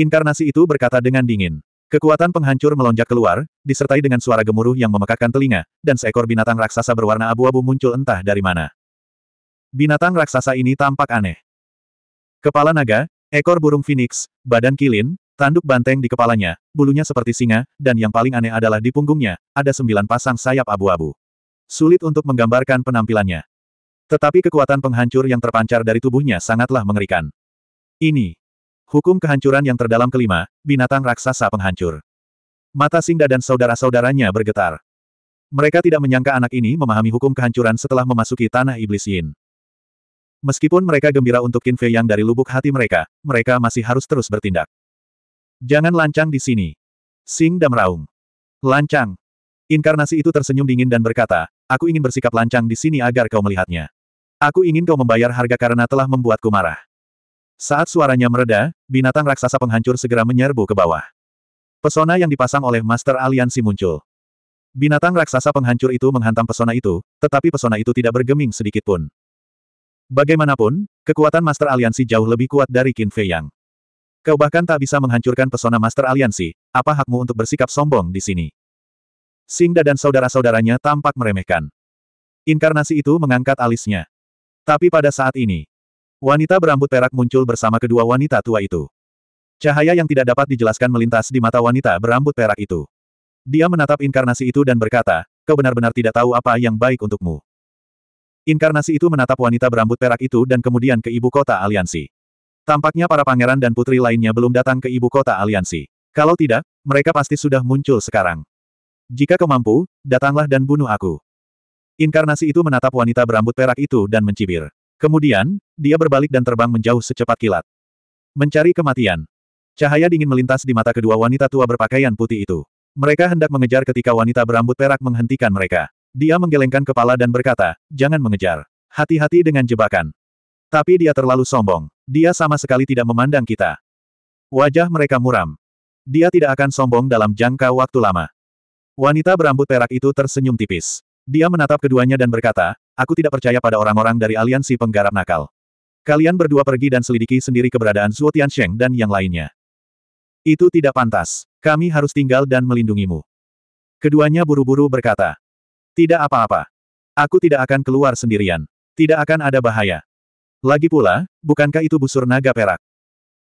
Inkarnasi itu berkata dengan dingin. Kekuatan penghancur melonjak keluar, disertai dengan suara gemuruh yang memekakkan telinga, dan seekor binatang raksasa berwarna abu-abu muncul entah dari mana. Binatang raksasa ini tampak aneh. Kepala naga, ekor burung phoenix, badan kilin, tanduk banteng di kepalanya, bulunya seperti singa, dan yang paling aneh adalah di punggungnya, ada sembilan pasang sayap abu-abu. Sulit untuk menggambarkan penampilannya. Tetapi kekuatan penghancur yang terpancar dari tubuhnya sangatlah mengerikan. Ini. Hukum kehancuran yang terdalam kelima, binatang raksasa penghancur. Mata Singda dan saudara-saudaranya bergetar. Mereka tidak menyangka anak ini memahami hukum kehancuran setelah memasuki tanah iblis Yin. Meskipun mereka gembira untuk Qin Fei yang dari lubuk hati mereka, mereka masih harus terus bertindak. Jangan lancang di sini. Sing dan meraung. Lancang. Inkarnasi itu tersenyum dingin dan berkata, Aku ingin bersikap lancang di sini agar kau melihatnya. Aku ingin kau membayar harga karena telah membuatku marah. Saat suaranya mereda, binatang raksasa penghancur segera menyerbu ke bawah. Pesona yang dipasang oleh Master Aliansi muncul. Binatang raksasa penghancur itu menghantam pesona itu, tetapi pesona itu tidak bergeming sedikit pun. Bagaimanapun, kekuatan Master Aliansi jauh lebih kuat dari Qin Fei Yang. Kau bahkan tak bisa menghancurkan pesona Master Aliansi, apa hakmu untuk bersikap sombong di sini? Singda dan saudara-saudaranya tampak meremehkan. Inkarnasi itu mengangkat alisnya. Tapi pada saat ini, wanita berambut perak muncul bersama kedua wanita tua itu. Cahaya yang tidak dapat dijelaskan melintas di mata wanita berambut perak itu. Dia menatap inkarnasi itu dan berkata, kau benar-benar tidak tahu apa yang baik untukmu. Inkarnasi itu menatap wanita berambut perak itu dan kemudian ke ibu kota aliansi. Tampaknya para pangeran dan putri lainnya belum datang ke ibu kota aliansi. Kalau tidak, mereka pasti sudah muncul sekarang. Jika kau mampu, datanglah dan bunuh aku. Inkarnasi itu menatap wanita berambut perak itu dan mencibir. Kemudian, dia berbalik dan terbang menjauh secepat kilat. Mencari kematian. Cahaya dingin melintas di mata kedua wanita tua berpakaian putih itu. Mereka hendak mengejar ketika wanita berambut perak menghentikan mereka. Dia menggelengkan kepala dan berkata, jangan mengejar. Hati-hati dengan jebakan. Tapi dia terlalu sombong. Dia sama sekali tidak memandang kita. Wajah mereka muram. Dia tidak akan sombong dalam jangka waktu lama. Wanita berambut perak itu tersenyum tipis. Dia menatap keduanya dan berkata, aku tidak percaya pada orang-orang dari aliansi penggarap nakal. Kalian berdua pergi dan selidiki sendiri keberadaan Zuo Tiansheng dan yang lainnya. Itu tidak pantas. Kami harus tinggal dan melindungimu. Keduanya buru-buru berkata. Tidak apa-apa. Aku tidak akan keluar sendirian. Tidak akan ada bahaya. Lagi pula, bukankah itu busur naga perak?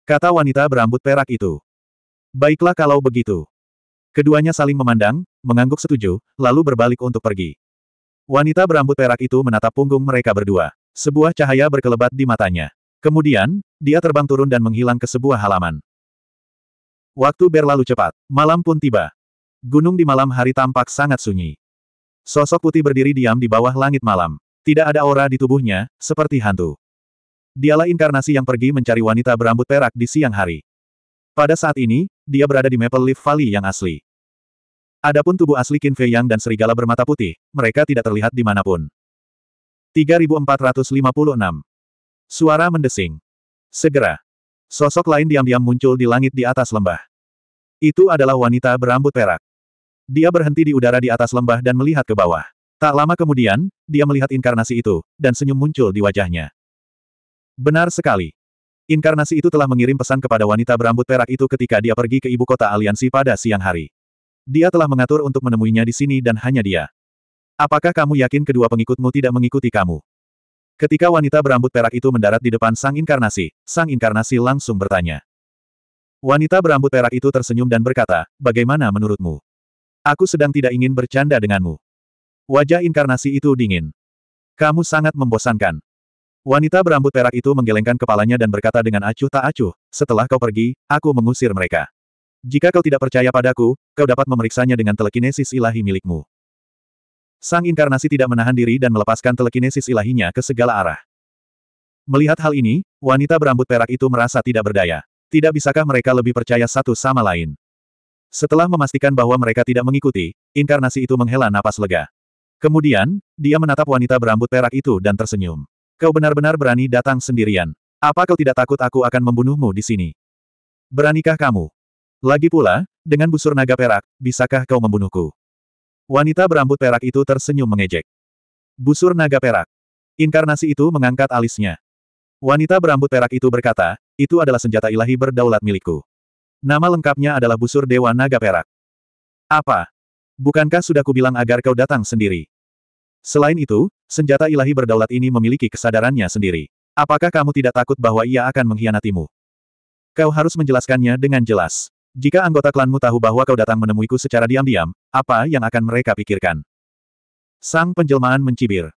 Kata wanita berambut perak itu. Baiklah kalau begitu. Keduanya saling memandang, mengangguk setuju, lalu berbalik untuk pergi. Wanita berambut perak itu menatap punggung mereka berdua. Sebuah cahaya berkelebat di matanya. Kemudian, dia terbang turun dan menghilang ke sebuah halaman. Waktu berlalu cepat. Malam pun tiba. Gunung di malam hari tampak sangat sunyi. Sosok putih berdiri diam di bawah langit malam. Tidak ada aura di tubuhnya, seperti hantu. Dialah inkarnasi yang pergi mencari wanita berambut perak di siang hari. Pada saat ini, dia berada di Maple Leaf Valley yang asli. Adapun tubuh asli Qin Fei Yang dan serigala bermata putih, mereka tidak terlihat dimanapun. 3456. Suara mendesing. Segera. Sosok lain diam-diam muncul di langit di atas lembah. Itu adalah wanita berambut perak. Dia berhenti di udara di atas lembah dan melihat ke bawah. Tak lama kemudian, dia melihat inkarnasi itu, dan senyum muncul di wajahnya. Benar sekali. Inkarnasi itu telah mengirim pesan kepada wanita berambut perak itu ketika dia pergi ke ibu kota aliansi pada siang hari. Dia telah mengatur untuk menemuinya di sini dan hanya dia. Apakah kamu yakin kedua pengikutmu tidak mengikuti kamu? Ketika wanita berambut perak itu mendarat di depan sang inkarnasi, sang inkarnasi langsung bertanya. Wanita berambut perak itu tersenyum dan berkata, bagaimana menurutmu? Aku sedang tidak ingin bercanda denganmu. Wajah inkarnasi itu dingin. Kamu sangat membosankan. Wanita berambut perak itu menggelengkan kepalanya dan berkata dengan acuh tak acuh, setelah kau pergi, aku mengusir mereka. Jika kau tidak percaya padaku, kau dapat memeriksanya dengan telekinesis ilahi milikmu. Sang inkarnasi tidak menahan diri dan melepaskan telekinesis ilahinya ke segala arah. Melihat hal ini, wanita berambut perak itu merasa tidak berdaya. Tidak bisakah mereka lebih percaya satu sama lain? Setelah memastikan bahwa mereka tidak mengikuti, inkarnasi itu menghela napas lega. Kemudian, dia menatap wanita berambut perak itu dan tersenyum. Kau benar-benar berani datang sendirian. Apa kau tidak takut aku akan membunuhmu di sini? Beranikah kamu? Lagi pula, dengan busur naga perak, bisakah kau membunuhku? Wanita berambut perak itu tersenyum mengejek. Busur naga perak. Inkarnasi itu mengangkat alisnya. Wanita berambut perak itu berkata, itu adalah senjata ilahi berdaulat milikku. Nama lengkapnya adalah busur Dewa Naga Perak. Apa? Bukankah sudah kubilang agar kau datang sendiri? Selain itu, senjata ilahi berdaulat ini memiliki kesadarannya sendiri. Apakah kamu tidak takut bahwa ia akan mengkhianatimu? Kau harus menjelaskannya dengan jelas. Jika anggota klanmu tahu bahwa kau datang menemuiku secara diam-diam, apa yang akan mereka pikirkan? Sang penjelmaan mencibir.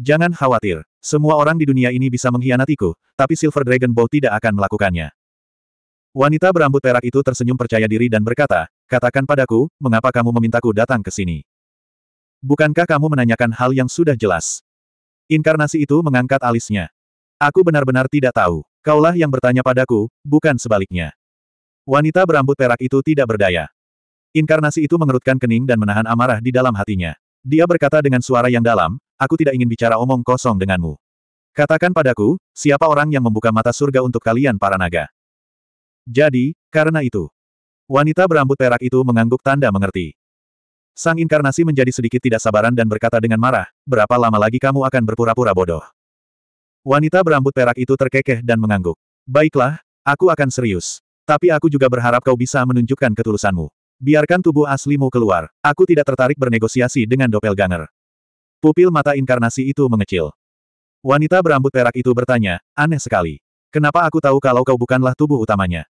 Jangan khawatir, semua orang di dunia ini bisa mengkhianatiku, tapi Silver Dragon Ball tidak akan melakukannya. Wanita berambut perak itu tersenyum percaya diri dan berkata, katakan padaku, mengapa kamu memintaku datang ke sini? Bukankah kamu menanyakan hal yang sudah jelas? Inkarnasi itu mengangkat alisnya. Aku benar-benar tidak tahu. Kaulah yang bertanya padaku, bukan sebaliknya. Wanita berambut perak itu tidak berdaya. Inkarnasi itu mengerutkan kening dan menahan amarah di dalam hatinya. Dia berkata dengan suara yang dalam, aku tidak ingin bicara omong kosong denganmu. Katakan padaku, siapa orang yang membuka mata surga untuk kalian para naga? Jadi, karena itu. Wanita berambut perak itu mengangguk tanda mengerti. Sang inkarnasi menjadi sedikit tidak sabaran dan berkata dengan marah, berapa lama lagi kamu akan berpura-pura bodoh? Wanita berambut perak itu terkekeh dan mengangguk. Baiklah, aku akan serius. Tapi aku juga berharap kau bisa menunjukkan ketulusanmu. Biarkan tubuh aslimu keluar. Aku tidak tertarik bernegosiasi dengan doppelganger. Pupil mata inkarnasi itu mengecil. Wanita berambut perak itu bertanya, aneh sekali. Kenapa aku tahu kalau kau bukanlah tubuh utamanya?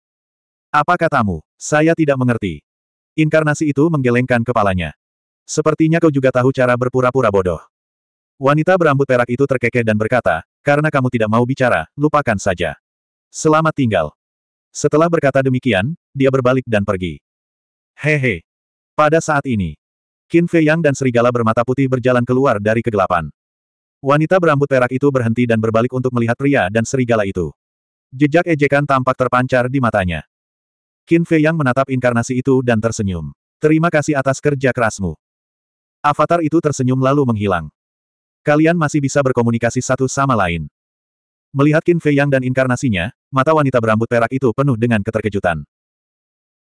Apa katamu? Saya tidak mengerti. Inkarnasi itu menggelengkan kepalanya. Sepertinya kau juga tahu cara berpura-pura bodoh. Wanita berambut perak itu terkekeh dan berkata, karena kamu tidak mau bicara, lupakan saja. Selamat tinggal. Setelah berkata demikian, dia berbalik dan pergi. Hehe. Pada saat ini, Qin Fei Yang dan serigala bermata putih berjalan keluar dari kegelapan. Wanita berambut perak itu berhenti dan berbalik untuk melihat pria dan serigala itu. Jejak ejekan tampak terpancar di matanya. Qin Fei Yang menatap inkarnasi itu dan tersenyum. Terima kasih atas kerja kerasmu. Avatar itu tersenyum lalu menghilang. Kalian masih bisa berkomunikasi satu sama lain. Melihat Qin Fei Yang dan inkarnasinya, mata wanita berambut perak itu penuh dengan keterkejutan.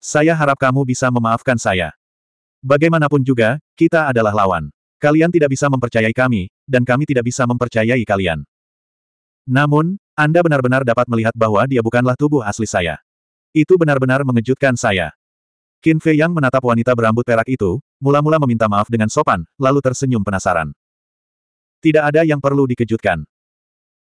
Saya harap kamu bisa memaafkan saya. Bagaimanapun juga, kita adalah lawan. Kalian tidak bisa mempercayai kami, dan kami tidak bisa mempercayai kalian. Namun, Anda benar-benar dapat melihat bahwa dia bukanlah tubuh asli saya. Itu benar-benar mengejutkan saya. Qin Fei Yang menatap wanita berambut perak itu, mula-mula meminta maaf dengan sopan, lalu tersenyum penasaran. Tidak ada yang perlu dikejutkan.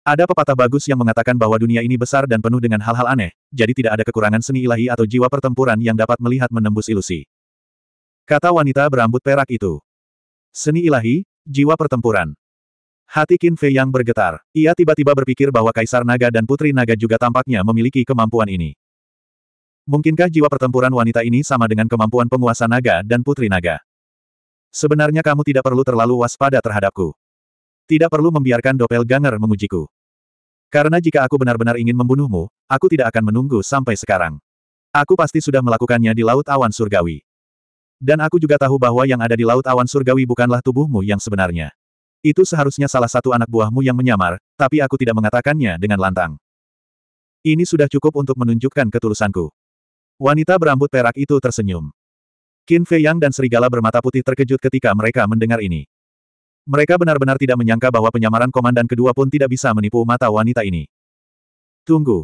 Ada pepatah bagus yang mengatakan bahwa dunia ini besar dan penuh dengan hal-hal aneh, jadi tidak ada kekurangan seni ilahi atau jiwa pertempuran yang dapat melihat menembus ilusi. Kata wanita berambut perak itu. Seni ilahi, jiwa pertempuran. Hati Qin Fei yang bergetar. Ia tiba-tiba berpikir bahwa Kaisar Naga dan Putri Naga juga tampaknya memiliki kemampuan ini. Mungkinkah jiwa pertempuran wanita ini sama dengan kemampuan penguasa naga dan putri naga? Sebenarnya kamu tidak perlu terlalu waspada terhadapku. Tidak perlu membiarkan doppelganger mengujiku. Karena jika aku benar-benar ingin membunuhmu, aku tidak akan menunggu sampai sekarang. Aku pasti sudah melakukannya di Laut Awan Surgawi. Dan aku juga tahu bahwa yang ada di Laut Awan Surgawi bukanlah tubuhmu yang sebenarnya. Itu seharusnya salah satu anak buahmu yang menyamar, tapi aku tidak mengatakannya dengan lantang. Ini sudah cukup untuk menunjukkan ketulusanku. Wanita berambut perak itu tersenyum. Qin Fei Yang dan serigala bermata putih terkejut ketika mereka mendengar ini. Mereka benar-benar tidak menyangka bahwa penyamaran komandan kedua pun tidak bisa menipu mata wanita ini. Tunggu.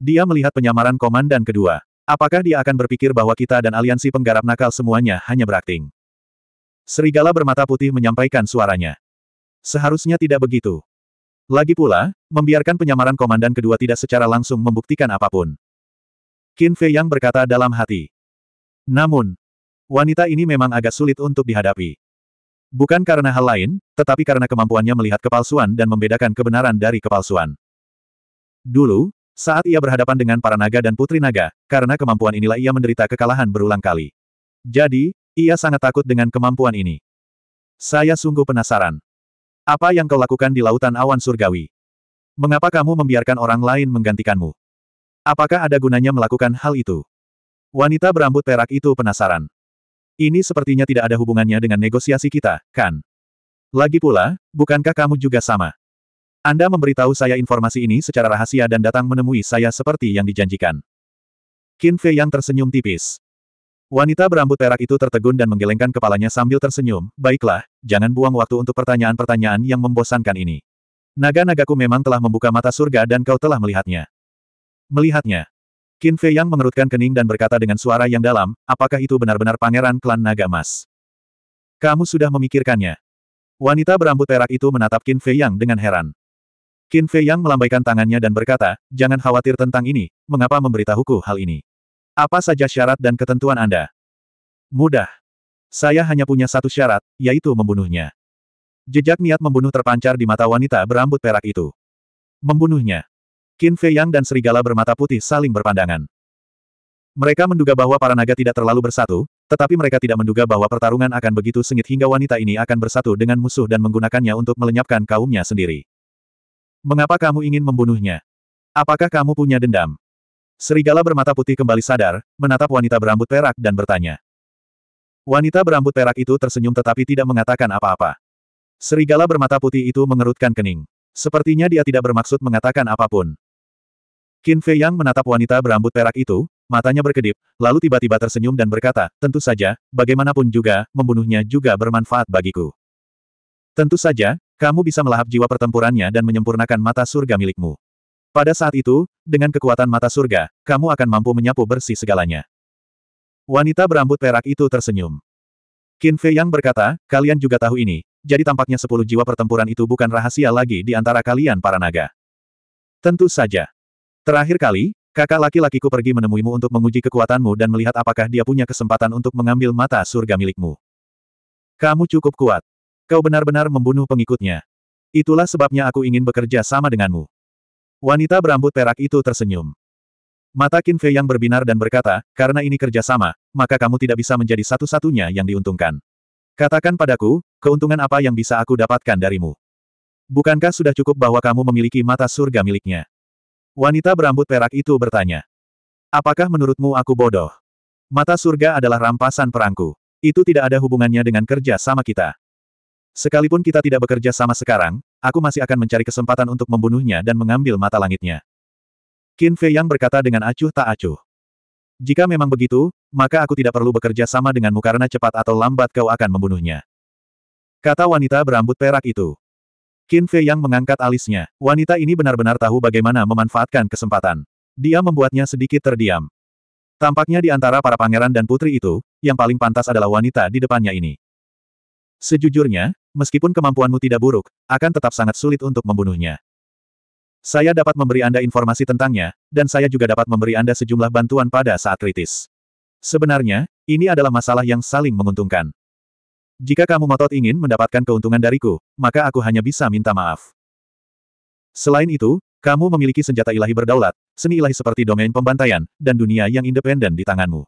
Dia melihat penyamaran komandan kedua. Apakah dia akan berpikir bahwa kita dan aliansi penggarap nakal semuanya hanya berakting? Serigala bermata putih menyampaikan suaranya. Seharusnya tidak begitu. Lagi pula, membiarkan penyamaran komandan kedua tidak secara langsung membuktikan apapun. Qin Fei Yang berkata dalam hati. Namun, wanita ini memang agak sulit untuk dihadapi. Bukan karena hal lain, tetapi karena kemampuannya melihat kepalsuan dan membedakan kebenaran dari kepalsuan. Dulu, saat ia berhadapan dengan para naga dan putri naga, karena kemampuan inilah ia menderita kekalahan berulang kali. Jadi, ia sangat takut dengan kemampuan ini. Saya sungguh penasaran. Apa yang kau lakukan di lautan awan surgawi? Mengapa kamu membiarkan orang lain menggantikanmu? Apakah ada gunanya melakukan hal itu? Wanita berambut perak itu penasaran. Ini sepertinya tidak ada hubungannya dengan negosiasi kita, kan? Lagi pula, bukankah kamu juga sama? Anda memberitahu saya informasi ini secara rahasia dan datang menemui saya seperti yang dijanjikan. Qin Fei yang tersenyum tipis. Wanita berambut perak itu tertegun dan menggelengkan kepalanya sambil tersenyum, baiklah, jangan buang waktu untuk pertanyaan-pertanyaan yang membosankan ini. Naga-nagaku memang telah membuka mata surga dan kau telah melihatnya. Melihatnya. Qin Fei Yang mengerutkan kening dan berkata dengan suara yang dalam, apakah itu benar-benar pangeran klan naga Emas? Kamu sudah memikirkannya. Wanita berambut perak itu menatap Qin Fei Yang dengan heran. Qin Fei Yang melambaikan tangannya dan berkata, jangan khawatir tentang ini, mengapa memberitahuku hal ini? Apa saja syarat dan ketentuan Anda? Mudah. Saya hanya punya satu syarat, yaitu membunuhnya. Jejak niat membunuh terpancar di mata wanita berambut perak itu. Membunuhnya. Qin Fei Yang dan serigala bermata putih saling berpandangan. Mereka menduga bahwa para naga tidak terlalu bersatu, tetapi mereka tidak menduga bahwa pertarungan akan begitu sengit hingga wanita ini akan bersatu dengan musuh dan menggunakannya untuk melenyapkan kaumnya sendiri. Mengapa kamu ingin membunuhnya? Apakah kamu punya dendam? Serigala bermata putih kembali sadar, menatap wanita berambut perak dan bertanya. Wanita berambut perak itu tersenyum tetapi tidak mengatakan apa-apa. Serigala bermata putih itu mengerutkan kening. Sepertinya dia tidak bermaksud mengatakan apapun. Qin Fei Yang menatap wanita berambut perak itu, matanya berkedip, lalu tiba-tiba tersenyum dan berkata, tentu saja, bagaimanapun juga, membunuhnya juga bermanfaat bagiku. Tentu saja, kamu bisa melahap jiwa pertempurannya dan menyempurnakan mata surga milikmu. Pada saat itu, dengan kekuatan mata surga, kamu akan mampu menyapu bersih segalanya. Wanita berambut perak itu tersenyum. Qin Fei Yang berkata, kalian juga tahu ini, jadi tampaknya sepuluh jiwa pertempuran itu bukan rahasia lagi di antara kalian para naga. Tentu saja. Terakhir kali, kakak laki-lakiku pergi menemuimu untuk menguji kekuatanmu dan melihat apakah dia punya kesempatan untuk mengambil mata surga milikmu. Kamu cukup kuat. Kau benar-benar membunuh pengikutnya. Itulah sebabnya aku ingin bekerja sama denganmu. Wanita berambut perak itu tersenyum. Mata Qin Fei yang berbinar dan berkata, karena ini kerjasama, maka kamu tidak bisa menjadi satu-satunya yang diuntungkan. Katakan padaku, keuntungan apa yang bisa aku dapatkan darimu? Bukankah sudah cukup bahwa kamu memiliki mata surga miliknya? Wanita berambut perak itu bertanya. Apakah menurutmu aku bodoh? Mata surga adalah rampasan perangku. Itu tidak ada hubungannya dengan kerja sama kita. Sekalipun kita tidak bekerja sama sekarang, aku masih akan mencari kesempatan untuk membunuhnya dan mengambil mata langitnya. Qin Fei Yang berkata dengan acuh tak acuh. Jika memang begitu, maka aku tidak perlu bekerja sama denganmu karena cepat atau lambat kau akan membunuhnya. Kata wanita berambut perak itu. Qin Fei yang mengangkat alisnya. Wanita ini benar-benar tahu bagaimana memanfaatkan kesempatan. Dia membuatnya sedikit terdiam. Tampaknya di antara para pangeran dan putri itu, yang paling pantas adalah wanita di depannya ini. Sejujurnya, meskipun kemampuanmu tidak buruk, akan tetap sangat sulit untuk membunuhnya. Saya dapat memberi Anda informasi tentangnya, dan saya juga dapat memberi Anda sejumlah bantuan pada saat kritis. Sebenarnya, ini adalah masalah yang saling menguntungkan. Jika kamu ngotot ingin mendapatkan keuntungan dariku, maka aku hanya bisa minta maaf. Selain itu, kamu memiliki senjata ilahi berdaulat, seni ilahi seperti domain pembantaian, dan dunia yang independen di tanganmu.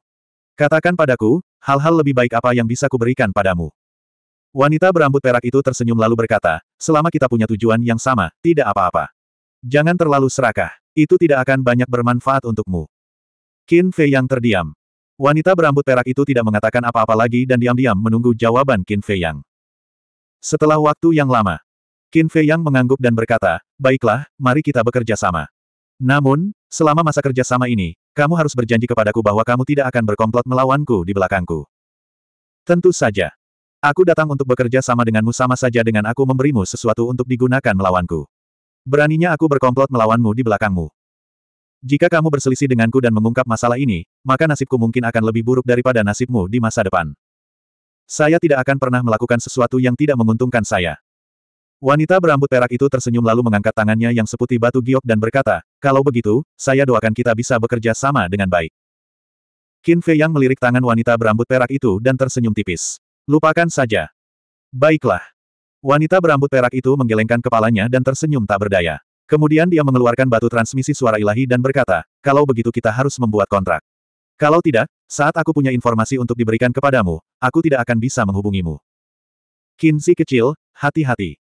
Katakan padaku, hal-hal lebih baik apa yang bisa kuberikan padamu. Wanita berambut perak itu tersenyum lalu berkata, selama kita punya tujuan yang sama, tidak apa-apa. Jangan terlalu serakah, itu tidak akan banyak bermanfaat untukmu. Qin Fei yang terdiam. Wanita berambut perak itu tidak mengatakan apa-apa lagi dan diam-diam menunggu jawaban Qin Fei Yang. Setelah waktu yang lama, Qin Fei Yang mengangguk dan berkata, Baiklah, mari kita bekerja sama. Namun, selama masa kerja sama ini, kamu harus berjanji kepadaku bahwa kamu tidak akan berkomplot melawanku di belakangku. Tentu saja. Aku datang untuk bekerja sama denganmu sama saja dengan aku memberimu sesuatu untuk digunakan melawanku. Beraninya aku berkomplot melawanmu di belakangmu. Jika kamu berselisih denganku dan mengungkap masalah ini, maka nasibku mungkin akan lebih buruk daripada nasibmu di masa depan. Saya tidak akan pernah melakukan sesuatu yang tidak menguntungkan saya. Wanita berambut perak itu tersenyum lalu mengangkat tangannya yang seputih batu giok dan berkata, kalau begitu, saya doakan kita bisa bekerja sama dengan baik. Qin Fei Yang melirik tangan wanita berambut perak itu dan tersenyum tipis. Lupakan saja. Baiklah. Wanita berambut perak itu menggelengkan kepalanya dan tersenyum tak berdaya. Kemudian dia mengeluarkan batu transmisi suara ilahi dan berkata, kalau begitu kita harus membuat kontrak. Kalau tidak, saat aku punya informasi untuk diberikan kepadamu, aku tidak akan bisa menghubungimu. Kinzi kecil, hati-hati.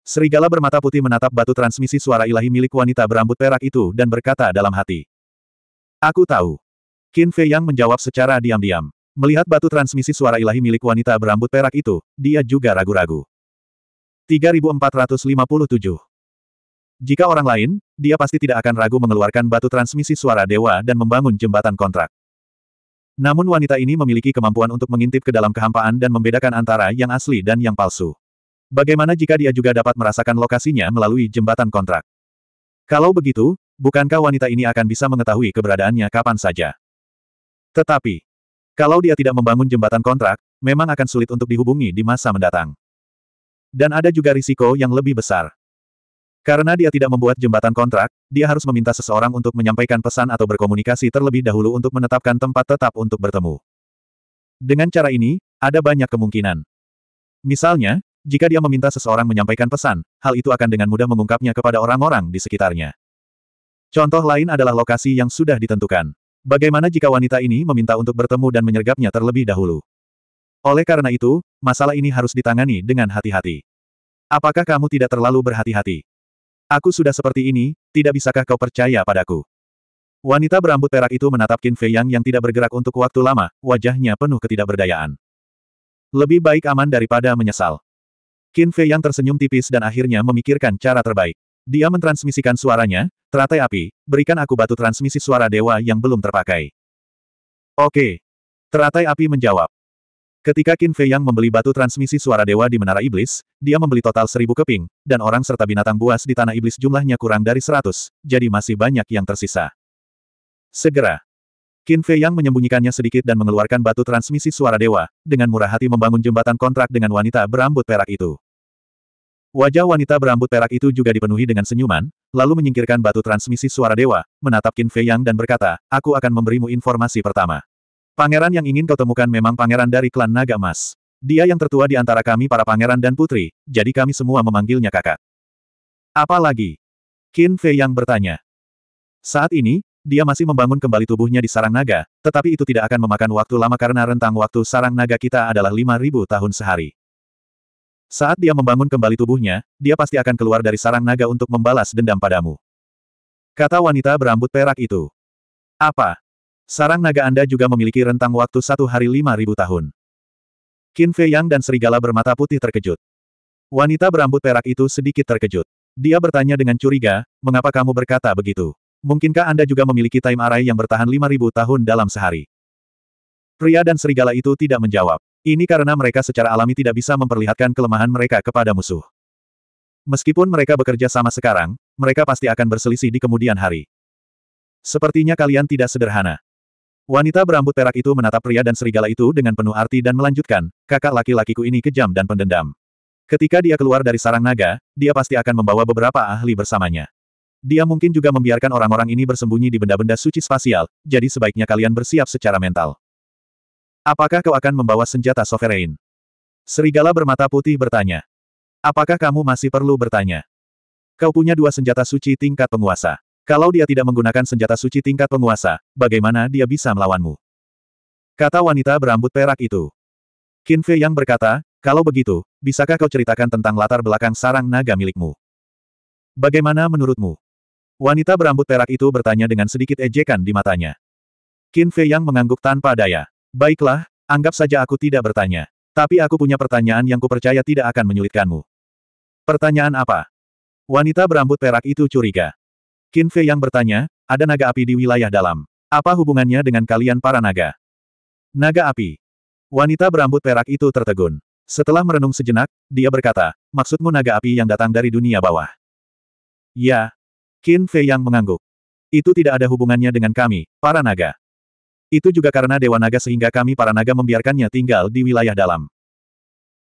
Serigala bermata putih menatap batu transmisi suara ilahi milik wanita berambut perak itu dan berkata dalam hati. Aku tahu. Qin Fei Yang menjawab secara diam-diam. Melihat batu transmisi suara ilahi milik wanita berambut perak itu, dia juga ragu-ragu. 3457 jika orang lain, dia pasti tidak akan ragu mengeluarkan batu transmisi suara dewa dan membangun jembatan kontrak. Namun wanita ini memiliki kemampuan untuk mengintip ke dalam kehampaan dan membedakan antara yang asli dan yang palsu. Bagaimana jika dia juga dapat merasakan lokasinya melalui jembatan kontrak? Kalau begitu, bukankah wanita ini akan bisa mengetahui keberadaannya kapan saja? Tetapi, kalau dia tidak membangun jembatan kontrak, memang akan sulit untuk dihubungi di masa mendatang. Dan ada juga risiko yang lebih besar. Karena dia tidak membuat jembatan kontrak, dia harus meminta seseorang untuk menyampaikan pesan atau berkomunikasi terlebih dahulu untuk menetapkan tempat tetap untuk bertemu. Dengan cara ini, ada banyak kemungkinan. Misalnya, jika dia meminta seseorang menyampaikan pesan, hal itu akan dengan mudah mengungkapnya kepada orang-orang di sekitarnya. Contoh lain adalah lokasi yang sudah ditentukan. Bagaimana jika wanita ini meminta untuk bertemu dan menyergapnya terlebih dahulu? Oleh karena itu, masalah ini harus ditangani dengan hati-hati. Apakah kamu tidak terlalu berhati-hati? Aku sudah seperti ini, tidak bisakah kau percaya padaku? Wanita berambut perak itu menatap Qin Fei Yang yang tidak bergerak untuk waktu lama, wajahnya penuh ketidakberdayaan. Lebih baik aman daripada menyesal. Qin Fei Yang tersenyum tipis dan akhirnya memikirkan cara terbaik. Dia mentransmisikan suaranya, teratai api, berikan aku batu transmisi suara dewa yang belum terpakai. Oke. Teratai api menjawab. Ketika Qin Fei Yang membeli batu transmisi suara dewa di Menara Iblis, dia membeli total seribu keping, dan orang serta binatang buas di Tanah Iblis jumlahnya kurang dari seratus, jadi masih banyak yang tersisa. Segera. Qin Fei Yang menyembunyikannya sedikit dan mengeluarkan batu transmisi suara dewa, dengan murah hati membangun jembatan kontrak dengan wanita berambut perak itu. Wajah wanita berambut perak itu juga dipenuhi dengan senyuman, lalu menyingkirkan batu transmisi suara dewa, menatap Qin Fei Yang dan berkata, aku akan memberimu informasi pertama. Pangeran yang ingin kau temukan memang pangeran dari klan Naga Mas. Dia yang tertua di antara kami para pangeran dan putri, jadi kami semua memanggilnya kakak. Apalagi? Qin Fei yang bertanya. Saat ini, dia masih membangun kembali tubuhnya di sarang naga, tetapi itu tidak akan memakan waktu lama karena rentang waktu sarang naga kita adalah 5.000 tahun sehari. Saat dia membangun kembali tubuhnya, dia pasti akan keluar dari sarang naga untuk membalas dendam padamu. Kata wanita berambut perak itu. Apa? Sarang naga Anda juga memiliki rentang waktu satu hari lima ribu tahun. Qin Fei Yang dan serigala bermata putih terkejut. Wanita berambut perak itu sedikit terkejut. Dia bertanya dengan curiga, mengapa kamu berkata begitu? Mungkinkah Anda juga memiliki time array yang bertahan lima ribu tahun dalam sehari? Pria dan serigala itu tidak menjawab. Ini karena mereka secara alami tidak bisa memperlihatkan kelemahan mereka kepada musuh. Meskipun mereka bekerja sama sekarang, mereka pasti akan berselisih di kemudian hari. Sepertinya kalian tidak sederhana. Wanita berambut perak itu menatap pria dan serigala itu dengan penuh arti dan melanjutkan, kakak laki-lakiku ini kejam dan pendendam. Ketika dia keluar dari sarang naga, dia pasti akan membawa beberapa ahli bersamanya. Dia mungkin juga membiarkan orang-orang ini bersembunyi di benda-benda suci spasial, jadi sebaiknya kalian bersiap secara mental. Apakah kau akan membawa senjata sovereign? Serigala bermata putih bertanya. Apakah kamu masih perlu bertanya? Kau punya dua senjata suci tingkat penguasa. Kalau dia tidak menggunakan senjata suci tingkat penguasa, bagaimana dia bisa melawanmu? Kata wanita berambut perak itu. Qin Fei yang berkata, kalau begitu, bisakah kau ceritakan tentang latar belakang sarang naga milikmu? Bagaimana menurutmu? Wanita berambut perak itu bertanya dengan sedikit ejekan di matanya. Qin Fei yang mengangguk tanpa daya. Baiklah, anggap saja aku tidak bertanya. Tapi aku punya pertanyaan yang kupercaya tidak akan menyulitkanmu. Pertanyaan apa? Wanita berambut perak itu curiga. Qin Fei yang bertanya, ada naga api di wilayah dalam. Apa hubungannya dengan kalian para naga? Naga api. Wanita berambut perak itu tertegun. Setelah merenung sejenak, dia berkata, maksudmu naga api yang datang dari dunia bawah? Ya. Qin Fei yang mengangguk. Itu tidak ada hubungannya dengan kami, para naga. Itu juga karena Dewa Naga sehingga kami para naga membiarkannya tinggal di wilayah dalam.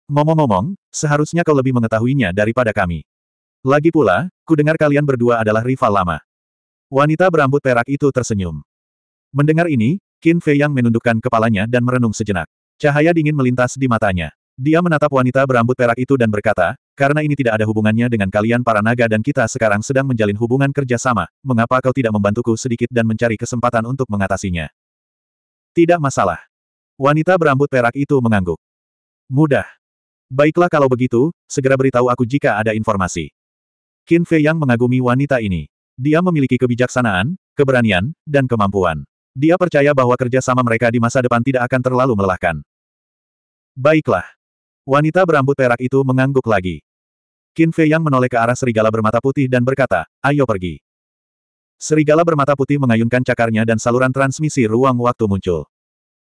Ngomong-ngomong, seharusnya kau lebih mengetahuinya daripada kami. Lagi pula, kudengar kalian berdua adalah rival lama. Wanita berambut perak itu tersenyum. Mendengar ini, Qin Fei Yang menundukkan kepalanya dan merenung sejenak. Cahaya dingin melintas di matanya. Dia menatap wanita berambut perak itu dan berkata, karena ini tidak ada hubungannya dengan kalian para naga dan kita sekarang sedang menjalin hubungan kerjasama, mengapa kau tidak membantuku sedikit dan mencari kesempatan untuk mengatasinya? Tidak masalah. Wanita berambut perak itu mengangguk. Mudah. Baiklah kalau begitu, segera beritahu aku jika ada informasi. Qin Fei yang mengagumi wanita ini. Dia memiliki kebijaksanaan, keberanian, dan kemampuan. Dia percaya bahwa kerja sama mereka di masa depan tidak akan terlalu melelahkan. Baiklah. Wanita berambut perak itu mengangguk lagi. Qin Fei yang menoleh ke arah serigala bermata putih dan berkata, ayo pergi. Serigala bermata putih mengayunkan cakarnya dan saluran transmisi ruang waktu muncul.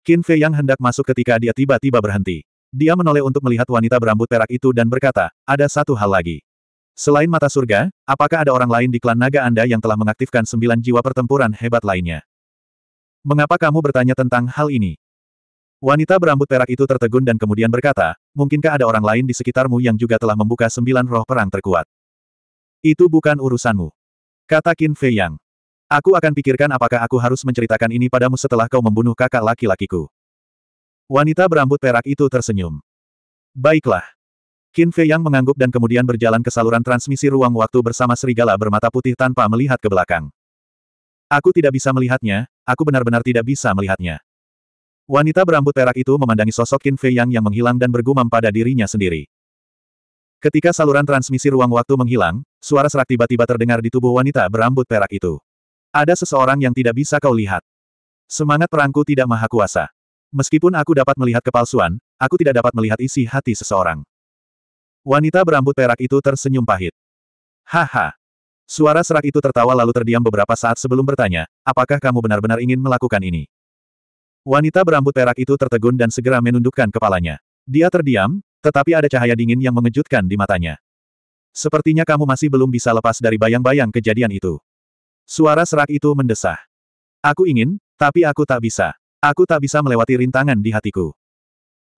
Qin Fei yang hendak masuk ketika dia tiba-tiba berhenti. Dia menoleh untuk melihat wanita berambut perak itu dan berkata, ada satu hal lagi. Selain mata surga, apakah ada orang lain di klan naga Anda yang telah mengaktifkan sembilan jiwa pertempuran hebat lainnya? Mengapa kamu bertanya tentang hal ini? Wanita berambut perak itu tertegun dan kemudian berkata, mungkinkah ada orang lain di sekitarmu yang juga telah membuka sembilan roh perang terkuat? Itu bukan urusanmu. Kata Qin Fei Yang. Aku akan pikirkan apakah aku harus menceritakan ini padamu setelah kau membunuh kakak laki-lakiku. Wanita berambut perak itu tersenyum. Baiklah. Qin Fei Yang mengangguk dan kemudian berjalan ke saluran transmisi ruang waktu bersama serigala bermata putih tanpa melihat ke belakang. Aku tidak bisa melihatnya, aku benar-benar tidak bisa melihatnya. Wanita berambut perak itu memandangi sosok Qin Fei Yang yang menghilang dan bergumam pada dirinya sendiri. Ketika saluran transmisi ruang waktu menghilang, suara serak tiba-tiba terdengar di tubuh wanita berambut perak itu. Ada seseorang yang tidak bisa kau lihat. Semangat perangku tidak maha kuasa. Meskipun aku dapat melihat kepalsuan, aku tidak dapat melihat isi hati seseorang. Wanita berambut perak itu tersenyum pahit. Haha. Suara serak itu tertawa lalu terdiam beberapa saat sebelum bertanya, apakah kamu benar-benar ingin melakukan ini? Wanita berambut perak itu tertegun dan segera menundukkan kepalanya. Dia terdiam, tetapi ada cahaya dingin yang mengejutkan di matanya. Sepertinya kamu masih belum bisa lepas dari bayang-bayang kejadian itu. Suara serak itu mendesah. Aku ingin, tapi aku tak bisa. Aku tak bisa melewati rintangan di hatiku.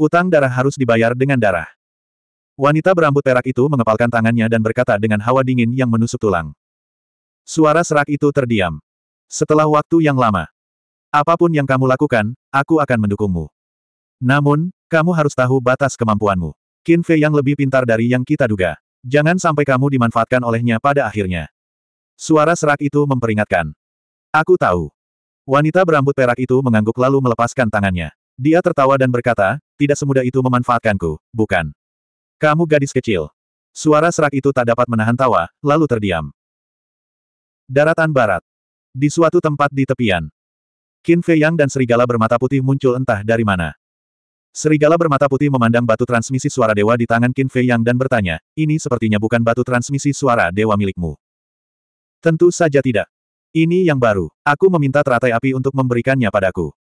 Utang darah harus dibayar dengan darah. Wanita berambut perak itu mengepalkan tangannya dan berkata dengan hawa dingin yang menusuk tulang. Suara serak itu terdiam. Setelah waktu yang lama, apapun yang kamu lakukan, aku akan mendukungmu. Namun, kamu harus tahu batas kemampuanmu. Qin Fei yang lebih pintar dari yang kita duga. Jangan sampai kamu dimanfaatkan olehnya pada akhirnya. Suara serak itu memperingatkan. Aku tahu. Wanita berambut perak itu mengangguk lalu melepaskan tangannya. Dia tertawa dan berkata, tidak semudah itu memanfaatkanku, bukan? Kamu gadis kecil. Suara serak itu tak dapat menahan tawa, lalu terdiam. Daratan Barat. Di suatu tempat di tepian. Qin Fei Yang dan serigala bermata putih muncul entah dari mana. Serigala bermata putih memandang batu transmisi suara dewa di tangan Qin Fei Yang dan bertanya, ini sepertinya bukan batu transmisi suara dewa milikmu. Tentu saja tidak. Ini yang baru. Aku meminta teratai api untuk memberikannya padaku.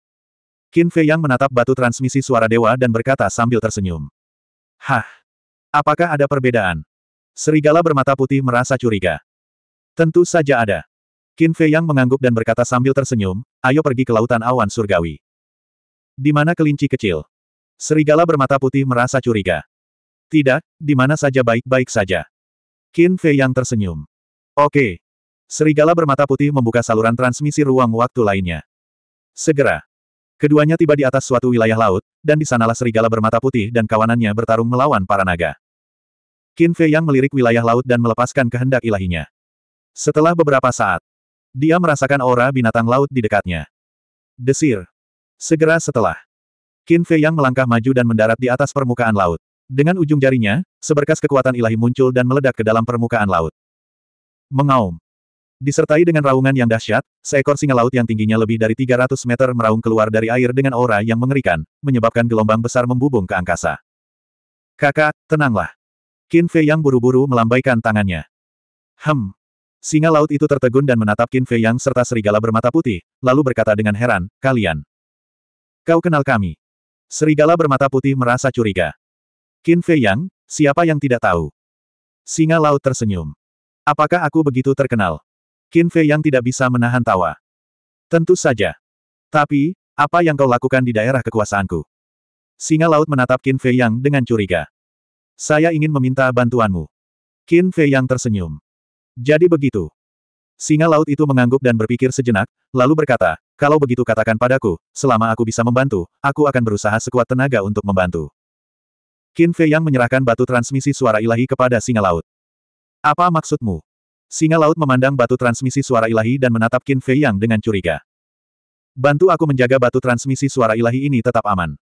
Qin Fei Yang menatap batu transmisi suara dewa dan berkata sambil tersenyum. Hah, Apakah ada perbedaan? Serigala bermata putih merasa curiga. Tentu saja ada. Qin Fei Yang mengangguk dan berkata sambil tersenyum, ayo pergi ke lautan awan surgawi. Di mana kelinci kecil? Serigala bermata putih merasa curiga. Tidak, di mana saja baik-baik saja. Qin Fei Yang tersenyum. Oke. Serigala bermata putih membuka saluran transmisi ruang waktu lainnya. Segera. Keduanya tiba di atas suatu wilayah laut, dan di sanalah serigala bermata putih dan kawanannya bertarung melawan para naga. Qin Fei Yang melirik wilayah laut dan melepaskan kehendak ilahinya. Setelah beberapa saat, dia merasakan aura binatang laut di dekatnya. Desir. Segera setelah, Qin Fei Yang melangkah maju dan mendarat di atas permukaan laut. Dengan ujung jarinya, seberkas kekuatan ilahi muncul dan meledak ke dalam permukaan laut. Mengaum. Disertai dengan raungan yang dahsyat, seekor singa laut yang tingginya lebih dari 300 meter meraung keluar dari air dengan aura yang mengerikan, menyebabkan gelombang besar membubung ke angkasa. Kakak, tenanglah. Qin Fei yang buru-buru melambaikan tangannya. Hem. Singa laut itu tertegun dan menatap Qin Fei yang serta serigala bermata putih, lalu berkata dengan heran, kalian. Kau kenal kami. Serigala bermata putih merasa curiga. Qin Fei yang, siapa yang tidak tahu? Singa laut tersenyum. Apakah aku begitu terkenal? Qin Fei yang tidak bisa menahan tawa. Tentu saja. Tapi, apa yang kau lakukan di daerah kekuasaanku? Singa laut menatap Qin Fei Yang dengan curiga. Saya ingin meminta bantuanmu. Qin Fei Yang tersenyum. Jadi begitu. Singa laut itu mengangguk dan berpikir sejenak, lalu berkata, kalau begitu katakan padaku, selama aku bisa membantu, aku akan berusaha sekuat tenaga untuk membantu. Qin Fei Yang menyerahkan batu transmisi suara ilahi kepada singa laut. Apa maksudmu? Singa laut memandang batu transmisi suara ilahi dan menatap Qin Fei Yang dengan curiga. Bantu aku menjaga batu transmisi suara ilahi ini tetap aman.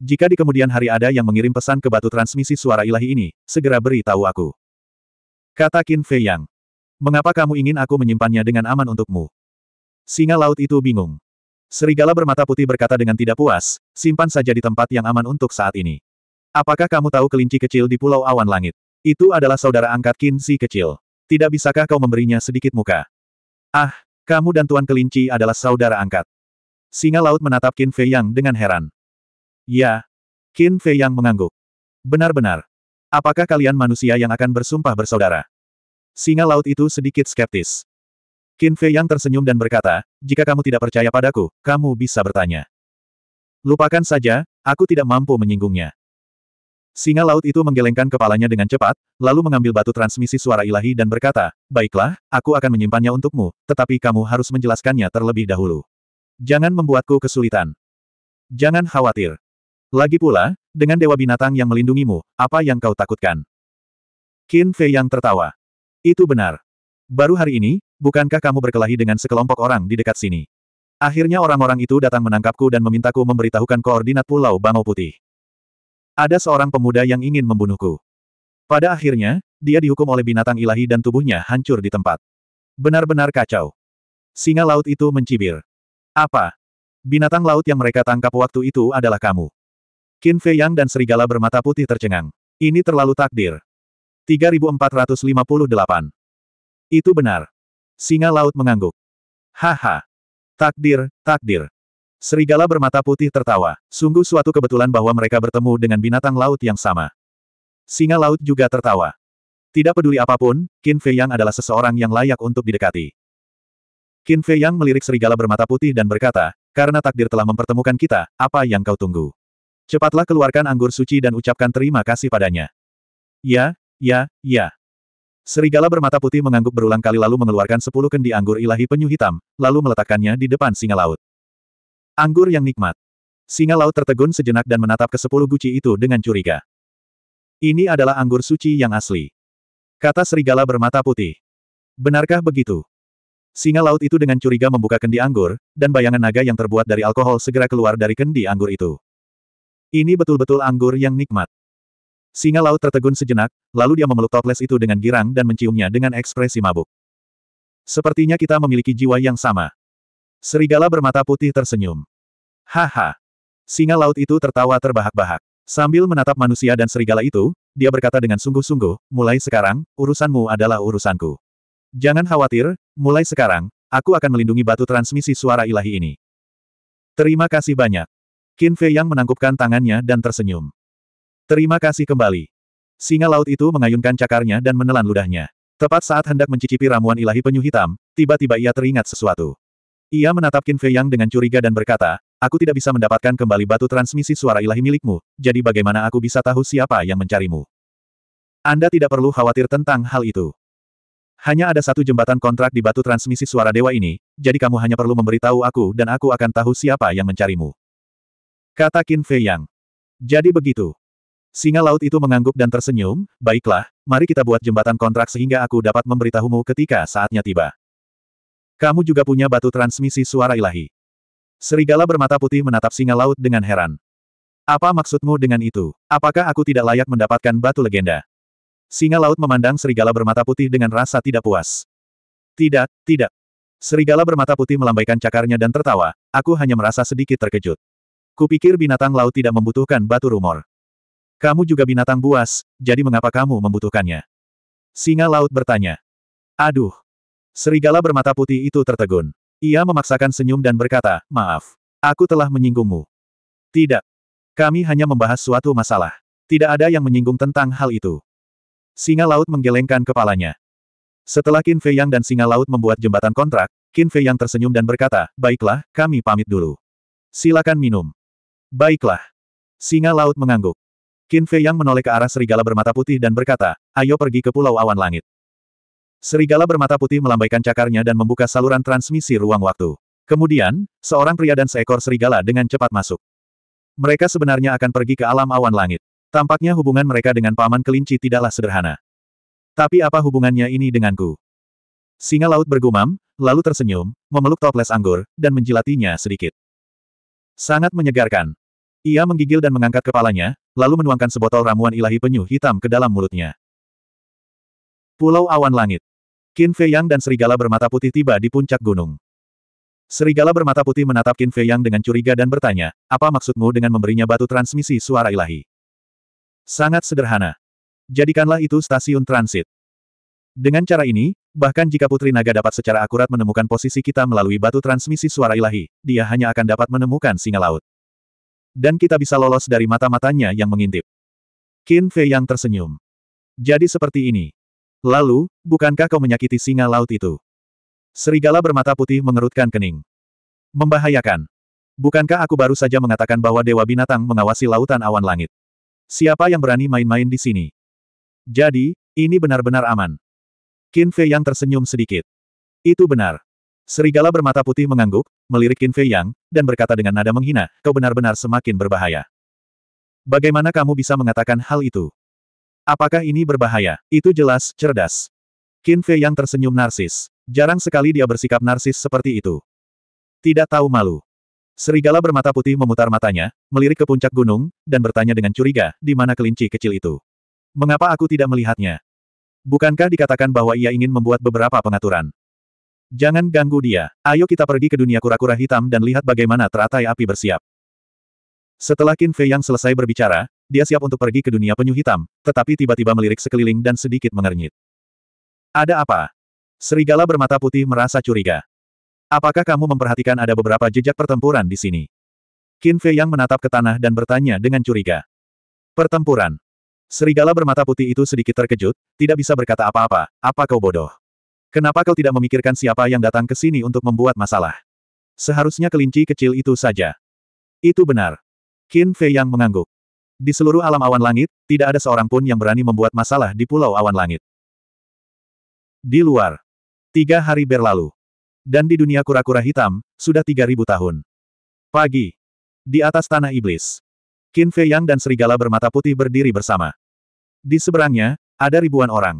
Jika di kemudian hari ada yang mengirim pesan ke batu transmisi suara ilahi ini, segera beri tahu aku. Kata Qin Fei Yang. Mengapa kamu ingin aku menyimpannya dengan aman untukmu? Singa laut itu bingung. Serigala bermata putih berkata dengan tidak puas, simpan saja di tempat yang aman untuk saat ini. Apakah kamu tahu kelinci kecil di Pulau Awan Langit? Itu adalah saudara angkat Qin Si kecil. Tidak bisakah kau memberinya sedikit muka? Ah, kamu dan Tuan Kelinci adalah saudara angkat. Singa laut menatap Qin Fei Yang dengan heran. Ya. Qin Fei Yang mengangguk. Benar-benar. Apakah kalian manusia yang akan bersumpah bersaudara? Singa laut itu sedikit skeptis. Qin Fei Yang tersenyum dan berkata, jika kamu tidak percaya padaku, kamu bisa bertanya. Lupakan saja, aku tidak mampu menyinggungnya. Singa laut itu menggelengkan kepalanya dengan cepat, lalu mengambil batu transmisi suara ilahi dan berkata, Baiklah, aku akan menyimpannya untukmu, tetapi kamu harus menjelaskannya terlebih dahulu. Jangan membuatku kesulitan. Jangan khawatir. Lagi pula, dengan dewa binatang yang melindungimu, apa yang kau takutkan? Qin Fei yang tertawa. Itu benar. Baru hari ini, bukankah kamu berkelahi dengan sekelompok orang di dekat sini? Akhirnya orang-orang itu datang menangkapku dan memintaku memberitahukan koordinat Pulau Bangau Putih. Ada seorang pemuda yang ingin membunuhku. Pada akhirnya, dia dihukum oleh binatang ilahi dan tubuhnya hancur di tempat. Benar-benar kacau. Singa laut itu mencibir. Apa? Binatang laut yang mereka tangkap waktu itu adalah kamu. Qin Fei Yang dan serigala bermata putih tercengang. Ini terlalu takdir. 3458. Itu benar. Singa laut mengangguk. Haha. Takdir, takdir. Serigala bermata putih tertawa. Sungguh suatu kebetulan bahwa mereka bertemu dengan binatang laut yang sama. Singa laut juga tertawa. Tidak peduli apapun, Qin Fei Yang adalah seseorang yang layak untuk didekati. Qin Fei Yang melirik serigala bermata putih dan berkata, karena takdir telah mempertemukan kita, apa yang kau tunggu? Cepatlah keluarkan anggur suci dan ucapkan terima kasih padanya. Ya, ya, ya. Serigala bermata putih mengangguk berulang kali lalu mengeluarkan sepuluh kendi anggur ilahi penyu hitam, lalu meletakkannya di depan singa laut. Anggur yang nikmat. Singa laut tertegun sejenak dan menatap ke sepuluh guci itu dengan curiga. Ini adalah anggur suci yang asli. Kata serigala bermata putih. Benarkah begitu? Singa laut itu dengan curiga membuka kendi anggur, dan bayangan naga yang terbuat dari alkohol segera keluar dari kendi anggur itu. Ini betul-betul anggur yang nikmat. Singa laut tertegun sejenak, lalu dia memeluk toples itu dengan girang dan menciumnya dengan ekspresi mabuk. Sepertinya kita memiliki jiwa yang sama. Serigala bermata putih tersenyum. Haha. Singa laut itu tertawa terbahak-bahak. Sambil menatap manusia dan serigala itu, dia berkata dengan sungguh-sungguh, mulai sekarang, urusanmu adalah urusanku. Jangan khawatir, mulai sekarang, aku akan melindungi batu transmisi suara ilahi ini. Terima kasih banyak. Qin Fei yang menangkupkan tangannya dan tersenyum. Terima kasih kembali. Singa laut itu mengayunkan cakarnya dan menelan ludahnya. Tepat saat hendak mencicipi ramuan ilahi penyu hitam, tiba-tiba ia teringat sesuatu. Ia menatap Qin Fei Yang dengan curiga dan berkata, Aku tidak bisa mendapatkan kembali batu transmisi suara ilahi milikmu, jadi bagaimana aku bisa tahu siapa yang mencarimu? Anda tidak perlu khawatir tentang hal itu. Hanya ada satu jembatan kontrak di batu transmisi suara dewa ini, jadi kamu hanya perlu memberitahu aku dan aku akan tahu siapa yang mencarimu. Kata Qin Fei Yang. Jadi begitu. Singa laut itu mengangguk dan tersenyum, baiklah, mari kita buat jembatan kontrak sehingga aku dapat memberitahumu ketika saatnya tiba. Kamu juga punya batu transmisi suara ilahi. Serigala bermata putih menatap singa laut dengan heran. Apa maksudmu dengan itu? Apakah aku tidak layak mendapatkan batu legenda? Singa laut memandang serigala bermata putih dengan rasa tidak puas. Tidak, tidak. Serigala bermata putih melambaikan cakarnya dan tertawa, aku hanya merasa sedikit terkejut. Kupikir binatang laut tidak membutuhkan batu rumor. Kamu juga binatang buas, jadi mengapa kamu membutuhkannya? Singa laut bertanya. Aduh. Serigala bermata putih itu tertegun. Ia memaksakan senyum dan berkata, maaf. Aku telah menyinggungmu. Tidak. Kami hanya membahas suatu masalah. Tidak ada yang menyinggung tentang hal itu. Singa laut menggelengkan kepalanya. Setelah Qin Fei Yang dan Singa Laut membuat jembatan kontrak, Qin Fei Yang tersenyum dan berkata, baiklah, kami pamit dulu. Silakan minum. Baiklah. Singa Laut mengangguk. Qin Fei Yang menoleh ke arah serigala bermata putih dan berkata, ayo pergi ke Pulau Awan Langit. Serigala bermata putih melambaikan cakarnya dan membuka saluran transmisi ruang waktu. Kemudian, seorang pria dan seekor serigala dengan cepat masuk. Mereka sebenarnya akan pergi ke alam awan langit. Tampaknya hubungan mereka dengan paman kelinci tidaklah sederhana. Tapi apa hubungannya ini denganku? Singa laut bergumam, lalu tersenyum, memeluk toples anggur, dan menjilatinya sedikit. Sangat menyegarkan. Ia menggigil dan mengangkat kepalanya, lalu menuangkan sebotol ramuan ilahi penyu hitam ke dalam mulutnya. Pulau Awan Langit Qin Fei Yang dan serigala bermata putih tiba di puncak gunung. Serigala bermata putih menatap Qin Fei Yang dengan curiga dan bertanya, apa maksudmu dengan memberinya batu transmisi suara ilahi? Sangat sederhana. Jadikanlah itu stasiun transit. Dengan cara ini, bahkan jika Putri Naga dapat secara akurat menemukan posisi kita melalui batu transmisi suara ilahi, dia hanya akan dapat menemukan singa laut. Dan kita bisa lolos dari mata-matanya yang mengintip. Qin Fei Yang tersenyum. Jadi seperti ini. Lalu, bukankah kau menyakiti singa laut itu? Serigala bermata putih mengerutkan kening. Membahayakan. Bukankah aku baru saja mengatakan bahwa Dewa Binatang mengawasi lautan awan langit? Siapa yang berani main-main di sini? Jadi, ini benar-benar aman. Qin Fei yang tersenyum sedikit. Itu benar. Serigala bermata putih mengangguk, melirik Qin Fei Yang, dan berkata dengan nada menghina, kau benar-benar semakin berbahaya. Bagaimana kamu bisa mengatakan hal itu? Apakah ini berbahaya? Itu jelas, cerdas. Qin Fei yang tersenyum narsis. Jarang sekali dia bersikap narsis seperti itu. Tidak tahu malu. Serigala bermata putih memutar matanya, melirik ke puncak gunung, dan bertanya dengan curiga, di mana kelinci kecil itu. Mengapa aku tidak melihatnya? Bukankah dikatakan bahwa ia ingin membuat beberapa pengaturan? Jangan ganggu dia. Ayo kita pergi ke dunia kura-kura hitam dan lihat bagaimana teratai api bersiap. Setelah Qin Fei yang selesai berbicara, dia siap untuk pergi ke dunia penyu hitam, tetapi tiba-tiba melirik sekeliling dan sedikit mengernyit. Ada apa? Serigala bermata putih merasa curiga. Apakah kamu memperhatikan ada beberapa jejak pertempuran di sini? Qin Fei yang menatap ke tanah dan bertanya dengan curiga. Pertempuran. Serigala bermata putih itu sedikit terkejut, tidak bisa berkata apa-apa, apa kau bodoh? Kenapa kau tidak memikirkan siapa yang datang ke sini untuk membuat masalah? Seharusnya kelinci kecil itu saja. Itu benar. Qin Fei yang mengangguk. Di seluruh alam awan langit, tidak ada seorang pun yang berani membuat masalah di pulau awan langit. Di luar. Tiga hari berlalu. Dan di dunia kura-kura hitam, sudah tiga ribu tahun. Pagi. Di atas tanah iblis. Qin Fei Yang dan serigala bermata putih berdiri bersama. Di seberangnya, ada ribuan orang.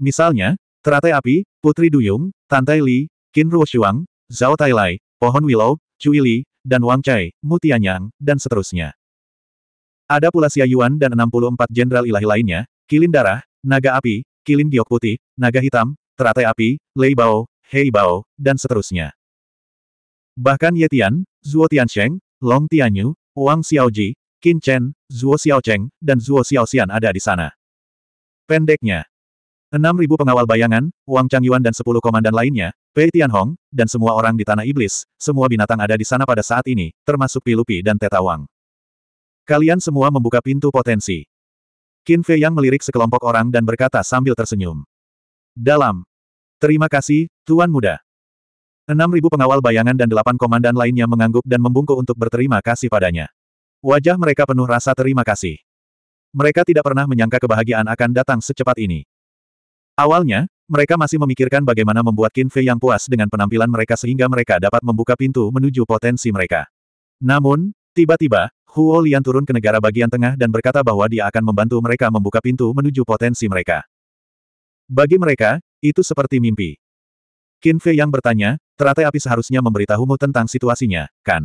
Misalnya, teratai api, putri duyung, tantai Li, Qin Ruo Shuang, Zhao Tai Lai, pohon willow, Cui Li, dan Wang Chai, Mu Tianyang, dan seterusnya. Ada pula Xia Yuan dan 64 jenderal ilahi lainnya, kilin darah, naga api, kilin giok putih, naga hitam, teratai api, Lei Bao, Hei Bao, dan seterusnya. Bahkan Ye Tian, Zhuo Tiansheng, Long Tianyu, Wang Xiaoji, Qin Chen, Zhuo Xiaocheng, dan Zhuo Xiaoxian ada di sana. Pendeknya, Enam ribu pengawal bayangan, Wang Changyuan dan sepuluh komandan lainnya, Pei Tianhong, dan semua orang di Tanah Iblis, semua binatang ada di sana pada saat ini, termasuk Pilupi dan Teta Wang. Kalian semua membuka pintu potensi. Qin Fei Yang melirik sekelompok orang dan berkata sambil tersenyum. Dalam. Terima kasih, Tuan Muda. Enam ribu pengawal bayangan dan delapan komandan lainnya mengangguk dan membungkuk untuk berterima kasih padanya. Wajah mereka penuh rasa terima kasih. Mereka tidak pernah menyangka kebahagiaan akan datang secepat ini. Awalnya, mereka masih memikirkan bagaimana membuat Qin Fei yang puas dengan penampilan mereka sehingga mereka dapat membuka pintu menuju potensi mereka. Namun, tiba-tiba, Huo Lian turun ke negara bagian tengah dan berkata bahwa dia akan membantu mereka membuka pintu menuju potensi mereka. Bagi mereka, itu seperti mimpi. Qin Fei yang bertanya, teratai api seharusnya memberitahumu tentang situasinya, kan?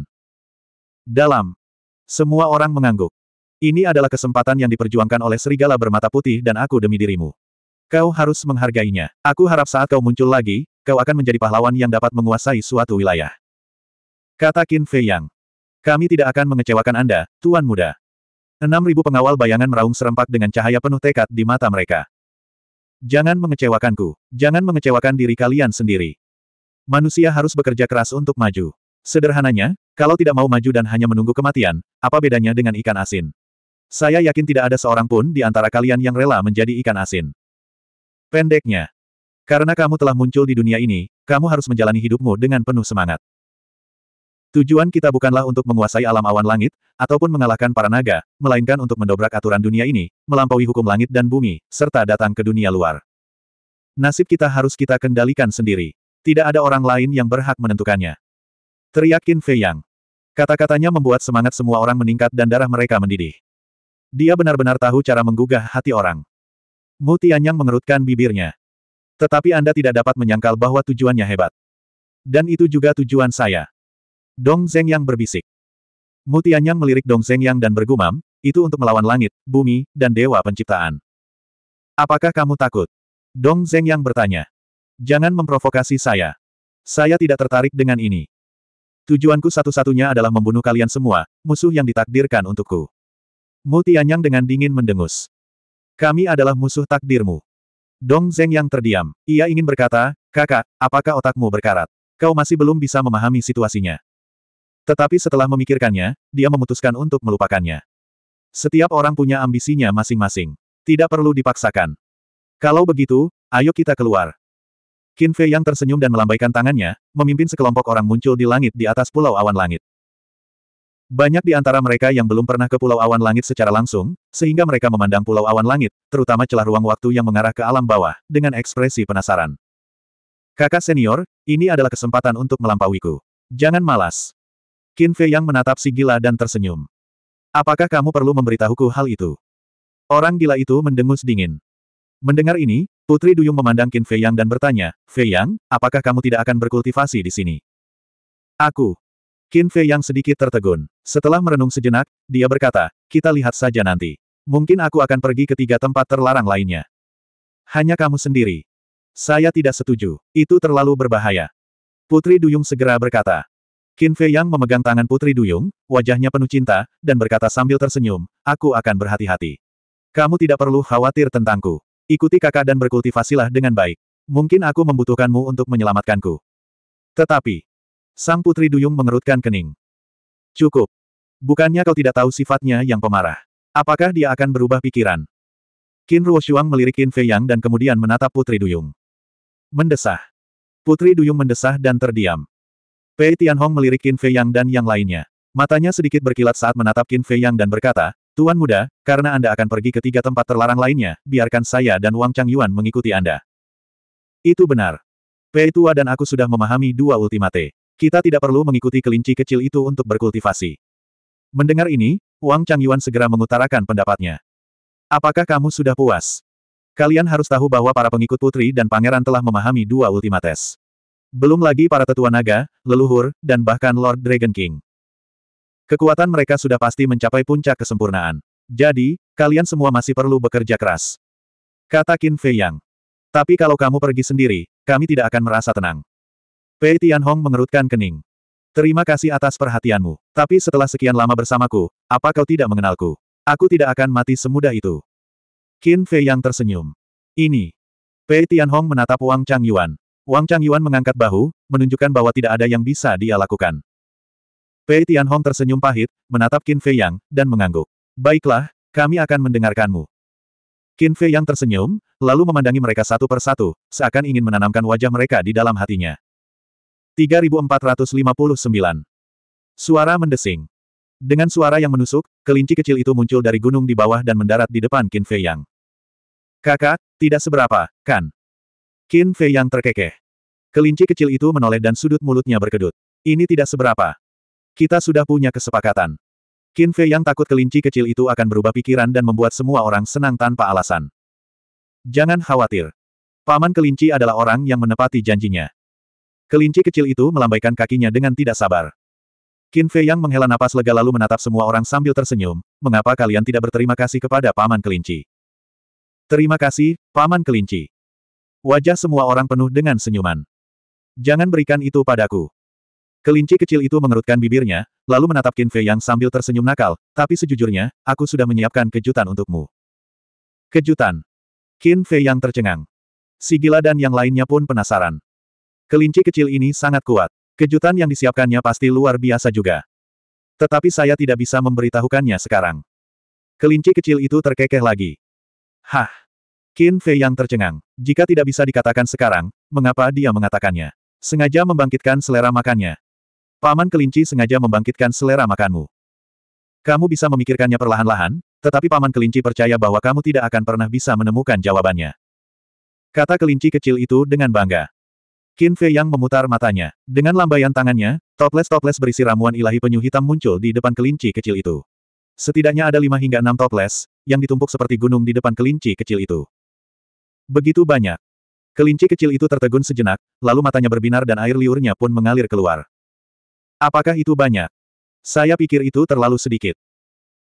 Dalam. Semua orang mengangguk. Ini adalah kesempatan yang diperjuangkan oleh serigala bermata putih dan aku demi dirimu. Kau harus menghargainya. Aku harap saat kau muncul lagi, kau akan menjadi pahlawan yang dapat menguasai suatu wilayah. Kata Qin Fei Yang. Kami tidak akan mengecewakan Anda, Tuan Muda. Enam ribu pengawal bayangan meraung serempak dengan cahaya penuh tekad di mata mereka. Jangan mengecewakanku. Jangan mengecewakan diri kalian sendiri. Manusia harus bekerja keras untuk maju. Sederhananya, kalau tidak mau maju dan hanya menunggu kematian, apa bedanya dengan ikan asin? Saya yakin tidak ada seorang pun di antara kalian yang rela menjadi ikan asin. Pendeknya. Karena kamu telah muncul di dunia ini, kamu harus menjalani hidupmu dengan penuh semangat. Tujuan kita bukanlah untuk menguasai alam awan langit, ataupun mengalahkan para naga, melainkan untuk mendobrak aturan dunia ini, melampaui hukum langit dan bumi, serta datang ke dunia luar. Nasib kita harus kita kendalikan sendiri. Tidak ada orang lain yang berhak menentukannya. teriakin Fei Yang. Kata-katanya membuat semangat semua orang meningkat dan darah mereka mendidih. Dia benar-benar tahu cara menggugah hati orang. Mu Tianyang mengerutkan bibirnya. Tetapi Anda tidak dapat menyangkal bahwa tujuannya hebat. Dan itu juga tujuan saya. Dong Zeng Yang berbisik. Mu Tianyang melirik Dong Zeng Yang dan bergumam, itu untuk melawan langit, bumi, dan dewa penciptaan. Apakah kamu takut? Dong Zeng Yang bertanya. Jangan memprovokasi saya. Saya tidak tertarik dengan ini. Tujuanku satu-satunya adalah membunuh kalian semua, musuh yang ditakdirkan untukku. Mu Tianyang dengan dingin mendengus. Kami adalah musuh takdirmu. Dong Zeng yang terdiam. Ia ingin berkata, kakak, apakah otakmu berkarat? Kau masih belum bisa memahami situasinya. Tetapi setelah memikirkannya, dia memutuskan untuk melupakannya. Setiap orang punya ambisinya masing-masing. Tidak perlu dipaksakan. Kalau begitu, ayo kita keluar. Qin Fei yang tersenyum dan melambaikan tangannya, memimpin sekelompok orang muncul di langit di atas pulau awan langit. Banyak di antara mereka yang belum pernah ke Pulau Awan Langit secara langsung, sehingga mereka memandang Pulau Awan Langit, terutama celah ruang waktu yang mengarah ke alam bawah, dengan ekspresi penasaran. Kakak senior, ini adalah kesempatan untuk melampauiku. Jangan malas. Qin Fei yang menatap si gila dan tersenyum. Apakah kamu perlu memberitahuku hal itu? Orang gila itu mendengus dingin. Mendengar ini, Putri Duyung memandang Qin Fei Yang dan bertanya, Fei Yang, apakah kamu tidak akan berkultivasi di sini? Aku, Qin Fei yang sedikit tertegun. Setelah merenung sejenak, dia berkata, kita lihat saja nanti. Mungkin aku akan pergi ke tiga tempat terlarang lainnya. Hanya kamu sendiri. Saya tidak setuju. Itu terlalu berbahaya. Putri Duyung segera berkata. Qin Fei Yang memegang tangan Putri Duyung, wajahnya penuh cinta, dan berkata sambil tersenyum, aku akan berhati-hati. Kamu tidak perlu khawatir tentangku. Ikuti kakak dan berkultivasilah dengan baik. Mungkin aku membutuhkanmu untuk menyelamatkanku. Tetapi, Sang Putri Duyung mengerutkan kening. Cukup. Bukannya kau tidak tahu sifatnya yang pemarah. Apakah dia akan berubah pikiran? Qin Ruoshuang melirik Qin Fei Yang dan kemudian menatap Putri Duyung. Mendesah. Putri Duyung mendesah dan terdiam. Pei Tianhong melirik Qin Fei Yang dan yang lainnya. Matanya sedikit berkilat saat menatap Qin Fei Yang dan berkata, Tuan muda, karena Anda akan pergi ke tiga tempat terlarang lainnya, biarkan saya dan Wang Chang Yuan mengikuti Anda. Itu benar. Pei tua dan aku sudah memahami dua ultimate. Kita tidak perlu mengikuti kelinci kecil itu untuk berkultivasi. Mendengar ini, Wang Changyuan segera mengutarakan pendapatnya. Apakah kamu sudah puas? Kalian harus tahu bahwa para pengikut putri dan pangeran telah memahami dua ultimates. Belum lagi para tetua naga, leluhur, dan bahkan Lord Dragon King. Kekuatan mereka sudah pasti mencapai puncak kesempurnaan. Jadi, kalian semua masih perlu bekerja keras. Kata Qin Fei Yang. Tapi kalau kamu pergi sendiri, kami tidak akan merasa tenang. Pei Tianhong mengerutkan kening. Terima kasih atas perhatianmu. Tapi setelah sekian lama bersamaku, apa kau tidak mengenalku? Aku tidak akan mati semudah itu. Qin Fei yang tersenyum. Ini. Pei Tianhong menatap Wang Chang Yuan. Wang Chang Yuan mengangkat bahu, menunjukkan bahwa tidak ada yang bisa dia lakukan. Pei Tianhong tersenyum pahit, menatap Qin Fei Yang, dan mengangguk. Baiklah, kami akan mendengarkanmu. Qin Fei Yang tersenyum, lalu memandangi mereka satu persatu, seakan ingin menanamkan wajah mereka di dalam hatinya. 3459. Suara mendesing. Dengan suara yang menusuk, kelinci kecil itu muncul dari gunung di bawah dan mendarat di depan Qin Fei Yang. Kakak, tidak seberapa, kan? Qin Fei Yang terkekeh. Kelinci kecil itu menoleh dan sudut mulutnya berkedut. Ini tidak seberapa. Kita sudah punya kesepakatan. Qin Fei Yang takut kelinci kecil itu akan berubah pikiran dan membuat semua orang senang tanpa alasan. Jangan khawatir. Paman kelinci adalah orang yang menepati janjinya. Kelinci kecil itu melambaikan kakinya dengan tidak sabar. Qin Fei Yang menghela napas lega lalu menatap semua orang sambil tersenyum, mengapa kalian tidak berterima kasih kepada Paman Kelinci? Terima kasih, Paman Kelinci. Wajah semua orang penuh dengan senyuman. Jangan berikan itu padaku. Kelinci kecil itu mengerutkan bibirnya, lalu menatap Qin Fei Yang sambil tersenyum nakal, tapi sejujurnya, aku sudah menyiapkan kejutan untukmu. Kejutan. Qin Fei Yang tercengang. Si gila dan yang lainnya pun penasaran. Kelinci kecil ini sangat kuat. Kejutan yang disiapkannya pasti luar biasa juga. Tetapi saya tidak bisa memberitahukannya sekarang. Kelinci kecil itu terkekeh lagi. Hah! Qin Fei yang tercengang. Jika tidak bisa dikatakan sekarang, mengapa dia mengatakannya? Sengaja membangkitkan selera makannya. Paman kelinci sengaja membangkitkan selera makanmu. Kamu bisa memikirkannya perlahan-lahan, tetapi paman kelinci percaya bahwa kamu tidak akan pernah bisa menemukan jawabannya. Kata kelinci kecil itu dengan bangga. Qin Fei Yang memutar matanya. Dengan lambaian tangannya, toples-toples berisi ramuan ilahi penyu hitam muncul di depan kelinci kecil itu. Setidaknya ada lima hingga enam toples, yang ditumpuk seperti gunung di depan kelinci kecil itu. Begitu banyak. Kelinci kecil itu tertegun sejenak, lalu matanya berbinar dan air liurnya pun mengalir keluar. Apakah itu banyak? Saya pikir itu terlalu sedikit.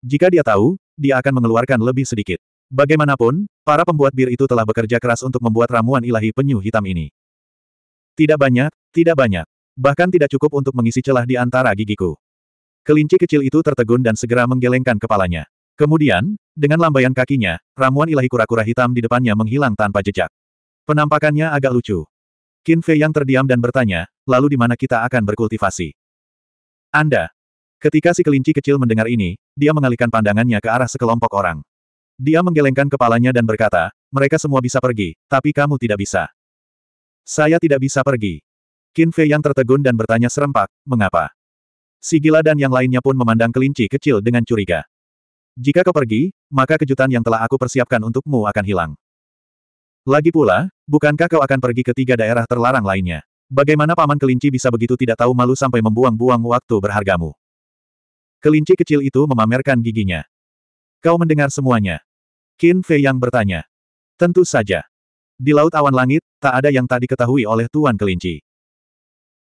Jika dia tahu, dia akan mengeluarkan lebih sedikit. Bagaimanapun, para pembuat bir itu telah bekerja keras untuk membuat ramuan ilahi penyu hitam ini. Tidak banyak, tidak banyak. Bahkan tidak cukup untuk mengisi celah di antara gigiku. Kelinci kecil itu tertegun dan segera menggelengkan kepalanya. Kemudian, dengan lambaian kakinya, ramuan ilahi kura-kura hitam di depannya menghilang tanpa jejak. Penampakannya agak lucu. Qin Fei yang terdiam dan bertanya, lalu di mana kita akan berkultivasi? Anda. Ketika si kelinci kecil mendengar ini, dia mengalihkan pandangannya ke arah sekelompok orang. Dia menggelengkan kepalanya dan berkata, mereka semua bisa pergi, tapi kamu tidak bisa. Saya tidak bisa pergi. Qin Fei yang tertegun dan bertanya serempak, mengapa? Si gila dan yang lainnya pun memandang kelinci kecil dengan curiga. Jika kau pergi, maka kejutan yang telah aku persiapkan untukmu akan hilang. Lagi pula, bukankah kau akan pergi ke tiga daerah terlarang lainnya? Bagaimana paman kelinci bisa begitu tidak tahu malu sampai membuang-buang waktu berhargamu? Kelinci kecil itu memamerkan giginya. Kau mendengar semuanya. Qin Fei yang bertanya. Tentu saja. Di laut awan langit, tak ada yang tak diketahui oleh Tuan Kelinci.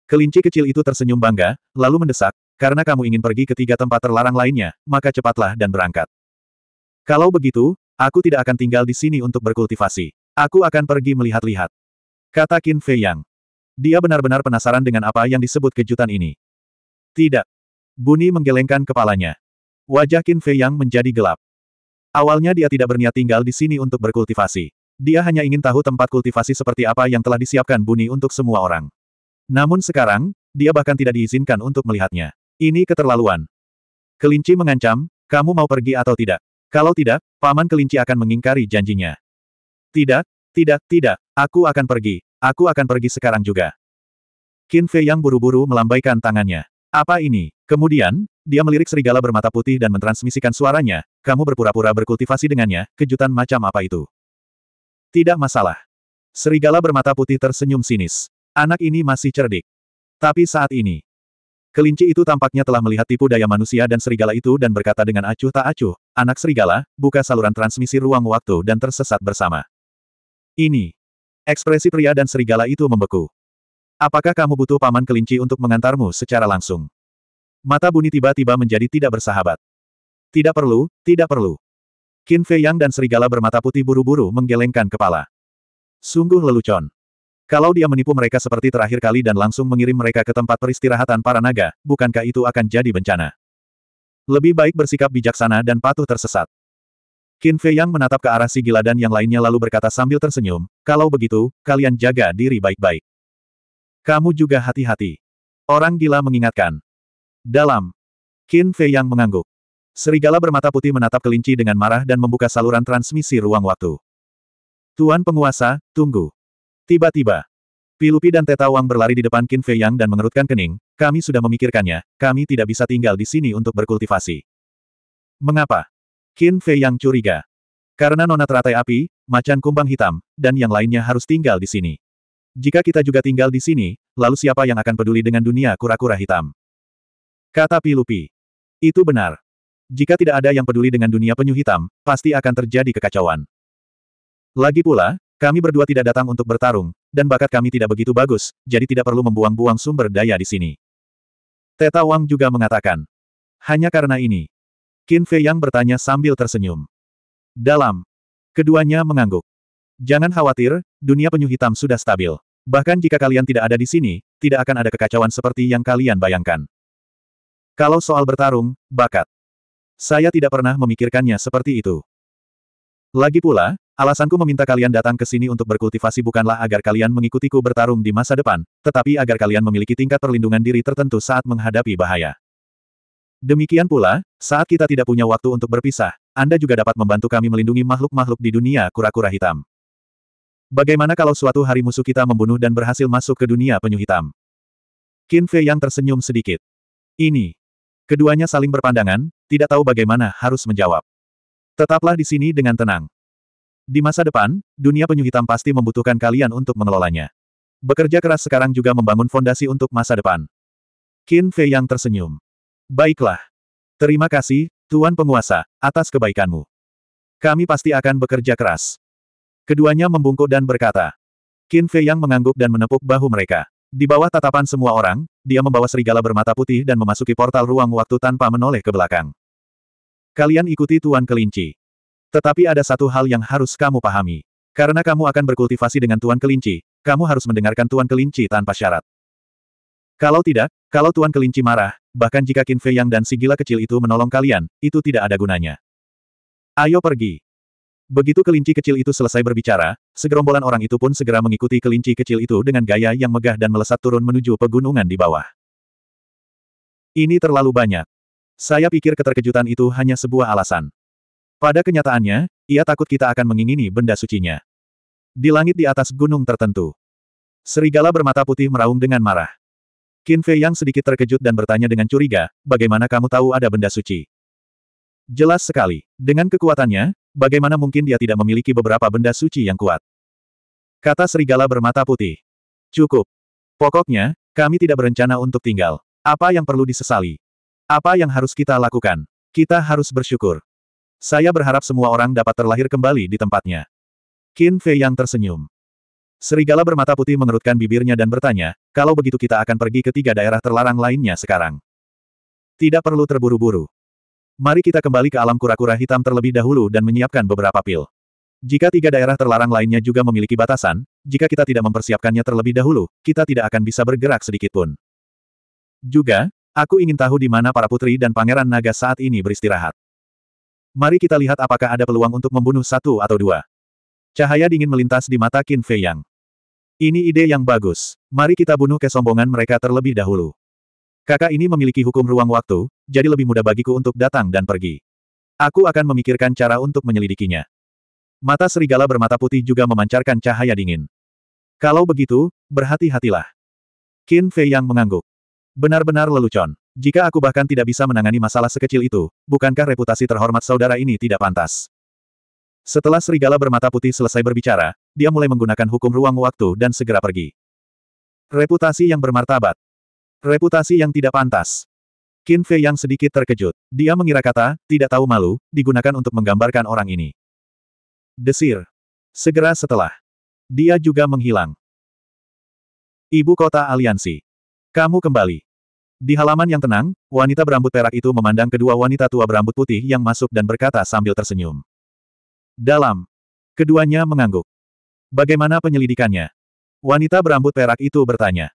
Kelinci kecil itu tersenyum bangga, lalu mendesak, karena kamu ingin pergi ke tiga tempat terlarang lainnya, maka cepatlah dan berangkat. Kalau begitu, aku tidak akan tinggal di sini untuk berkultivasi. Aku akan pergi melihat-lihat. Kata Qin Fei Yang. Dia benar-benar penasaran dengan apa yang disebut kejutan ini. Tidak. Buni menggelengkan kepalanya. Wajah Qin Fei Yang menjadi gelap. Awalnya dia tidak berniat tinggal di sini untuk berkultivasi. Dia hanya ingin tahu tempat kultivasi seperti apa yang telah disiapkan Buni untuk semua orang. Namun sekarang, dia bahkan tidak diizinkan untuk melihatnya. Ini keterlaluan. Kelinci mengancam, kamu mau pergi atau tidak? Kalau tidak, paman kelinci akan mengingkari janjinya. Tidak, tidak, tidak, aku akan pergi. Aku akan pergi sekarang juga. Qin Fei yang buru-buru melambaikan tangannya. Apa ini? Kemudian, dia melirik serigala bermata putih dan mentransmisikan suaranya, kamu berpura-pura berkultivasi dengannya, kejutan macam apa itu? Tidak masalah. Serigala bermata putih tersenyum sinis. Anak ini masih cerdik. Tapi saat ini, kelinci itu tampaknya telah melihat tipu daya manusia dan serigala itu dan berkata dengan acuh tak acuh, anak serigala, buka saluran transmisi ruang waktu dan tersesat bersama. Ini. Ekspresi pria dan serigala itu membeku. Apakah kamu butuh paman kelinci untuk mengantarmu secara langsung? Mata Buni tiba-tiba menjadi tidak bersahabat. Tidak perlu, tidak perlu. Qin Fei Yang dan serigala bermata putih buru-buru menggelengkan kepala. Sungguh lelucon. Kalau dia menipu mereka seperti terakhir kali dan langsung mengirim mereka ke tempat peristirahatan para naga, bukankah itu akan jadi bencana? Lebih baik bersikap bijaksana dan patuh tersesat. Qin Fei Yang menatap ke arah si gila dan yang lainnya lalu berkata sambil tersenyum, kalau begitu, kalian jaga diri baik-baik. Kamu juga hati-hati. Orang gila mengingatkan. Dalam. Qin Fei Yang mengangguk. Serigala bermata putih menatap kelinci dengan marah dan membuka saluran transmisi ruang waktu. Tuan penguasa, tunggu. Tiba-tiba, Pilupi dan Tetawang berlari di depan Qin Fei Yang dan mengerutkan kening, kami sudah memikirkannya, kami tidak bisa tinggal di sini untuk berkultivasi. Mengapa? Qin Fei Yang curiga. Karena nona teratai api, macan kumbang hitam, dan yang lainnya harus tinggal di sini. Jika kita juga tinggal di sini, lalu siapa yang akan peduli dengan dunia kura-kura hitam? Kata Pilupi. Itu benar. Jika tidak ada yang peduli dengan dunia penyu hitam, pasti akan terjadi kekacauan. Lagi pula, kami berdua tidak datang untuk bertarung, dan bakat kami tidak begitu bagus, jadi tidak perlu membuang-buang sumber daya di sini. Teta Wang juga mengatakan. Hanya karena ini. Qin Fei Yang bertanya sambil tersenyum. Dalam. Keduanya mengangguk. Jangan khawatir, dunia penyu hitam sudah stabil. Bahkan jika kalian tidak ada di sini, tidak akan ada kekacauan seperti yang kalian bayangkan. Kalau soal bertarung, bakat. Saya tidak pernah memikirkannya seperti itu. Lagi pula, alasanku meminta kalian datang ke sini untuk berkultivasi bukanlah agar kalian mengikutiku bertarung di masa depan, tetapi agar kalian memiliki tingkat perlindungan diri tertentu saat menghadapi bahaya. Demikian pula, saat kita tidak punya waktu untuk berpisah, Anda juga dapat membantu kami melindungi makhluk-makhluk di dunia kura-kura hitam. Bagaimana kalau suatu hari musuh kita membunuh dan berhasil masuk ke dunia penyu hitam? Qin Fei yang tersenyum sedikit. Ini. Keduanya saling berpandangan, tidak tahu bagaimana harus menjawab. Tetaplah di sini dengan tenang. Di masa depan, dunia penyu hitam pasti membutuhkan kalian untuk mengelolanya. Bekerja keras sekarang juga membangun fondasi untuk masa depan. Qin Fei yang tersenyum. Baiklah. Terima kasih, Tuan Penguasa, atas kebaikanmu. Kami pasti akan bekerja keras. Keduanya membungkuk dan berkata. Qin Fei yang mengangguk dan menepuk bahu mereka. Di bawah tatapan semua orang, dia membawa serigala bermata putih dan memasuki portal ruang waktu tanpa menoleh ke belakang. Kalian ikuti Tuan Kelinci. Tetapi ada satu hal yang harus kamu pahami. Karena kamu akan berkultivasi dengan Tuan Kelinci, kamu harus mendengarkan Tuan Kelinci tanpa syarat. Kalau tidak, kalau Tuan Kelinci marah, bahkan jika Qin Fei Yang dan si gila kecil itu menolong kalian, itu tidak ada gunanya. Ayo pergi. Begitu kelinci kecil itu selesai berbicara, segerombolan orang itu pun segera mengikuti kelinci kecil itu dengan gaya yang megah dan melesat turun menuju pegunungan di bawah. Ini terlalu banyak. Saya pikir keterkejutan itu hanya sebuah alasan. Pada kenyataannya, ia takut kita akan mengingini benda sucinya. Di langit di atas gunung tertentu. Serigala bermata putih meraung dengan marah. Qin Fei yang sedikit terkejut dan bertanya dengan curiga, bagaimana kamu tahu ada benda suci? Jelas sekali. Dengan kekuatannya, bagaimana mungkin dia tidak memiliki beberapa benda suci yang kuat? Kata serigala bermata putih. Cukup. Pokoknya, kami tidak berencana untuk tinggal. Apa yang perlu disesali? Apa yang harus kita lakukan? Kita harus bersyukur. Saya berharap semua orang dapat terlahir kembali di tempatnya. Qin Fei yang tersenyum. Serigala bermata putih mengerutkan bibirnya dan bertanya, kalau begitu kita akan pergi ke tiga daerah terlarang lainnya sekarang. Tidak perlu terburu-buru. Mari kita kembali ke alam kura-kura hitam terlebih dahulu dan menyiapkan beberapa pil. Jika tiga daerah terlarang lainnya juga memiliki batasan, jika kita tidak mempersiapkannya terlebih dahulu, kita tidak akan bisa bergerak sedikitpun. Juga, Aku ingin tahu di mana para putri dan pangeran naga saat ini beristirahat. Mari kita lihat apakah ada peluang untuk membunuh satu atau dua. Cahaya dingin melintas di mata Qin Fei Yang. Ini ide yang bagus. Mari kita bunuh kesombongan mereka terlebih dahulu. Kakak ini memiliki hukum ruang waktu, jadi lebih mudah bagiku untuk datang dan pergi. Aku akan memikirkan cara untuk menyelidikinya. Mata serigala bermata putih juga memancarkan cahaya dingin. Kalau begitu, berhati-hatilah. Qin Fei Yang mengangguk. Benar-benar lelucon. Jika aku bahkan tidak bisa menangani masalah sekecil itu, bukankah reputasi terhormat saudara ini tidak pantas? Setelah serigala bermata putih selesai berbicara, dia mulai menggunakan hukum ruang waktu dan segera pergi. Reputasi yang bermartabat. Reputasi yang tidak pantas. Qin Fei yang sedikit terkejut. Dia mengira kata, tidak tahu malu, digunakan untuk menggambarkan orang ini. Desir. Segera setelah. Dia juga menghilang. Ibu kota aliansi. Kamu kembali. Di halaman yang tenang, wanita berambut perak itu memandang kedua wanita tua berambut putih yang masuk dan berkata sambil tersenyum. Dalam. Keduanya mengangguk. Bagaimana penyelidikannya? Wanita berambut perak itu bertanya.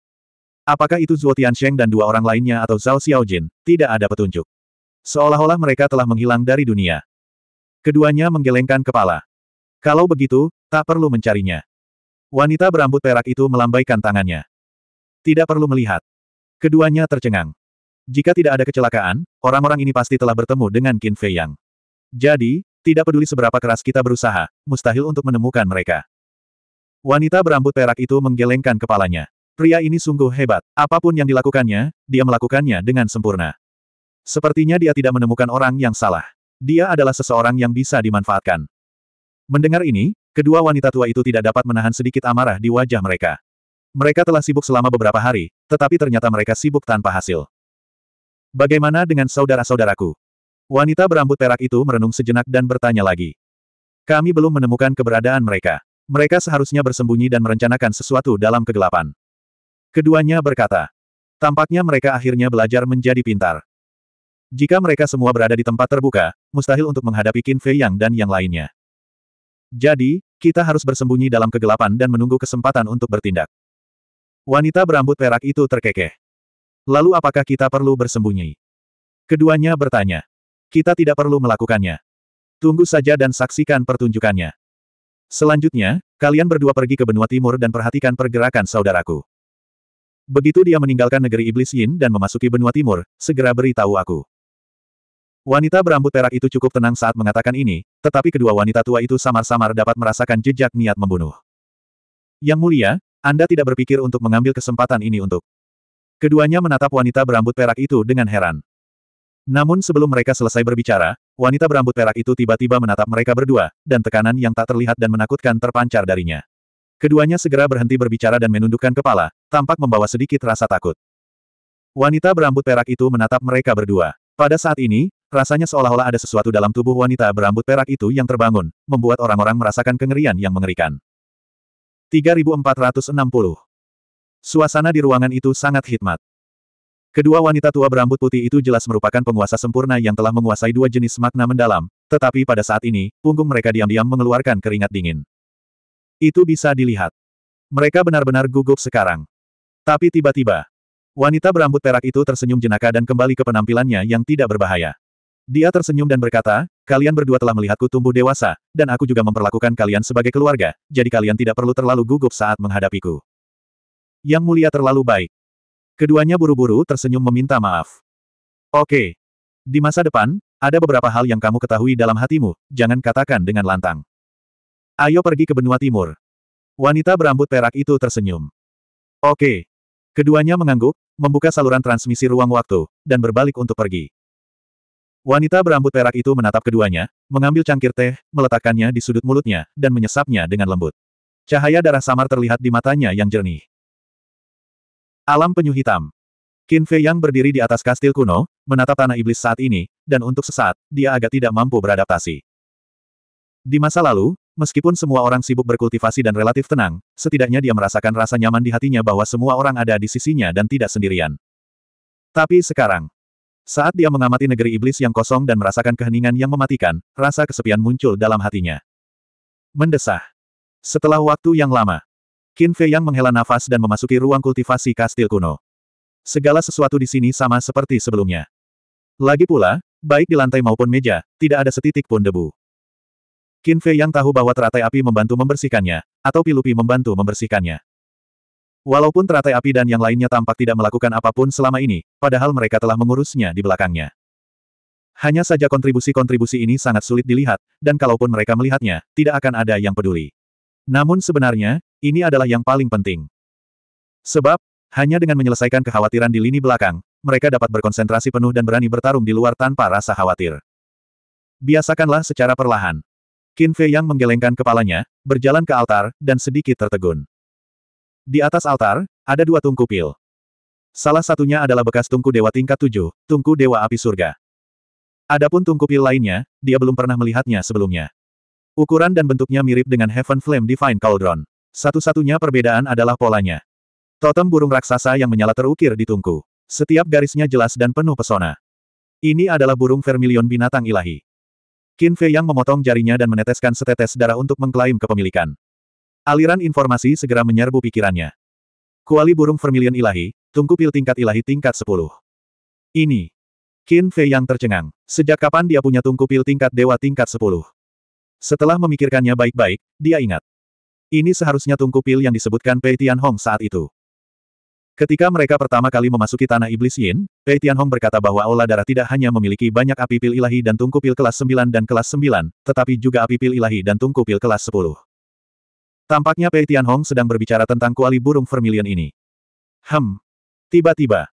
Apakah itu Zhuo Tiansheng dan dua orang lainnya atau Zhao Xiaojin? Tidak ada petunjuk. Seolah-olah mereka telah menghilang dari dunia. Keduanya menggelengkan kepala. Kalau begitu, tak perlu mencarinya. Wanita berambut perak itu melambaikan tangannya. Tidak perlu melihat. Keduanya tercengang. Jika tidak ada kecelakaan, orang-orang ini pasti telah bertemu dengan Qin Fei Yang. Jadi, tidak peduli seberapa keras kita berusaha, mustahil untuk menemukan mereka. Wanita berambut perak itu menggelengkan kepalanya. Pria ini sungguh hebat. Apapun yang dilakukannya, dia melakukannya dengan sempurna. Sepertinya dia tidak menemukan orang yang salah. Dia adalah seseorang yang bisa dimanfaatkan. Mendengar ini, kedua wanita tua itu tidak dapat menahan sedikit amarah di wajah mereka. Mereka telah sibuk selama beberapa hari, tetapi ternyata mereka sibuk tanpa hasil. Bagaimana dengan saudara-saudaraku? Wanita berambut perak itu merenung sejenak dan bertanya lagi. Kami belum menemukan keberadaan mereka. Mereka seharusnya bersembunyi dan merencanakan sesuatu dalam kegelapan. Keduanya berkata. Tampaknya mereka akhirnya belajar menjadi pintar. Jika mereka semua berada di tempat terbuka, mustahil untuk menghadapi Qin Fei Yang dan yang lainnya. Jadi, kita harus bersembunyi dalam kegelapan dan menunggu kesempatan untuk bertindak. Wanita berambut perak itu terkekeh. Lalu apakah kita perlu bersembunyi? Keduanya bertanya. Kita tidak perlu melakukannya. Tunggu saja dan saksikan pertunjukannya. Selanjutnya, kalian berdua pergi ke benua timur dan perhatikan pergerakan saudaraku. Begitu dia meninggalkan negeri iblis Yin dan memasuki benua timur, segera beritahu aku. Wanita berambut perak itu cukup tenang saat mengatakan ini, tetapi kedua wanita tua itu samar-samar dapat merasakan jejak niat membunuh. Yang mulia, anda tidak berpikir untuk mengambil kesempatan ini untuk... Keduanya menatap wanita berambut perak itu dengan heran. Namun sebelum mereka selesai berbicara, wanita berambut perak itu tiba-tiba menatap mereka berdua, dan tekanan yang tak terlihat dan menakutkan terpancar darinya. Keduanya segera berhenti berbicara dan menundukkan kepala, tampak membawa sedikit rasa takut. Wanita berambut perak itu menatap mereka berdua. Pada saat ini, rasanya seolah-olah ada sesuatu dalam tubuh wanita berambut perak itu yang terbangun, membuat orang-orang merasakan kengerian yang mengerikan. 3460. Suasana di ruangan itu sangat hikmat. Kedua wanita tua berambut putih itu jelas merupakan penguasa sempurna yang telah menguasai dua jenis makna mendalam, tetapi pada saat ini, punggung mereka diam-diam mengeluarkan keringat dingin. Itu bisa dilihat. Mereka benar-benar gugup sekarang. Tapi tiba-tiba, wanita berambut perak itu tersenyum jenaka dan kembali ke penampilannya yang tidak berbahaya. Dia tersenyum dan berkata, Kalian berdua telah melihatku tumbuh dewasa, dan aku juga memperlakukan kalian sebagai keluarga, jadi kalian tidak perlu terlalu gugup saat menghadapiku. Yang mulia terlalu baik. Keduanya buru-buru tersenyum meminta maaf. Oke. Di masa depan, ada beberapa hal yang kamu ketahui dalam hatimu, jangan katakan dengan lantang. Ayo pergi ke benua timur. Wanita berambut perak itu tersenyum. Oke. Keduanya mengangguk, membuka saluran transmisi ruang waktu, dan berbalik untuk pergi. Wanita berambut perak itu menatap keduanya, mengambil cangkir teh, meletakkannya di sudut mulutnya, dan menyesapnya dengan lembut. Cahaya darah samar terlihat di matanya yang jernih. Alam penyu hitam. Qin Fei yang berdiri di atas kastil kuno, menatap tanah iblis saat ini, dan untuk sesaat, dia agak tidak mampu beradaptasi. Di masa lalu, meskipun semua orang sibuk berkultivasi dan relatif tenang, setidaknya dia merasakan rasa nyaman di hatinya bahwa semua orang ada di sisinya dan tidak sendirian. Tapi sekarang, saat dia mengamati negeri iblis yang kosong dan merasakan keheningan yang mematikan, rasa kesepian muncul dalam hatinya. Mendesah. Setelah waktu yang lama, Qin Fei Yang menghela nafas dan memasuki ruang kultivasi kastil kuno. Segala sesuatu di sini sama seperti sebelumnya. Lagi pula, baik di lantai maupun meja, tidak ada setitik pun debu. Qin Fei Yang tahu bahwa teratai api membantu membersihkannya, atau pilupi membantu membersihkannya. Walaupun teratai api dan yang lainnya tampak tidak melakukan apapun selama ini, padahal mereka telah mengurusnya di belakangnya. Hanya saja kontribusi-kontribusi ini sangat sulit dilihat, dan kalaupun mereka melihatnya, tidak akan ada yang peduli. Namun sebenarnya, ini adalah yang paling penting. Sebab, hanya dengan menyelesaikan kekhawatiran di lini belakang, mereka dapat berkonsentrasi penuh dan berani bertarung di luar tanpa rasa khawatir. Biasakanlah secara perlahan. Qin Fei yang menggelengkan kepalanya, berjalan ke altar, dan sedikit tertegun. Di atas altar, ada dua tungku pil. Salah satunya adalah bekas tungku dewa tingkat tujuh, tungku dewa api surga. Adapun tungku pil lainnya, dia belum pernah melihatnya sebelumnya. Ukuran dan bentuknya mirip dengan Heaven Flame Divine Cauldron. Satu-satunya perbedaan adalah polanya. Totem burung raksasa yang menyala terukir di tungku. Setiap garisnya jelas dan penuh pesona. Ini adalah burung vermilion binatang ilahi. Qin Fei yang memotong jarinya dan meneteskan setetes darah untuk mengklaim kepemilikan. Aliran informasi segera menyerbu pikirannya. Kuali burung vermilion ilahi, tungku pil tingkat ilahi tingkat 10. Ini. Qin Fei yang tercengang. Sejak kapan dia punya tungku pil tingkat dewa tingkat 10? Setelah memikirkannya baik-baik, dia ingat. Ini seharusnya tungku pil yang disebutkan Pei Hong saat itu. Ketika mereka pertama kali memasuki tanah iblis Yin, Pei Hong berkata bahwa Olah Darah tidak hanya memiliki banyak api pil ilahi dan tungku pil kelas 9 dan kelas 9, tetapi juga api pil ilahi dan tungku pil kelas 10. Tampaknya Pei Tianhong sedang berbicara tentang kuali burung vermilion ini. Hem. Tiba-tiba.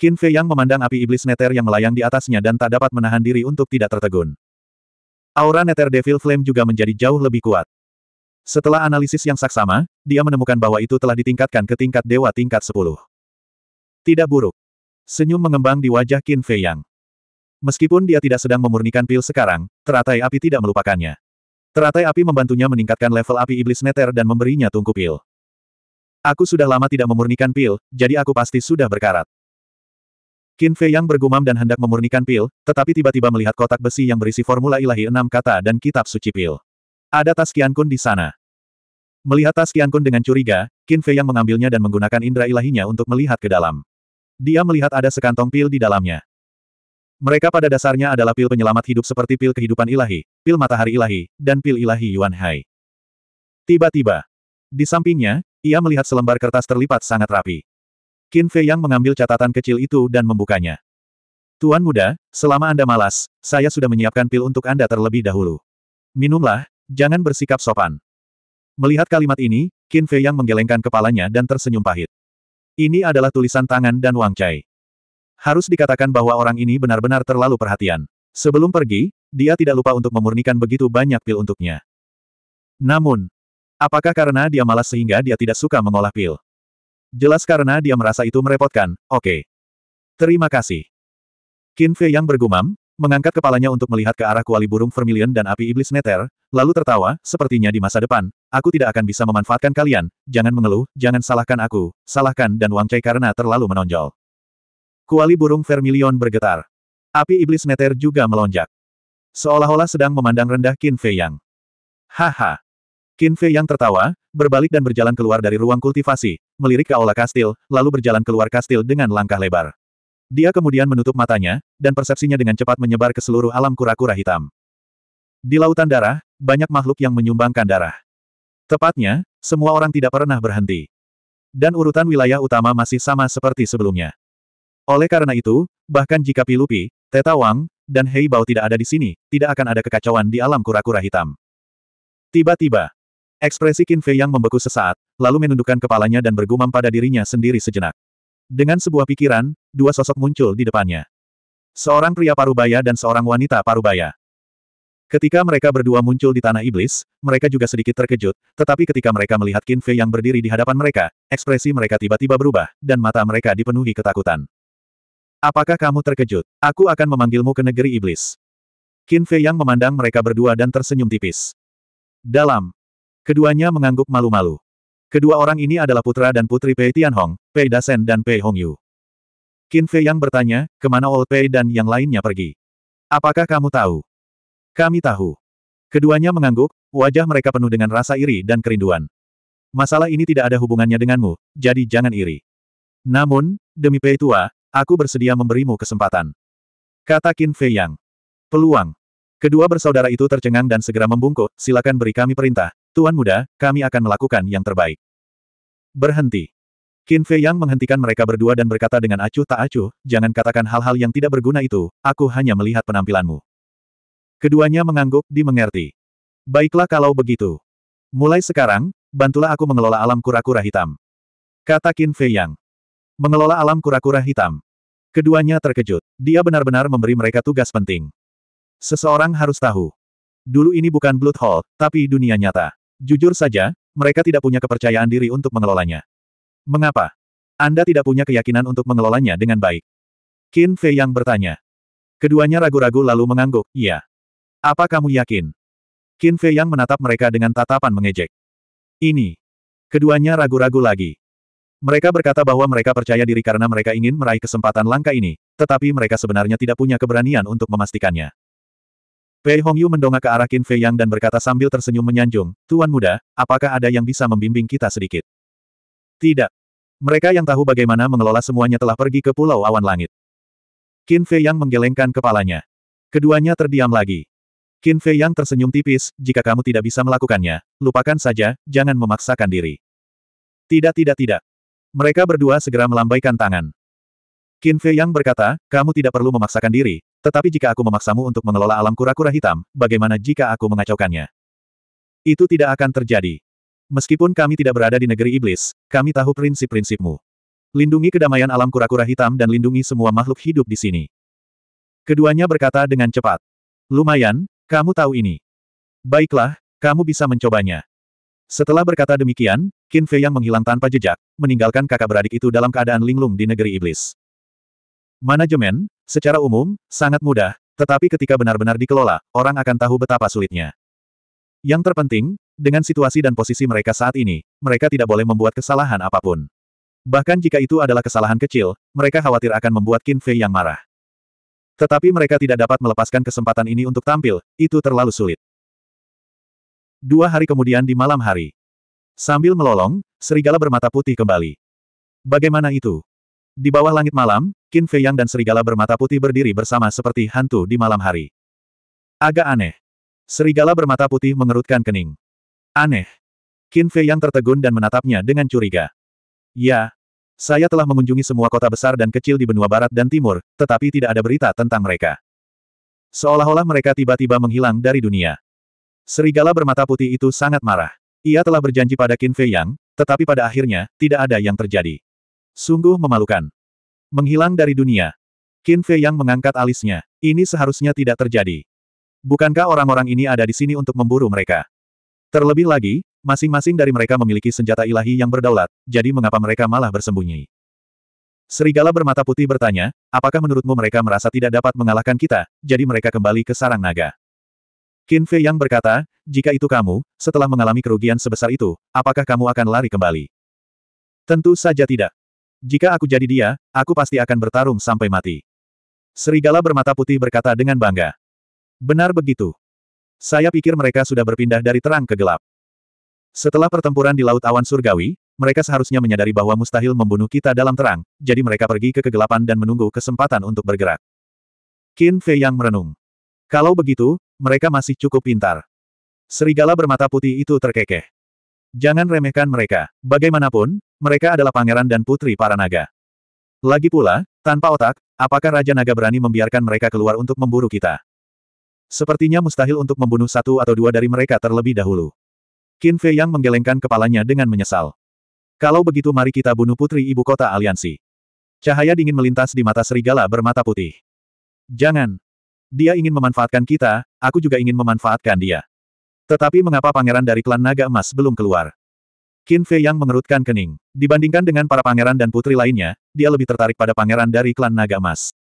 Qin Fei Yang memandang api iblis neter yang melayang di atasnya dan tak dapat menahan diri untuk tidak tertegun. Aura neter Devil Flame juga menjadi jauh lebih kuat. Setelah analisis yang saksama, dia menemukan bahwa itu telah ditingkatkan ke tingkat dewa tingkat 10. Tidak buruk. Senyum mengembang di wajah Qin Fei Yang. Meskipun dia tidak sedang memurnikan pil sekarang, teratai api tidak melupakannya. Teratai api membantunya meningkatkan level api iblis neter dan memberinya tungku pil. Aku sudah lama tidak memurnikan pil, jadi aku pasti sudah berkarat. Qin Fei yang bergumam dan hendak memurnikan pil, tetapi tiba-tiba melihat kotak besi yang berisi formula ilahi enam kata dan kitab suci pil. Ada tas Qian Kun di sana. Melihat tas Qian Kun dengan curiga, Qin Fei yang mengambilnya dan menggunakan indera ilahinya untuk melihat ke dalam. Dia melihat ada sekantong pil di dalamnya. Mereka pada dasarnya adalah pil penyelamat hidup seperti pil kehidupan ilahi, pil matahari ilahi, dan pil ilahi Yuan Hai. Tiba-tiba, di sampingnya, ia melihat selembar kertas terlipat sangat rapi. Qin Fei Yang mengambil catatan kecil itu dan membukanya. Tuan muda, selama Anda malas, saya sudah menyiapkan pil untuk Anda terlebih dahulu. Minumlah, jangan bersikap sopan. Melihat kalimat ini, Qin Fei Yang menggelengkan kepalanya dan tersenyum pahit. Ini adalah tulisan tangan dan Wang Chai. Harus dikatakan bahwa orang ini benar-benar terlalu perhatian. Sebelum pergi, dia tidak lupa untuk memurnikan begitu banyak pil untuknya. Namun, apakah karena dia malas sehingga dia tidak suka mengolah pil? Jelas karena dia merasa itu merepotkan, oke. Okay. Terima kasih. Qin Fei yang bergumam, mengangkat kepalanya untuk melihat ke arah kuali burung vermilion dan api iblis neter, lalu tertawa, sepertinya di masa depan, aku tidak akan bisa memanfaatkan kalian, jangan mengeluh, jangan salahkan aku, salahkan dan Wang Chai karena terlalu menonjol. Kuali burung vermilion bergetar. Api iblis neter juga melonjak. Seolah-olah sedang memandang rendah Qin Fei Yang. Haha. Qin Fei Yang tertawa, berbalik dan berjalan keluar dari ruang kultivasi, melirik ke aula kastil, lalu berjalan keluar kastil dengan langkah lebar. Dia kemudian menutup matanya, dan persepsinya dengan cepat menyebar ke seluruh alam kura-kura hitam. Di lautan darah, banyak makhluk yang menyumbangkan darah. Tepatnya, semua orang tidak pernah berhenti. Dan urutan wilayah utama masih sama seperti sebelumnya. Oleh karena itu, bahkan jika Pilupi, Teta Wang, dan Hei Bao tidak ada di sini, tidak akan ada kekacauan di alam kura-kura hitam. Tiba-tiba, ekspresi Qin Fei yang membeku sesaat, lalu menundukkan kepalanya dan bergumam pada dirinya sendiri sejenak. Dengan sebuah pikiran, dua sosok muncul di depannya. Seorang pria parubaya dan seorang wanita parubaya. Ketika mereka berdua muncul di Tanah Iblis, mereka juga sedikit terkejut, tetapi ketika mereka melihat Qin Fei yang berdiri di hadapan mereka, ekspresi mereka tiba-tiba berubah, dan mata mereka dipenuhi ketakutan. Apakah kamu terkejut? Aku akan memanggilmu ke negeri iblis. Qin Fei Yang memandang mereka berdua dan tersenyum tipis. Dalam. Keduanya mengangguk malu-malu. Kedua orang ini adalah putra dan putri Pei Tianhong, Pei Dasen dan Pei Hongyu. Qin Fei Yang bertanya, kemana Old Pei dan yang lainnya pergi? Apakah kamu tahu? Kami tahu. Keduanya mengangguk, wajah mereka penuh dengan rasa iri dan kerinduan. Masalah ini tidak ada hubungannya denganmu, jadi jangan iri. Namun, demi Pei Tua, Aku bersedia memberimu kesempatan. Kata Qin Fei Yang. Peluang. Kedua bersaudara itu tercengang dan segera membungkuk, silakan beri kami perintah, Tuan Muda, kami akan melakukan yang terbaik. Berhenti. Qin Fei Yang menghentikan mereka berdua dan berkata dengan acuh tak acuh, jangan katakan hal-hal yang tidak berguna itu, aku hanya melihat penampilanmu. Keduanya mengangguk, dimengerti. Baiklah kalau begitu. Mulai sekarang, bantulah aku mengelola alam kura-kura hitam. Kata Qin Fei Yang. Mengelola alam kura-kura hitam. Keduanya terkejut. Dia benar-benar memberi mereka tugas penting. Seseorang harus tahu. Dulu ini bukan Blood Hall, tapi dunia nyata. Jujur saja, mereka tidak punya kepercayaan diri untuk mengelolanya. Mengapa? Anda tidak punya keyakinan untuk mengelolanya dengan baik. Qin Fei yang bertanya. Keduanya ragu-ragu lalu mengangguk, iya. Apa kamu yakin? Qin Fei yang menatap mereka dengan tatapan mengejek. Ini. Keduanya ragu-ragu lagi. Mereka berkata bahwa mereka percaya diri karena mereka ingin meraih kesempatan langka ini, tetapi mereka sebenarnya tidak punya keberanian untuk memastikannya. Pei Hongyu mendongak ke arah Qin Fei Yang dan berkata sambil tersenyum menyanjung, Tuan muda, apakah ada yang bisa membimbing kita sedikit? Tidak. Mereka yang tahu bagaimana mengelola semuanya telah pergi ke Pulau Awan Langit. Qin Fei Yang menggelengkan kepalanya. Keduanya terdiam lagi. Qin Fei Yang tersenyum tipis, jika kamu tidak bisa melakukannya, lupakan saja, jangan memaksakan diri. Tidak tidak tidak, mereka berdua segera melambaikan tangan. Qin Fei Yang berkata, kamu tidak perlu memaksakan diri, tetapi jika aku memaksamu untuk mengelola alam kura-kura hitam, bagaimana jika aku mengacaukannya? Itu tidak akan terjadi. Meskipun kami tidak berada di negeri iblis, kami tahu prinsip-prinsipmu. Lindungi kedamaian alam kura-kura hitam dan lindungi semua makhluk hidup di sini. Keduanya berkata dengan cepat. Lumayan, kamu tahu ini. Baiklah, kamu bisa mencobanya. Setelah berkata demikian, Qin Fei yang menghilang tanpa jejak, meninggalkan kakak beradik itu dalam keadaan linglung di negeri iblis. Manajemen, secara umum, sangat mudah, tetapi ketika benar-benar dikelola, orang akan tahu betapa sulitnya. Yang terpenting, dengan situasi dan posisi mereka saat ini, mereka tidak boleh membuat kesalahan apapun. Bahkan jika itu adalah kesalahan kecil, mereka khawatir akan membuat Qin Fei yang marah. Tetapi mereka tidak dapat melepaskan kesempatan ini untuk tampil, itu terlalu sulit. Dua hari kemudian di malam hari, Sambil melolong, serigala bermata putih kembali. Bagaimana itu? Di bawah langit malam, Qin Fei Yang dan serigala bermata putih berdiri bersama seperti hantu di malam hari. Agak aneh. Serigala bermata putih mengerutkan kening. Aneh. Qin Fei Yang tertegun dan menatapnya dengan curiga. Ya, saya telah mengunjungi semua kota besar dan kecil di benua barat dan timur, tetapi tidak ada berita tentang mereka. Seolah-olah mereka tiba-tiba menghilang dari dunia. Serigala bermata putih itu sangat marah. Ia telah berjanji pada Qin Fei Yang, tetapi pada akhirnya, tidak ada yang terjadi. Sungguh memalukan. Menghilang dari dunia. Qin Fei Yang mengangkat alisnya. Ini seharusnya tidak terjadi. Bukankah orang-orang ini ada di sini untuk memburu mereka? Terlebih lagi, masing-masing dari mereka memiliki senjata ilahi yang berdaulat, jadi mengapa mereka malah bersembunyi? Serigala bermata putih bertanya, apakah menurutmu mereka merasa tidak dapat mengalahkan kita, jadi mereka kembali ke sarang naga? Qin Fei Yang berkata, jika itu kamu, setelah mengalami kerugian sebesar itu, apakah kamu akan lari kembali? Tentu saja tidak. Jika aku jadi dia, aku pasti akan bertarung sampai mati. Serigala bermata putih berkata dengan bangga. Benar begitu. Saya pikir mereka sudah berpindah dari terang ke gelap. Setelah pertempuran di Laut Awan Surgawi, mereka seharusnya menyadari bahwa mustahil membunuh kita dalam terang, jadi mereka pergi ke kegelapan dan menunggu kesempatan untuk bergerak. Qin Fei yang merenung. Kalau begitu, mereka masih cukup pintar. Serigala bermata putih itu terkekeh. Jangan remehkan mereka. Bagaimanapun, mereka adalah pangeran dan putri para naga. Lagi pula, tanpa otak, apakah Raja Naga berani membiarkan mereka keluar untuk memburu kita? Sepertinya mustahil untuk membunuh satu atau dua dari mereka terlebih dahulu. Qin Fei Yang menggelengkan kepalanya dengan menyesal. Kalau begitu mari kita bunuh putri ibu kota aliansi. Cahaya dingin melintas di mata serigala bermata putih. Jangan. Dia ingin memanfaatkan kita, aku juga ingin memanfaatkan dia. Tetapi mengapa pangeran dari klan naga emas belum keluar? Qin Fei yang mengerutkan kening. Dibandingkan dengan para pangeran dan putri lainnya, dia lebih tertarik pada pangeran dari klan naga emas.